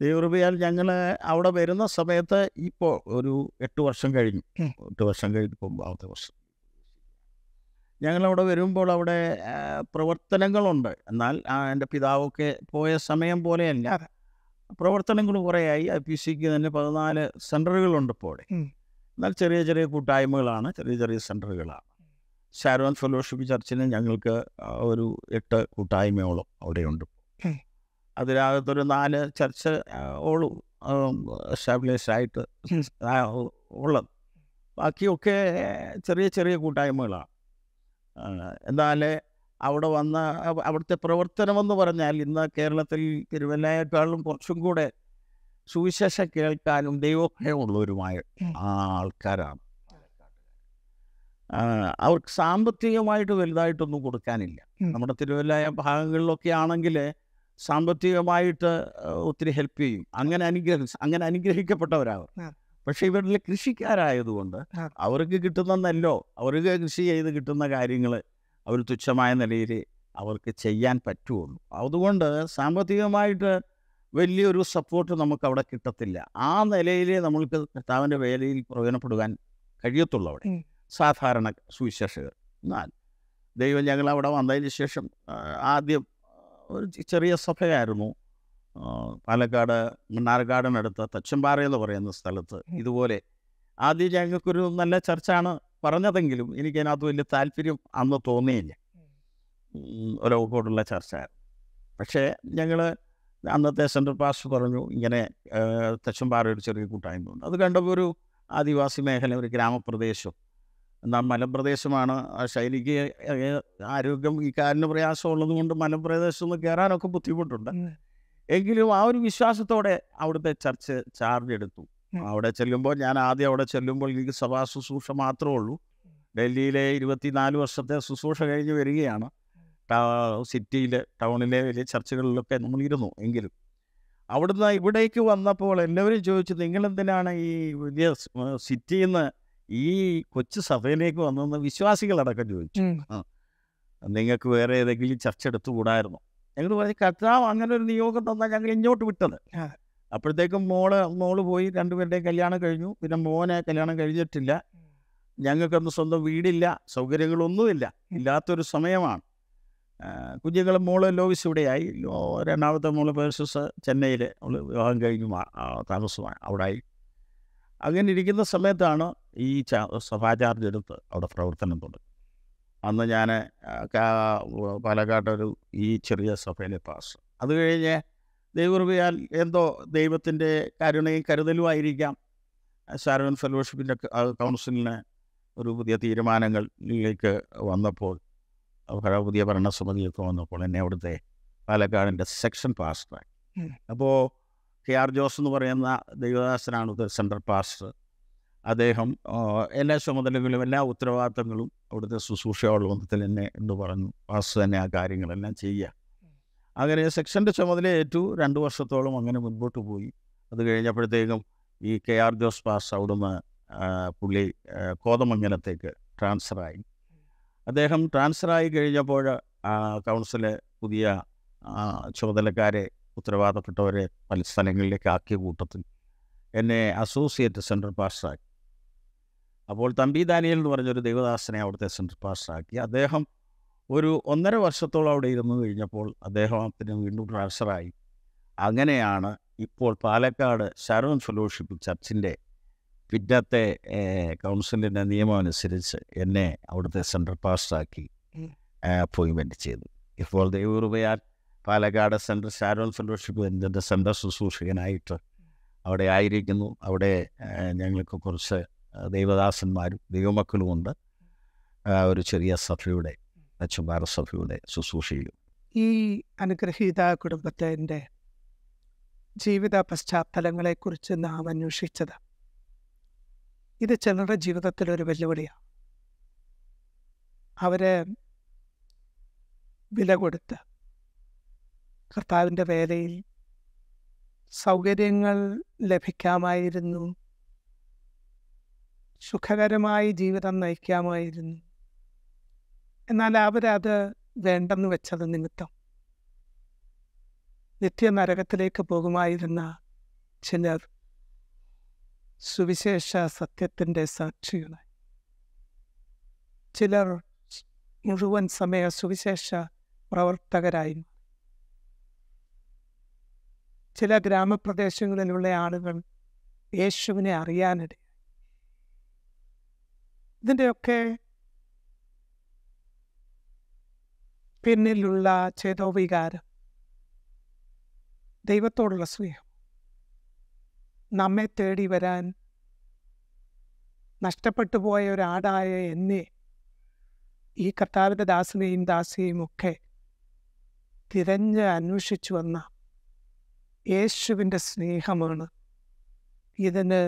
ദൈവകൃപയാൽ ഞങ്ങൾ അവിടെ വരുന്ന സമയത്ത് ഇപ്പോൾ ഒരു എട്ട് വർഷം കഴിഞ്ഞു എട്ട് വർഷം കഴിഞ്ഞ് ഒമ്പതാമത്തെ വർഷം ഞങ്ങളവിടെ വരുമ്പോൾ അവിടെ പ്രവർത്തനങ്ങളുണ്ട് എന്നാൽ എൻ്റെ പിതാവൊക്കെ പോയ സമയം പോലെയല്ല പ്രവർത്തനങ്ങൾ കുറേയായി ഐ പി സിക്ക് തന്നെ പതിനാല് സെൻറ്ററുകളുണ്ട് ഇപ്പോൾ എന്നാൽ ചെറിയ ചെറിയ കൂട്ടായ്മകളാണ് ചെറിയ ചെറിയ സെൻറ്ററുകളാണ് ഷാരോൺ ഫെലോഷിപ്പ് ചർച്ചിന് ഞങ്ങൾക്ക് ഒരു എട്ട് കൂട്ടായ്മയോളം അവിടെയുണ്ട് അതിനകത്തൊരു നാല് ചർച്ച ഓളും എസ്റ്റാബ്ലിഷായിട്ട് ആയിട്ട് ഉള്ളത് ബാക്കിയൊക്കെ ചെറിയ ചെറിയ കൂട്ടായ്മകളാണ് എന്നാൽ അവിടെ വന്ന അവിടുത്തെ പ്രവർത്തനമെന്ന് പറഞ്ഞാൽ ഇന്ന് കേരളത്തിൽ തിരുവല്ലയേക്കാളും കുറച്ചും കൂടെ സുവിശേഷം കേൾക്കാനും ദൈവഭയമുള്ളവരുമായ ആൾക്കാരാണ് അവർക്ക് സാമ്പത്തികമായിട്ട് വലുതായിട്ടൊന്നും കൊടുക്കാനില്ല നമ്മുടെ തിരുവല്ലായ ഭാഗങ്ങളിലൊക്കെ ആണെങ്കിൽ സാമ്പത്തികമായിട്ട് ഒത്തിരി ഹെൽപ്പ് ചെയ്യും അങ്ങനെ അനുഗ്രഹി അങ്ങനെ അനുഗ്രഹിക്കപ്പെട്ടവരാവർ പക്ഷെ ഇവരിൽ കൃഷിക്കാരായതുകൊണ്ട് അവർക്ക് കിട്ടുന്ന നെല്ലോ അവർക്ക് കൃഷി ചെയ്ത് കിട്ടുന്ന കാര്യങ്ങൾ അവർ തുച്ഛമായ നിലയിൽ അവർക്ക് ചെയ്യാൻ പറ്റുള്ളൂ അതുകൊണ്ട് സാമ്പത്തികമായിട്ട് വലിയൊരു സപ്പോർട്ട് നമുക്ക് അവിടെ കിട്ടത്തില്ല ആ നിലയിലേ നമ്മൾക്ക് കർത്താവിൻ്റെ വേലയിൽ പ്രയോജനപ്പെടുവാൻ കഴിയത്തുള്ളൂ അവിടെ സാധാരണ സുവിശേഷകർ എന്നാൽ ദൈവം ഞങ്ങൾ അവിടെ വന്നതിന് ശേഷം ആദ്യം ഒരു ചെറിയ സഭയായിരുന്നു പാലക്കാട് മണ്ണാർക്കാടിനടുത്ത് തച്ചമ്പാറ എന്ന് പറയുന്ന സ്ഥലത്ത് ഇതുപോലെ ആദ്യം ഞങ്ങൾക്കൊരു നല്ല ചർച്ചയാണ് പറഞ്ഞതെങ്കിലും എനിക്കതിനകത്ത് വലിയ താല്പര്യം അന്ന് തോന്നിയില്ല ഒരവക്കോടുള്ള ചർച്ച പക്ഷേ ഞങ്ങൾ അന്നത്തെ സെൻട്രൽ പാസ്റ്റ് പറഞ്ഞു ഇങ്ങനെ തച്ചമ്പാറ ഒരു ചെറിയ കൂട്ടായ്മ ഉണ്ട് അത് കണ്ടപ്പോൾ ഒരു ആദിവാസി മേഖല ഒരു ഗ്രാമപ്രദേശം എന്താ മലപ്രദേശമാണ് ആ ശൈലിക്ക് ആരോഗ്യം ഈ കാലിന് പ്രയാസമുള്ളത് കൊണ്ട് മലപ്രദേശത്ത് നിന്ന് കയറാനൊക്കെ ബുദ്ധിമുട്ടുണ്ട് എങ്കിലും ആ ഒരു വിശ്വാസത്തോടെ അവിടുത്തെ ചർച്ച് ചാർജ് എടുത്തു അവിടെ ചെല്ലുമ്പോൾ ഞാൻ ആദ്യം അവിടെ ചെല്ലുമ്പോൾ എനിക്ക് സഭാ ശുശ്രൂഷ മാത്രമേ ഉള്ളൂ ഡൽഹിയിലെ ഇരുപത്തിനാല് വർഷത്തെ ശുശ്രൂഷ കഴിഞ്ഞ് വരികയാണ് സിറ്റിയിലെ ടൗണിലെ വലിയ ചർച്ചകളിലൊക്കെ ഇരുന്നു എങ്കിലും അവിടുന്ന് ഇവിടേക്ക് വന്നപ്പോൾ എല്ലാവരും ചോദിച്ചു നിങ്ങൾ ഈ വലിയ സിറ്റിയിൽ നിന്ന് ഈ കൊച്ചു സഭയിലേക്ക് വന്നെന്ന് വിശ്വാസികളടക്കം ചോദിച്ചു നിങ്ങൾക്ക് വേറെ ഏതെങ്കിലും ചർച്ച എടുത്തുകൂടായിരുന്നു ഞങ്ങൾ പറഞ്ഞ കർത്താവ് അങ്ങനെ ഒരു നിയോഗം തന്നാൽ ഞങ്ങൾ ഇങ്ങോട്ട് വിട്ടത് അപ്പോഴത്തേക്കും മോള് മോള് പോയി രണ്ടുപേരുടെയും കല്യാണം കഴിഞ്ഞു പിന്നെ മോനെ കല്യാണം കഴിഞ്ഞിട്ടില്ല ഞങ്ങൾക്കൊന്നും സ്വന്തം വീടില്ല സൗകര്യങ്ങളൊന്നുമില്ല ഇല്ലാത്തൊരു സമയമാണ് കുഞ്ഞുങ്ങൾ മോള് ലോവിസ് ഇവിടെയായി രണ്ടാമത്തെ മോള് പേഴ്സസ് ചെന്നൈയിൽ അവൾ വിവാഹം കഴിഞ്ഞു താമസമായി അവിടെ ആയി അങ്ങനെ ഇരിക്കുന്ന സമയത്താണ് ഈ സഭാ ചാർജ് എടുത്ത് അവിടെ പ്രവർത്തനം തുടങ്ങി അന്ന് ഞാൻ പാലക്കാട്ടൊരു ഈ ചെറിയ സഭയിലെ പാസ് അത് കഴിഞ്ഞ് ദൈവകൃപയാൽ എന്തോ ദൈവത്തിൻ്റെ കരുണയും കരുതലുമായിരിക്കാം ശാരവൻ ഫെലോഷിപ്പിൻ്റെ കൗൺസിലിന് ഒരു പുതിയ തീരുമാനങ്ങളിലേക്ക് വന്നപ്പോൾ പുതിയ ഭരണസമിതിയൊക്കെ വന്നപ്പോൾ എന്നെ അവിടുത്തെ പാലക്കാടിൻ്റെ സെക്ഷൻ പാസ്റ്റാക്കി അപ്പോൾ കെ ആർ ജോസ് എന്ന് പറയുന്ന ദൈവദാസനാണ് ഇത് സെൻട്രൽ പാസ്റ്റർ അദ്ദേഹം എല്ലാ ചുമതലകളും എല്ലാ ഉത്തരവാദിത്തങ്ങളും അവിടുത്തെ ശുശ്രൂഷയോട് ബന്ധത്തിൽ എന്നെ എന്ന് പറഞ്ഞു പാസ് തന്നെ ആ കാര്യങ്ങളെല്ലാം ചെയ്യുക അങ്ങനെ സെക്ഷൻ്റെ ചുമതല ഏറ്റു രണ്ട് വർഷത്തോളം അങ്ങനെ മുൻപോട്ട് പോയി അത് കഴിഞ്ഞപ്പോഴത്തേക്കും ഈ കെ ആർ ജോസ് പാസ് അവിടുന്ന് പുള്ളി കോതമംഗലത്തേക്ക് ട്രാൻസ്ഫറായി അദ്ദേഹം ട്രാൻസ്ഫറായി കഴിഞ്ഞപ്പോൾ കൗൺസില് പുതിയ ചുമതലക്കാരെ ഉത്തരവാദപ്പെട്ടവരെ പല സ്ഥലങ്ങളിലേക്ക് ആക്കിയ കൂട്ടത്തിൽ എന്നെ അസോസിയേറ്റ് സെൻട്രൽ പാസ്റ്റാക്കി അപ്പോൾ തമ്പി ദാനിയൽ എന്ന് പറഞ്ഞൊരു ദൈവദാസനെ അവിടുത്തെ സെൻട്രൽ പാസ്റ്റാക്കി അദ്ദേഹം ഒരു ഒന്നര വർഷത്തോളം അവിടെ ഇരുന്നു കഴിഞ്ഞപ്പോൾ അദ്ദേഹം അദ്ദേഹത്തിന് വീണ്ടും ട്രാൻസ്ഫറായി അങ്ങനെയാണ് ഇപ്പോൾ പാലക്കാട് ശരോൺ ഫെലോഷിപ്പ് ചർച്ചിൻ്റെ പിന്നത്തെ കൗൺസിലിൻ്റെ നിയമം അനുസരിച്ച് എന്നെ അവിടുത്തെ സെൻട്രൽ പാസ്റ്റാക്കി അപ്പോയിൻമെൻറ്റ് ചെയ്തു ഇപ്പോൾ ദൈവകൃപയാൽ പാലക്കാട് സെൻട്രൽ ചാരോൽ ഫെലോഷിപ്പ് എൻ്റെ സെൻട്രൽ ശുശ്രൂഷകനായിട്ട് അവിടെ ആയിരിക്കുന്നു അവിടെ ഞങ്ങൾക്ക് കുറച്ച് ദൈവദാസന്മാരും ദൈവമക്കളുമുണ്ട് ഒരു ചെറിയ സഭയുടെ അച്ചുമാര സഭയുടെ ശുശ്രൂഷയിലും ഈ അനുഗ്രഹീത കുടുംബത്തിൻ്റെ ജീവിത പശ്ചാത്തലങ്ങളെക്കുറിച്ച് നാം അന്വേഷിച്ചത് ഇത് ചിലരുടെ ജീവിതത്തിൽ ഒരു വെല്ലുവിളിയാണ് അവരെ വില കൊടുത്ത് കർത്താവിൻ്റെ വേലയിൽ സൗകര്യങ്ങൾ ലഭിക്കാമായിരുന്നു സുഖകരമായി ജീവിതം നയിക്കാമായിരുന്നു എന്നാൽ അവരത് വേണ്ടെന്ന് വെച്ചത് നിമിത്തം നിത്യനരകത്തിലേക്ക് പോകുമായിരുന്ന ചിലർ സുവിശേഷ സത്യത്തിൻ്റെ സാക്ഷികളായി ചിലർ മുഴുവൻ സമയ സുവിശേഷ പ്രവർത്തകരായിരുന്നു ചില ഗ്രാമപ്രദേശങ്ങളിലുള്ള ആളുകൾ യേശുവിനെ അറിയാനിട ഇതിൻ്റെയൊക്കെ പിന്നിലുള്ള ചേതോവികാരം ദൈവത്തോടുള്ള സ്നേഹം നമ്മെ തേടി വരാൻ നഷ്ടപ്പെട്ടു പോയ ഒരാടായ എന്നെ ഈ കർത്താവിൻ്റെ ദാസിനെയും ദാസിയെയും ഒക്കെ തിരഞ്ഞ് അന്വേഷിച്ചു വന്ന യേശുവിൻ്റെ സ്നേഹമാണ് ഇതിന്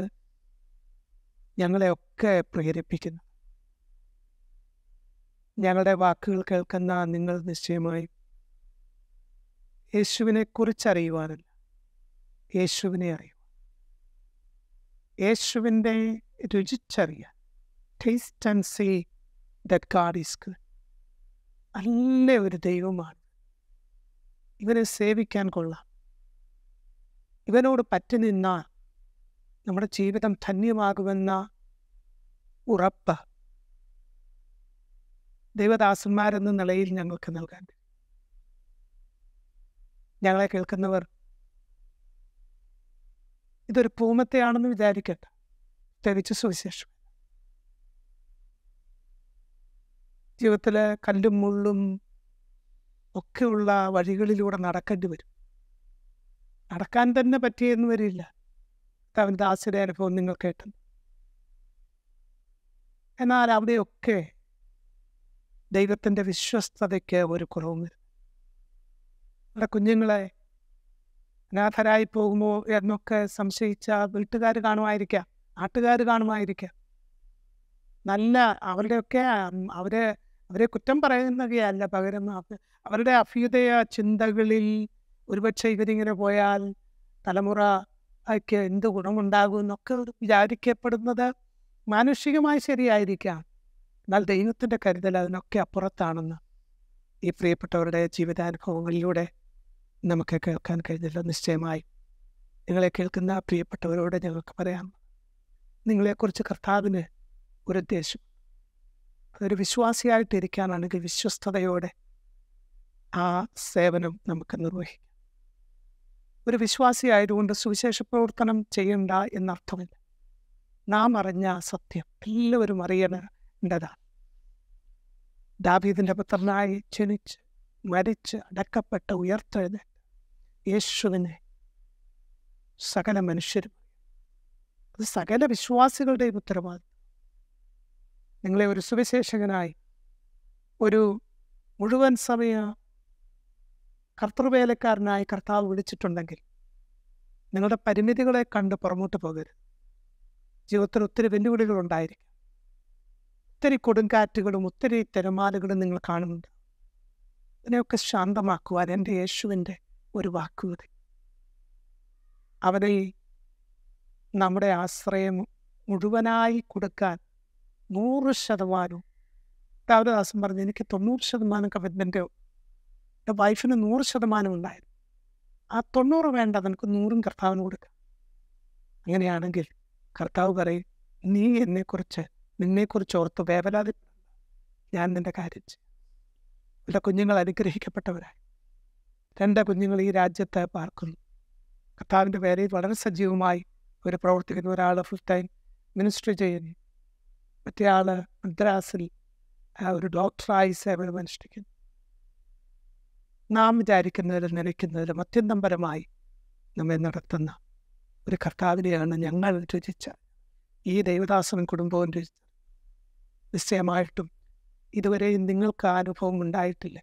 ഞങ്ങളെയൊക്കെ പ്രേരിപ്പിക്കുന്നു ഞങ്ങളുടെ വാക്കുകൾ കേൾക്കുന്ന നിങ്ങൾ നിശ്ചയമായും യേശുവിനെ കുറിച്ചറിയുവാനല്ല യേശുവിനെ അറിയുവാൻ യേശുവിൻ്റെ രുചിച്ചറിയാൻ taste and see that God is good നല്ല ഒരു ദൈവമാണ് ഇവനെ സേവിക്കാൻ കൊള്ളാം ഇവനോട് പറ്റി നിന്നാൽ നമ്മുടെ ജീവിതം ധന്യമാകുമെന്ന ഉറപ്പ് ദൈവദാസന്മാരെന്ന നിലയിൽ ഞങ്ങൾക്ക് നൽകാൻ ഞങ്ങളെ കേൾക്കുന്നവർ ഇതൊരു പൂമത്തെയാണെന്ന് വിചാരിക്കട്ടെ തെളിച്ച സുവിശേഷം ജീവിതത്തിലെ കല്ലും മുള്ളും ഒക്കെയുള്ള വഴികളിലൂടെ നടക്കേണ്ടി വരും അടക്കാൻ തന്നെ പറ്റിയെന്ന് വരില്ല അവൻ ദാസിയുടെ അനുഭവം നിങ്ങൾ കേട്ടു എന്നാൽ അവിടെയൊക്കെ ദൈവത്തിൻ്റെ വിശ്വസ്തതയ്ക്ക് ഒരു കുറവും വരും നമ്മുടെ കുഞ്ഞുങ്ങളെ അനാഥരായി പോകുമോ എന്നൊക്കെ സംശയിച്ച വീട്ടുകാർ കാണുമായിരിക്കാം നാട്ടുകാർ കാണുമായിരിക്കാം നല്ല അവരുടെയൊക്കെ അവരെ അവരെ കുറ്റം പറയുന്നവയല്ല പകരം അവരുടെ അഭ്യുദയ ചിന്തകളിൽ ഒരുപക്ഷെ ഇവരിങ്ങനെ പോയാൽ തലമുറയ്ക്ക് എന്ത് ഗുണമുണ്ടാകും എന്നൊക്കെ വിചാരിക്കപ്പെടുന്നത് മാനുഷികമായി ശരിയായിരിക്കാം എന്നാൽ ദൈവത്തിൻ്റെ കരുതൽ അതിനൊക്കെ അപ്പുറത്താണെന്ന് ഈ പ്രിയപ്പെട്ടവരുടെ ജീവിതാനുഭവങ്ങളിലൂടെ നമുക്ക് കേൾക്കാൻ കഴിഞ്ഞില്ല നിശ്ചയമായി നിങ്ങളെ കേൾക്കുന്ന പ്രിയപ്പെട്ടവരോട് ഞങ്ങൾക്ക് പറയാം നിങ്ങളെക്കുറിച്ച് കർത്താവിന് ഒരു ഉദ്ദേശം ഒരു വിശ്വാസിയായിട്ടിരിക്കാനാണെങ്കിൽ വിശ്വസ്തയോടെ ആ സേവനം നമുക്ക് നിർവഹിക്കാം ഒരു വിശ്വാസിയായതുകൊണ്ട് സുവിശേഷ പ്രവർത്തനം ചെയ്യണ്ട എന്നർത്ഥമില്ല നാം അറിഞ്ഞ സത്യം എല്ലാവരും അറിയേണ്ടതാണ് ദാബീദിൻ്റെ പുത്രനായി ക്ഷണിച്ച് മരിച്ച് അടക്കപ്പെട്ട് ഉയർത്തെഴുന്നേറ്റ് യേശുവിനെ സകല മനുഷ്യരും അത് സകല വിശ്വാസികളുടെയും ഉത്തരവാദിത്വം നിങ്ങളെ ഒരു സുവിശേഷകനായി ഒരു മുഴുവൻ സമയ കർത്തൃവേലക്കാരനായി കർത്താവ് വിളിച്ചിട്ടുണ്ടെങ്കിൽ നിങ്ങളുടെ പരിമിതികളെ കണ്ട് പുറമോട്ട് പോകരുത് ജീവിതത്തിൽ ഒത്തിരി വെല്ലുവിളികൾ ഉണ്ടായിരിക്കും ഒത്തിരി കൊടുങ്കാറ്റുകളും ഒത്തിരി തിരമാലകളും നിങ്ങൾ കാണുന്നുണ്ട് അതിനെയൊക്കെ ശാന്തമാക്കുവാൻ എൻ്റെ യേശുവിൻ്റെ ഒരു വാക്കുമതി അവരെ നമ്മുടെ ആശ്രയം മുഴുവനായി കൊടുക്കാൻ നൂറ് ശതമാനവും രാവിലെ ദാസം പറഞ്ഞു എനിക്ക് തൊണ്ണൂറ് ശതമാനം കമ്മിറ്റ്മെൻറ്റ് എൻ്റെ വൈഫിന് നൂറ് ശതമാനം ഉണ്ടായിരുന്നു ആ തൊണ്ണൂറ് വേണ്ട നിനക്ക് നൂറും കർത്താവിന് കൊടുക്കാം അങ്ങനെയാണെങ്കിൽ കർത്താവ് പറയും നീ എന്നെക്കുറിച്ച് നിന്നെക്കുറിച്ച് ഓർത്ത് വേവലാതി ഞാൻ നിൻ്റെ കാര്യം ചെയ്യും എൻ്റെ കുഞ്ഞുങ്ങൾ അനുഗ്രഹിക്കപ്പെട്ടവരായി രണ്ടാ കുഞ്ഞുങ്ങൾ ഈ രാജ്യത്ത് പാർക്കുന്നു കർത്താവിൻ്റെ പേരിൽ വളരെ സജീവമായി ഒരു പ്രവർത്തിക്കുന്ന ഒരാൾ ഫുൾ ടൈം മിനിസ്റ്ററി ചെയ്യുന്നു മറ്റേ ആൾ മദ്രാസിൽ ഒരു ഡോക്ടറായി സേവനം അനുഷ്ഠിക്കുന്നു നാം വിചാരിക്കുന്നതിലും നിലയ്ക്കുന്നതിലും അത്യന്തംപരമായി നമ്മെ നടത്തുന്ന ഒരു കർത്താവിനെയാണ് ഞങ്ങൾ രചിച്ച ഈ ദൈവദാസനും കുടുംബവും രചിച്ചത് നിശ്ചയമായിട്ടും ഇതുവരെയും നിങ്ങൾക്ക് ആ അനുഭവം ഉണ്ടായിട്ടില്ല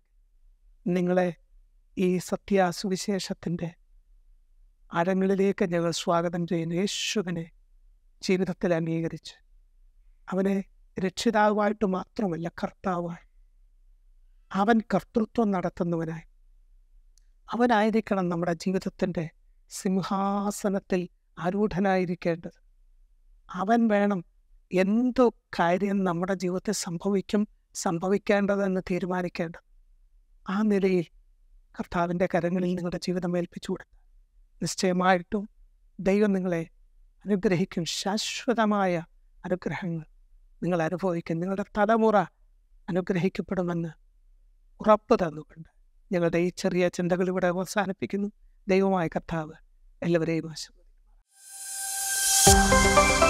നിങ്ങളെ ഈ സത്യാസുവിശേഷത്തിൻ്റെ അരങ്ങളിലേക്ക് ഞങ്ങൾ സ്വാഗതം ചെയ്യുന്ന യേശുവിനെ ജീവിതത്തിൽ അംഗീകരിച്ച് അവനെ രക്ഷിതാവായിട്ട് മാത്രമല്ല കർത്താവായി അവൻ കർത്തൃത്വം നടത്തുന്നവനായി അവനായിരിക്കണം നമ്മുടെ ജീവിതത്തിൻ്റെ സിംഹാസനത്തിൽ ആരൂഢനായിരിക്കേണ്ടത് അവൻ വേണം എന്തു കാര്യം നമ്മുടെ ജീവിതത്തിൽ സംഭവിക്കും സംഭവിക്കേണ്ടതെന്ന് തീരുമാനിക്കേണ്ടത് ആ നിലയിൽ കർത്താവിൻ്റെ കരങ്ങളിൽ നിങ്ങളുടെ ജീവിതം ഏൽപ്പിച്ചു കൊടുക്കുക നിശ്ചയമായിട്ടും ദൈവം നിങ്ങളെ അനുഗ്രഹിക്കും ശാശ്വതമായ അനുഗ്രഹങ്ങൾ നിങ്ങൾ അനുഭവിക്കും നിങ്ങളുടെ തലമുറ അനുഗ്രഹിക്കപ്പെടുമെന്ന് ഉറപ്പ് തന്നുകൊണ്ട് ഞങ്ങളുടെ ഈ ചെറിയ ചിന്തകൾ ഇവിടെ അവസാനിപ്പിക്കുന്നു ദൈവമായ കർത്താവ് എല്ലാവരെയും ആശീർവദിക്കുന്നു